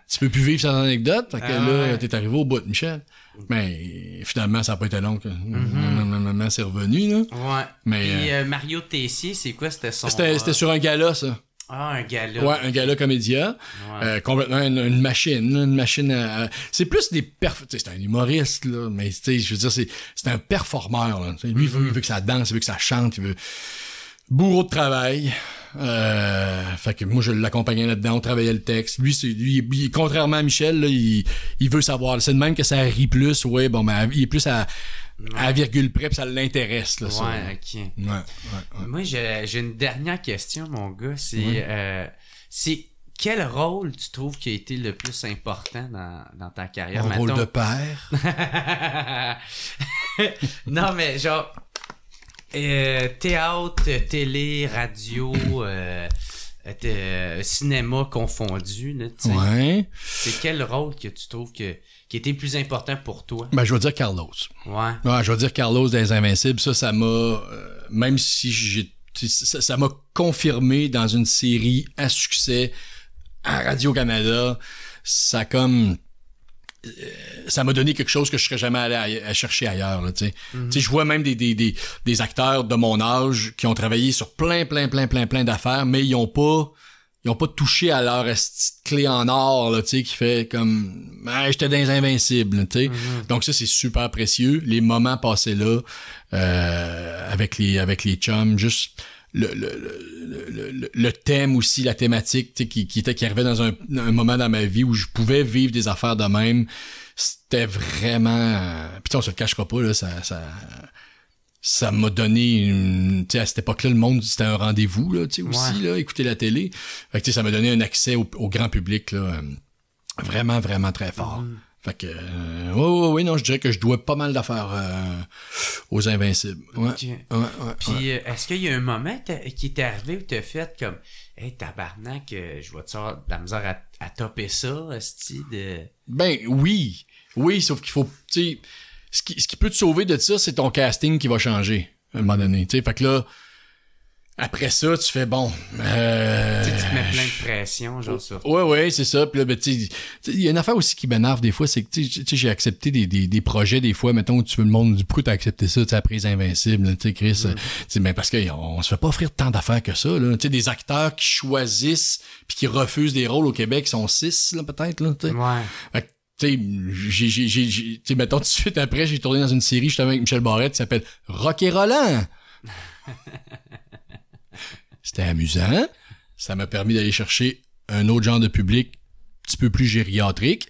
Tu peux plus vivre sans anecdote. Fait que ah là, t'es arrivé au bout Michel. Mais finalement, ça n'a pas été long. Que... Mhm. c'est revenu, là. Ouais. Mais, Puis euh,
euh, Mario Tessier, c'est quoi? C'était son... C'était, euh, sur
un gala, ça.
Ah, un gala. Ouais,
un gala comédien. Euh, complètement une, machine. Une machine à... C'est plus des... Perf... C'est un humoriste, là, mais tu je veux dire, c'est un performeur. Là. Lui, mm-hmm. il, veut, que ça danse, il veut que ça chante, il veut... Bourreau de travail. Euh, fait que moi, je l'accompagnais là-dedans, on travaillait le texte. Lui, c'est contrairement à Michel, il, veut savoir. C'est de même que ça rit plus, ouais, bon, mais ben, il est plus à, à virgule près, puis ça l'intéresse. Là, ouais,
Moi, j'ai, une dernière question, mon gars. Euh, c'est, quel rôle tu trouves qui a été le plus important dans, ta carrière? Mon rôle de
père?
non, mais genre, euh, théâtre, télé, radio... Euh,
cinéma confondu,
ouais. c'est quel rôle que tu trouves que qui était plus important pour toi? Ben,
je vais dire Carlos. Ouais. je vais dire Carlos des Invincibles. Ça, ça m'a. Euh, même si j'ai. Ça m'a confirmé dans une série à succès à Radio-Canada. Ça comme. Euh, ça m'a donné quelque chose que je serais jamais allé à, chercher ailleurs. Mhm. je vois même des, des, des, acteurs de mon âge qui ont travaillé sur plein, plein, plein, plein, plein d'affaires, mais ils n'ont pas ils ont pas touché à leur clé en or là, qui fait comme ben j'étais dans les invincibles. Mhm. Donc ça, c'est super précieux. Les moments passés là euh, avec, les, avec les chums, juste le, le, le, le, thème aussi, la thématique qui, qui, était, qui arrivait dans un, un, moment dans ma vie où je pouvais vivre des affaires de même, c'était vraiment... Euh, Putain, on se le cachera pas, là, ça, ça ça m'a donné à cette époque-là, le monde, c'était un rendez-vous, là, tu sais, aussi, là, écouter la télé. Fait que, ça m'a donné un accès au, grand public, là, euh, vraiment, vraiment très fort. Mm. Fait que, euh, ouais oui, non, je dirais que je dois pas mal d'affaires euh, aux Invincibles. Ouais, Puis,
est-ce qu'il y a un moment qui t'est arrivé où t'as fait comme, hey, tabarnak, je vois de la misère à, topper ça, de.
Ben, oui. Oui, sauf qu'il faut, tu sais, ce qui, peut te sauver de ça, c'est ton casting qui va changer à un moment donné. fait que là, après ça, tu fais bon. Euh... Tu, te mets plein
de pression, genre ça.
Ouais, ouais, c'est ça. Puis là, ben, il y a une affaire aussi qui m'énerve des fois, c'est que j'ai accepté des, des, projets des fois, mettons, tu veux le monde du coup t'as accepté ça, tu après les invincible, tu Chris. Mm. ben, parce qu'on on, se fait pas offrir tant d'affaires que ça, là. des acteurs qui choisissent puis qui refusent des rôles au Québec, sont six, peut-être, là, Ouais. Fait que, j'ai, j'ai, mettons, tout de suite après, j'ai tourné dans une série justement avec Michel Barrette qui s'appelle Rock et Roland. C'était amusant. Ça m'a permis d'aller chercher un autre genre de public, un petit peu plus gériatrique,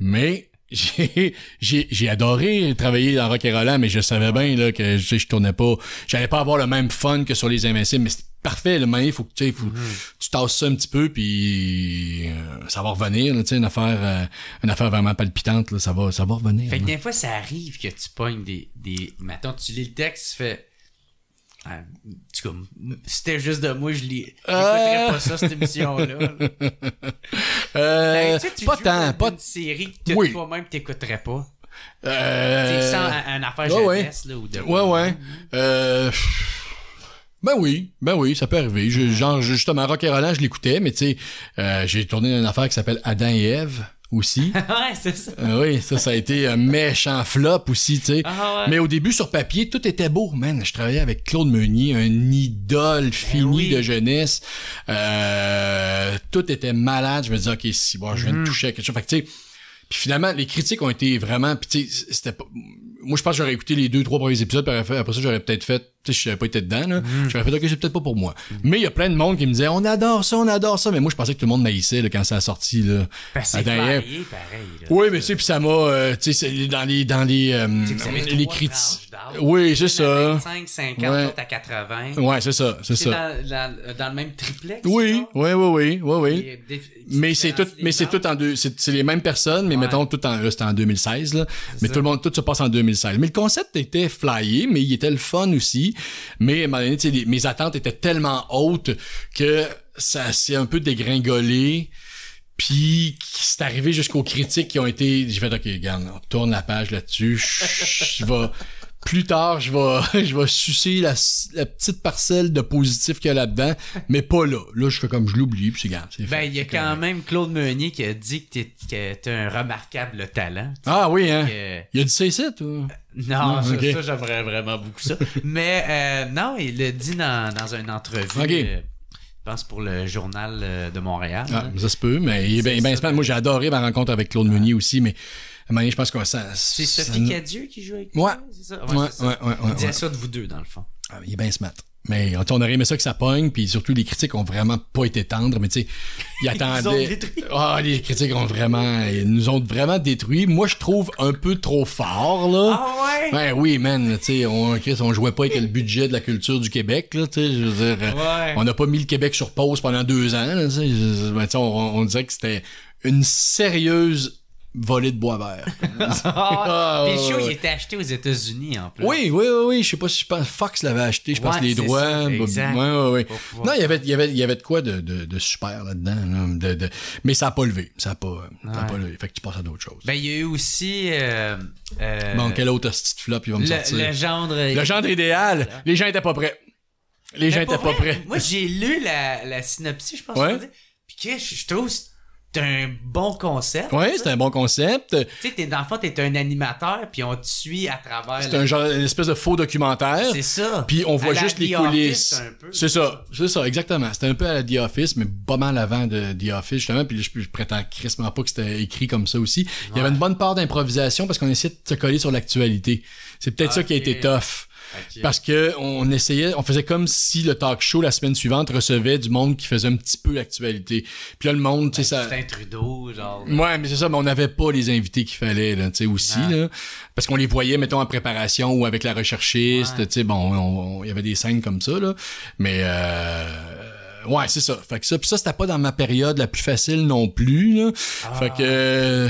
mais j'ai, j'ai, adoré travailler dans Rock et Roland, mais je savais bien que je, tournais pas. J'allais pas avoir le même fun que sur les Invincibles, mais parfait. Le il faut que mhm. tu tasses ça un petit peu, puis euh, ça va revenir. une, affaire, euh, une affaire vraiment palpitante, ça, va, ça va revenir. Fait que des
fois, ça arrive que tu pognes des. des... Maintenant, tu lis le texte, tu fais. Euh, si c'était juste de moi, je lis. pas ça, cette ah! émission-là. euh... Tu sais, tu pas tant. Pas de série que toi-même t'écouterais pas. Euh... Tu une affaire de jeunesse, ouais. là, ou de. Ouais, ouais.
Euh. Ben oui, ben oui, ça peut arriver. genre, justement, Rock et Roland, je l'écoutais, mais tu sais, euh, j'ai tourné une affaire qui s'appelle Adam et Ève aussi. ouais, c'est ça. Euh, oui, ça, ça a été un méchant flop aussi, tu sais. Ah mais au début, sur papier, tout était beau, man. Je travaillais avec Claude Meunier, un idole eh fini de jeunesse. Euh, tout était malade. Je me disais, OK, si, bon, je viens de mm. toucher à quelque chose. Fait tu sais, puis finalement, les critiques ont été vraiment... Puis, c'était pas moi, je pense que j'aurais écouté les deux, trois premiers épisodes, puis après, ça, j'aurais peut-être fait, tu sais, j'aurais pas été dedans, là. Mm. J'aurais fait, ok, c'est peut-être pas pour moi. Mais il y a plein de monde qui me disait, on adore ça, on adore ça. Mais moi, je pensais que tout le monde naissait, quand ça a sorti, là. Ben, pareil, Oui, mais tu sais, puis ça m'a, euh, tu sais, dans les, dans les, euh, les critiques. Oui, c'est ça. 25, 50, à
80. Ouais,
c'est ça, c'est ça.
Dans, le même triplex.
Oui, oui, oui, oui, oui, Mais c'est tout, mais c'est tout en deux, c'est les mêmes personnes, mais mettons tout en, c'était en 2016 là. Mais tout le monde, tout se passe en 2016. Mais le concept était flyé, mais il était le fun aussi. Mais à un moment donné, mes attentes étaient tellement hautes que ça s'est un peu dégringolé. Puis c'est arrivé jusqu'aux critiques qui ont été. J'ai fait ok, regarde, on tourne la page là-dessus. Je vais, plus tard, je vais, je vais sucer la, petite parcelle de positif qu'il y a là-dedans, mais pas là. Là, je fais comme je l'oublie, puis c'est grave.
Ben, il y a quand même Claude Meunier qui a dit que t'as un remarquable talent.
Ah oui, hein? Il a dit ça ici, toi? non, ça, ah,
j'aimerais vraiment beaucoup ça. mais euh, non, il l'a dit dans, dans une entrevue. Euh, je pense pour le journal euh, de
Montréal. Ah, hein. ça se peut, mais il Moi, j'ai adoré ma rencontre avec Claude Meunier ah. aussi, mais mais je pense que ça. C'est Sophie Cadieux qui joue avec Ouais. C'est ça? Ouais, ouais, ouais, Il disait ça
de vous deux, dans le fond. Ah,
il est bien matin Mais on aurait aimé ça que ça pogne, puis surtout les critiques ont vraiment pas été tendres, mais tu sais, ils attendaient. Ah, oh, les critiques ont vraiment, ils nous ont vraiment détruits. Moi, je trouve un peu trop fort là. Ah ouais. Ben oui, man, tu sais, on, ne on jouait pas avec le budget de la culture du Québec là, tu sais, je veux dire, euh, on n'a pas mis le Québec sur pause pendant deux ans. Ben, on disait que c'était une sérieuse volé de bois vert. Ah, ah, puis le il
était acheté aux États-Unis en
plus. Oui, oui, oui, oui. Je sais pas si je pense Fox l'avait acheté, je pense les droits. exact. non, il y avait, y avait, y avait de quoi de, de, super là-dedans. mais ça n'a pas levé. Ça n'a pas, pas, levé. Fait que tu passes à d'autres choses. Ben, il y a eu aussi. Euh, euh bon, quel autre petit flop il va me sortir Le gendre.
Le idéal. Les gens étaient pas prêts. Les ben, gens étaient pas prêts. Moi, j'ai lu la, la synopsie, je pense. Puis que je, je trouve c'est un bon concept. Oui, c'est un bon concept. Tu sais, t'es, dans le fond, t'es un animateur, puis on te suit à travers. C'est un genre,
une espèce de faux documentaire. C'est ça. Puis on voit juste les coulisses. C'est ça, c'est ça, exactement. C'était un peu à la The Office, mais pas mal avant de The Office, justement. Puis je, je prétends crissement pas que c'était écrit comme ça aussi. Il y avait une bonne part d'improvisation parce qu'on essayait de se coller sur l'actualité. C'est peut-être ça qui a été tough. Parce que on essayait, on faisait comme si le talk show la semaine suivante recevait du monde qui faisait un petit peu l'actualité. Puis là, le monde, tu sais, ben, ça. Justin Trudeau, genre. Ouais, mais c'est ça, mais on n'avait pas les invités qu'il fallait, tu sais, aussi, là. Parce qu'on les voyait, mettons, en préparation ou avec la recherchiste, tu sais, bon, il y avait des scènes comme ça, là. Mais, euh, Ouais, c'est ça. Fait que ça, pis ça, c'était pas dans ma période la plus facile non plus. Là. Ah. fait que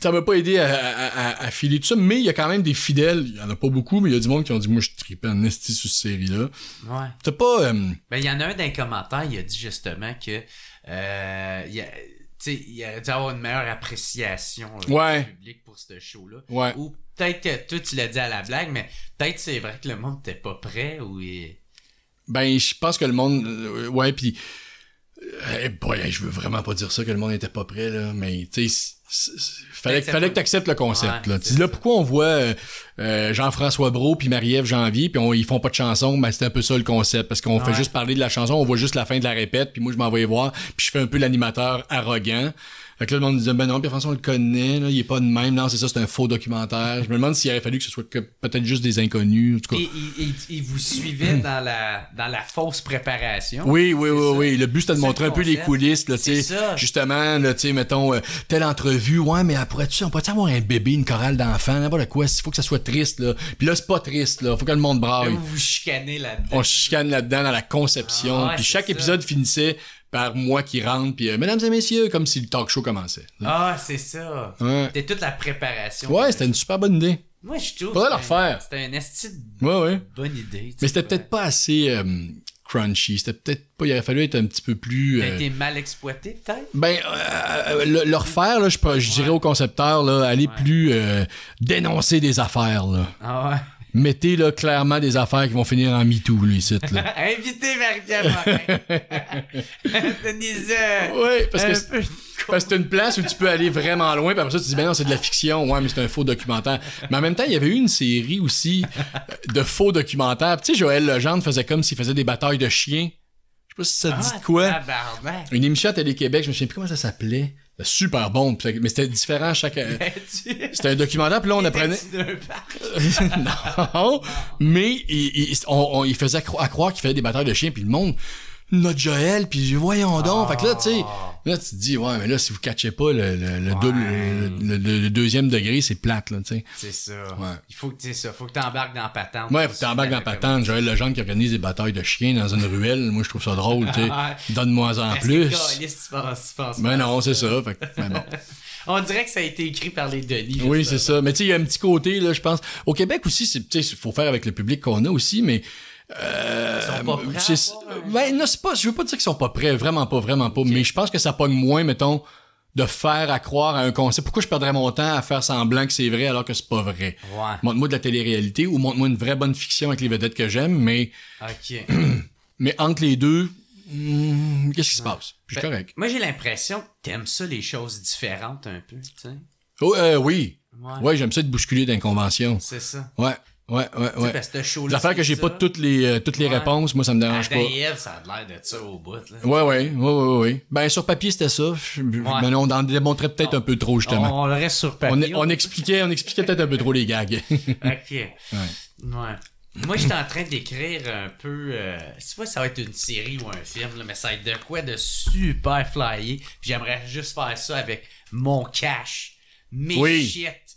ça m'a pas aidé à, filer tout ça, mais il y a quand même des fidèles. Il y en a pas beaucoup, mais il y a du monde qui ont dit Moi, je tripais en esti sur cette série-là. Ouais. T'as pas. Euh,
ben, il y en a un dans les commentaires, il a dit justement que. Euh, il, a, il aurait dû avoir une meilleure appréciation euh, du public pour ce show-là. Ouais. Ou peut-être que toi, tu l'as dit à la blague, mais peut-être c'est vrai que le monde n'était pas prêt ou.
Ben, je pense que le monde. Euh, ouais, puis. je veux vraiment pas dire ça que le monde n'était pas prêt, là, mais tu sais Fallait, fallait que tu le concept. là. pourquoi on voit euh, euh, Jean-François Brault puis Marie-Ève Janvier, puis ils font pas de chanson, mais ben, c'est un peu ça le concept, parce qu'on fait juste parler de la chanson, on voit juste la fin de la répète, puis moi je m'en vais voir, puis je fais un peu l'animateur arrogant. Fait que là, le monde disait, ben non, Pierre François, on le connaît, là, il est pas de même. Non, c'est ça, c'est un faux documentaire. Je me demande s'il aurait fallu que ce soit peut-être juste des inconnus, en tout cas. Et,
et, et, et vous suivez hmm. dans la, dans la fausse préparation. Oui, oui, oui,
oui. Le but, c'était de montrer un peu les coulisses, là, tu sais. Justement, là, tu sais, mettons, euh, telle entrevue, ouais, mais pourrait tu on pourrait avoir un bébé, une chorale d'enfants, n'importe quoi, il faut que ça soit triste, là. Puis là, c'est pas triste, là. Faut que le monde braille. Vous
vous chicanez là-dedans. On
chicane là-dedans dans la conception. Ah puis chaque épisode finissait par moi qui rentre, puis euh, mesdames et messieurs, comme si le talk show commençait.
Ah, c'est ça. C'était toute la préparation. Ouais, c'était
une super bonne idée. Moi, je trouve. va le refaire.
C'était un esti
bonne idée. Mais c'était peut-être pas assez euh, crunchy. C'était peut-être pas. Il aurait fallu être un petit peu plus. T'as euh,
été mal exploité, peut-être?
Ben, le, refaire, là, je, je dirais au concepteur, là, aller plus dénoncer des affaires, là. Ah ouais mettez le clairement des affaires qui vont finir en MeToo, lui, ici. Là. Invitez Marie-Pierre euh, oui, parce que, parce que c'est une place où tu peux aller vraiment loin, puis après ça, tu dis, ben non, c'est de la fiction, ouais, mais c'est un faux documentaire. Mais en même temps, il y avait eu une série aussi euh, de faux documentaires. Tu sais, Joël Legendre faisait comme s'il faisait des batailles de chiens. Je sais pas si ça te dit de ah, quoi. Une émission à Télé-Québec, je me souviens plus comment ça s'appelait. Ben, super bon. Mais c'était différent à chaque. Euh, ben, c'était un documentaire, puis là, on apprenait. non, mais il, on, il faisait à croire qu'il faisait des batailles de chiens, puis le monde notre Joël, puis voyons donc. Fait que là, tu sais, ah. là, tu te dis, ouais, mais là, si vous catchez pas le, double, le, deuxième degré, c'est plate, là, tu sais.
C'est ça. Ouais. Il faut que, ça, faut que t'embarques dans patente. Ouais, faut que t'embarques
dans patente. Joël jeune qui organise des batailles de chiens dans une ruelle, moi, je trouve ça drôle, tu sais. Donne-moi en plus. mais ben non, c'est ça. Fait que, mais ben bon.
On dirait que ça a été écrit par
les Denis. Oui, c'est ça. Mais tu sais, il y a un petit côté, là, je pense. Au Québec aussi, c'est, faut faire avec le public qu'on a aussi, mais euh, hein? Ben, non, c'est pas, je veux pas dire qu'ils sont pas prêts, vraiment pas, vraiment pas, mais je pense que ça pogne moins, mettons, de faire à croire à un concept. Pourquoi je perdrais mon temps à faire semblant que c'est vrai alors que c'est pas vrai? Ouais. Montre-moi de la télé-réalité ou montre-moi une vraie bonne fiction avec les vedettes que j'aime, mais. mais entre les deux, hmm, qu'est-ce qui se passe? je suis ben, correct.
Moi, j'ai l'impression que t'aimes ça, les choses différentes un peu, tu sais.
Oh, euh, oui. Ouais, j'aime ça de bousculer dans C'est ça. Ouais. Ouais, ouais, ouais. Parce que show L'affaire que j'ai pas toutes les, euh, toutes les réponses, moi, ça me dérange ah, ben,
pas. ça a l'air de ça au bout, là. Ouais, ouais,
ouais, ouais, Ben, sur papier, c'était ça. Mais ben, on en démontrait peut-être un peu trop, justement. On, le reste sur papier. On, expliquait, on expliquait peut-être un peu trop les gags. ok. Ouais. Moi,
j'étais en train d'écrire un peu. je euh, sais pas si ça va être une série ou un film, mais ça va être de quoi de super flyer. J'aimerais juste faire ça avec mon cash, mes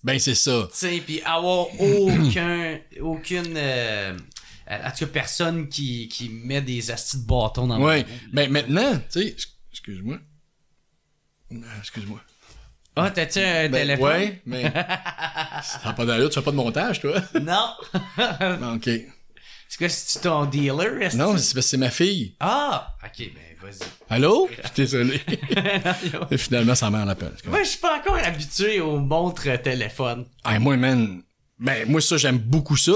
ben, c'est ça. Tu
sais, puis avoir aucun, aucune. Euh, en tout cas, personne qui, qui met des astuces de bâton dans Ouais. Mais ben, maintenant, tu sais,
excuse-moi. Excuse-moi. Ah, oh, t'as-tu un ben, oui, mais. ça pas d'allure, tu n'as pas de montage, toi? Non! Ah, ok. C'est quoi, c'est ton dealer? est -ce que non, c'est parce que c'est ma fille. Ah! Ok, ben Allô? Je suis désolé. finalement, ça mère l'appelle. Moi, je suis pas encore habitué aux montres téléphone. Ah, moi, man. Ben, moi, ça, j'aime beaucoup ça,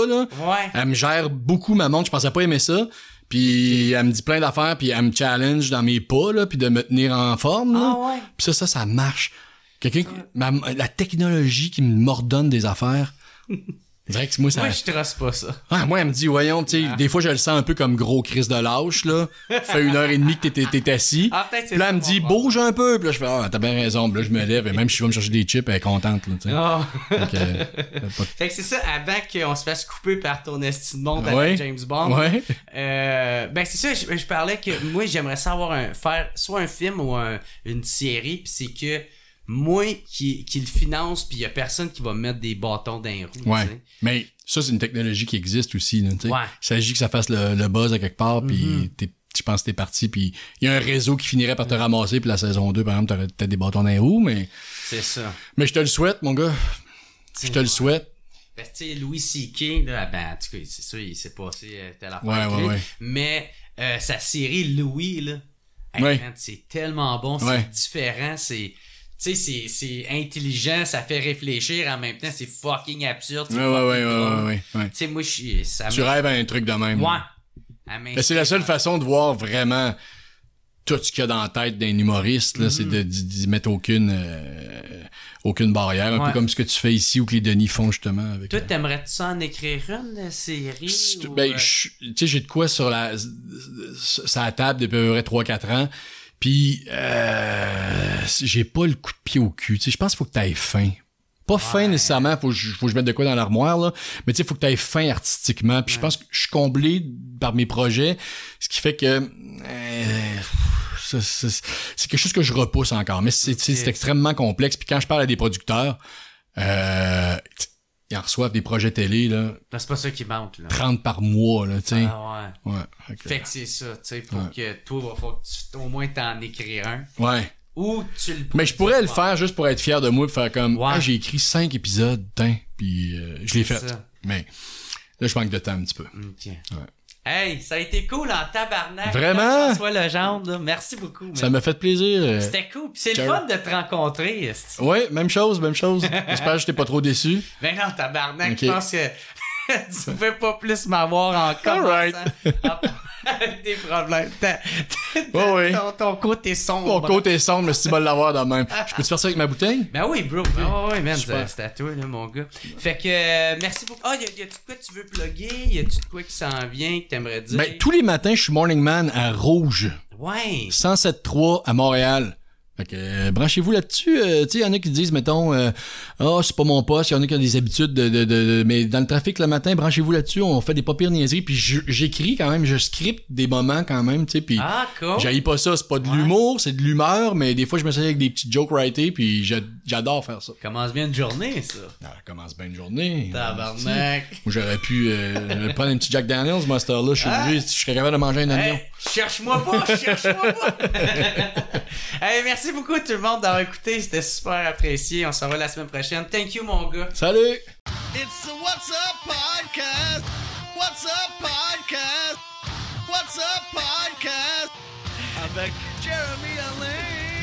Elle me gère beaucoup ma montre. Je pensais pas aimer ça. Puis elle me dit plein d'affaires, puis elle me challenge dans mes pas, là, puis de me tenir en forme. Ah, puis ça, ça, ça marche. Quelqu'un, la technologie qui me m'ordonne des affaires, Vrai moi, ça... moi, je trace pas ça. Ah, moi, elle me dit, voyons, tu ah. des fois, je le sens un peu comme gros crise de lâche, là. Fait une heure et demie que t'es assis. Ah, là, elle me dit, bouge un peu. Puis là, je fais, ah, t'as bien raison. Puis là, je me lève. Et même si je vais me chercher des chips, elle est contente, là,
tu sais. Fait que c'est ça, avant qu'on se fasse couper par ton estime de monde avec James Bond. Ouais. Euh, ben, c'est ça, je, parlais que moi, j'aimerais savoir faire soit un film ou une série. Puis c'est que moins qui, le finance, puis il n'y a personne qui va mettre des bâtons dans les roues. Ouais.
Mais ça, c'est une technologie qui existe aussi. ouais. Il s'agit que ça fasse le, buzz à quelque part, puis mhm. tu penses que t'es parti, puis il y a un réseau qui finirait par te ramasser, puis la saison 2, par exemple, t'as des bâtons dans les roues, mais... C'est ça. Mais je te le souhaite, mon gars. Je te le souhaite.
Ben, tu sais, Louis C.K., là, ben, en c'est ça il s'est passé euh, telle affaire. Mais euh, sa série Louis, c'est tellement bon, c'est différent, c'est tu sais, c'est intelligent, ça fait réfléchir en même temps, c'est fucking absurde. Ouais, ouais, ouais, ouais, Tu moi, Tu rêves à
un truc de même. Ouais. Mais c'est la seule façon de voir vraiment tout ce qu'il y a dans la tête d'un humoriste, c'est de, mm-hmm. mettre aucune, euh, aucune barrière, un peu comme ce que tu fais ici ou que les Denis font justement. Toi, euh,
t'aimerais-tu ça en écrire une euh, série?
Ben, tu sais, j'ai de quoi sur la, sur la table depuis 3-4 ans. Puis, euh, j'ai pas le coup de pied au cul. je pense qu'il faut que tu ailles faim Pas faim nécessairement, faut je, faut que je mette de quoi dans l'armoire, là. Mais tu faut que tu ailles faim artistiquement. Puis je pense que je suis comblé par mes projets, ce qui fait que... Euh, c'est quelque chose que je repousse encore. Mais c'est extrêmement complexe. Puis quand je parle à des producteurs, euh, ils reçoivent des projets télé, là. Ben, c'est pas ça qui manque, là. 30 par mois, là, tu sais. Ah ouais. ouais Fait que
c'est ça, tu sais, pour que toi, il va falloir au moins t'en écrire un.
Ouais. Ou tu le Mais je pourrais le faire juste pour être fier de moi, et faire comme, ah, j'ai écrit 5 épisodes, tiens, puis euh, je l'ai fait. Mais là, je manque de temps un petit peu. tiens Ouais.
Hey, ça a été cool en tabarnak. Vraiment? François Legendre, là. merci beaucoup. Ça m'a
fait plaisir. Euh, C'était
cool. c'est le fun de te rencontrer.
Oui, même chose, même chose. J'espère que je t'ai pas trop déçu.
Mais ben non, tabarnak, je pense que tu pouvais pas plus m'avoir encore. All right des problèmes.
as, t as, ton,
côté sombre. Mon côté
sombre, si l'avoir dans même. Je peux te faire ça avec ma bouteille? Ben oui, bro. Ben oh, oui, man, c'est
à toi, là, mon gars. Fait que, euh, merci beaucoup. Ah, y a-tu de quoi tu veux plugger? Y a-tu de quoi qui s'en vient, que t'aimerais dire? Ben,
tous les matins, je suis morning man à Rouge. Ouais. 107.3 à Montréal. Euh, branchez-vous là-dessus. Euh, il y en a qui disent, mettons, oh, c'est pas mon poste, il y en a qui ont des habitudes de, de, de, Mais dans le trafic le matin, branchez-vous là-dessus, on fait des pas niaiseries, puis j'écris quand même, je scripte des moments quand même, tu sais, puis ah, pas ça, c'est pas de l'humour, c'est de l'humeur, mais des fois je me sers avec des petites jokes writés puis j'adore faire ça. Commence bien une journée, ça. Ah, commence bien une journée. Tabarnak. J'aurais pu euh, prendre un petit Jack Daniels, Master là ah. je suis je serais capable de manger un hey. Cherche-moi pas, cherche-moi pas.
hey, merci beaucoup tout le monde d'avoir écouté, c'était super apprécié. On se revoit la semaine prochaine. Thank you mon gars. Salut.
It's the What's Up podcast. What's Up podcast. What's Up podcast avec Jeremy Allen.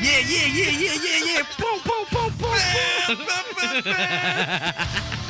Yeah, yeah, yeah, yeah, yeah, yeah. POM POM boom, boom,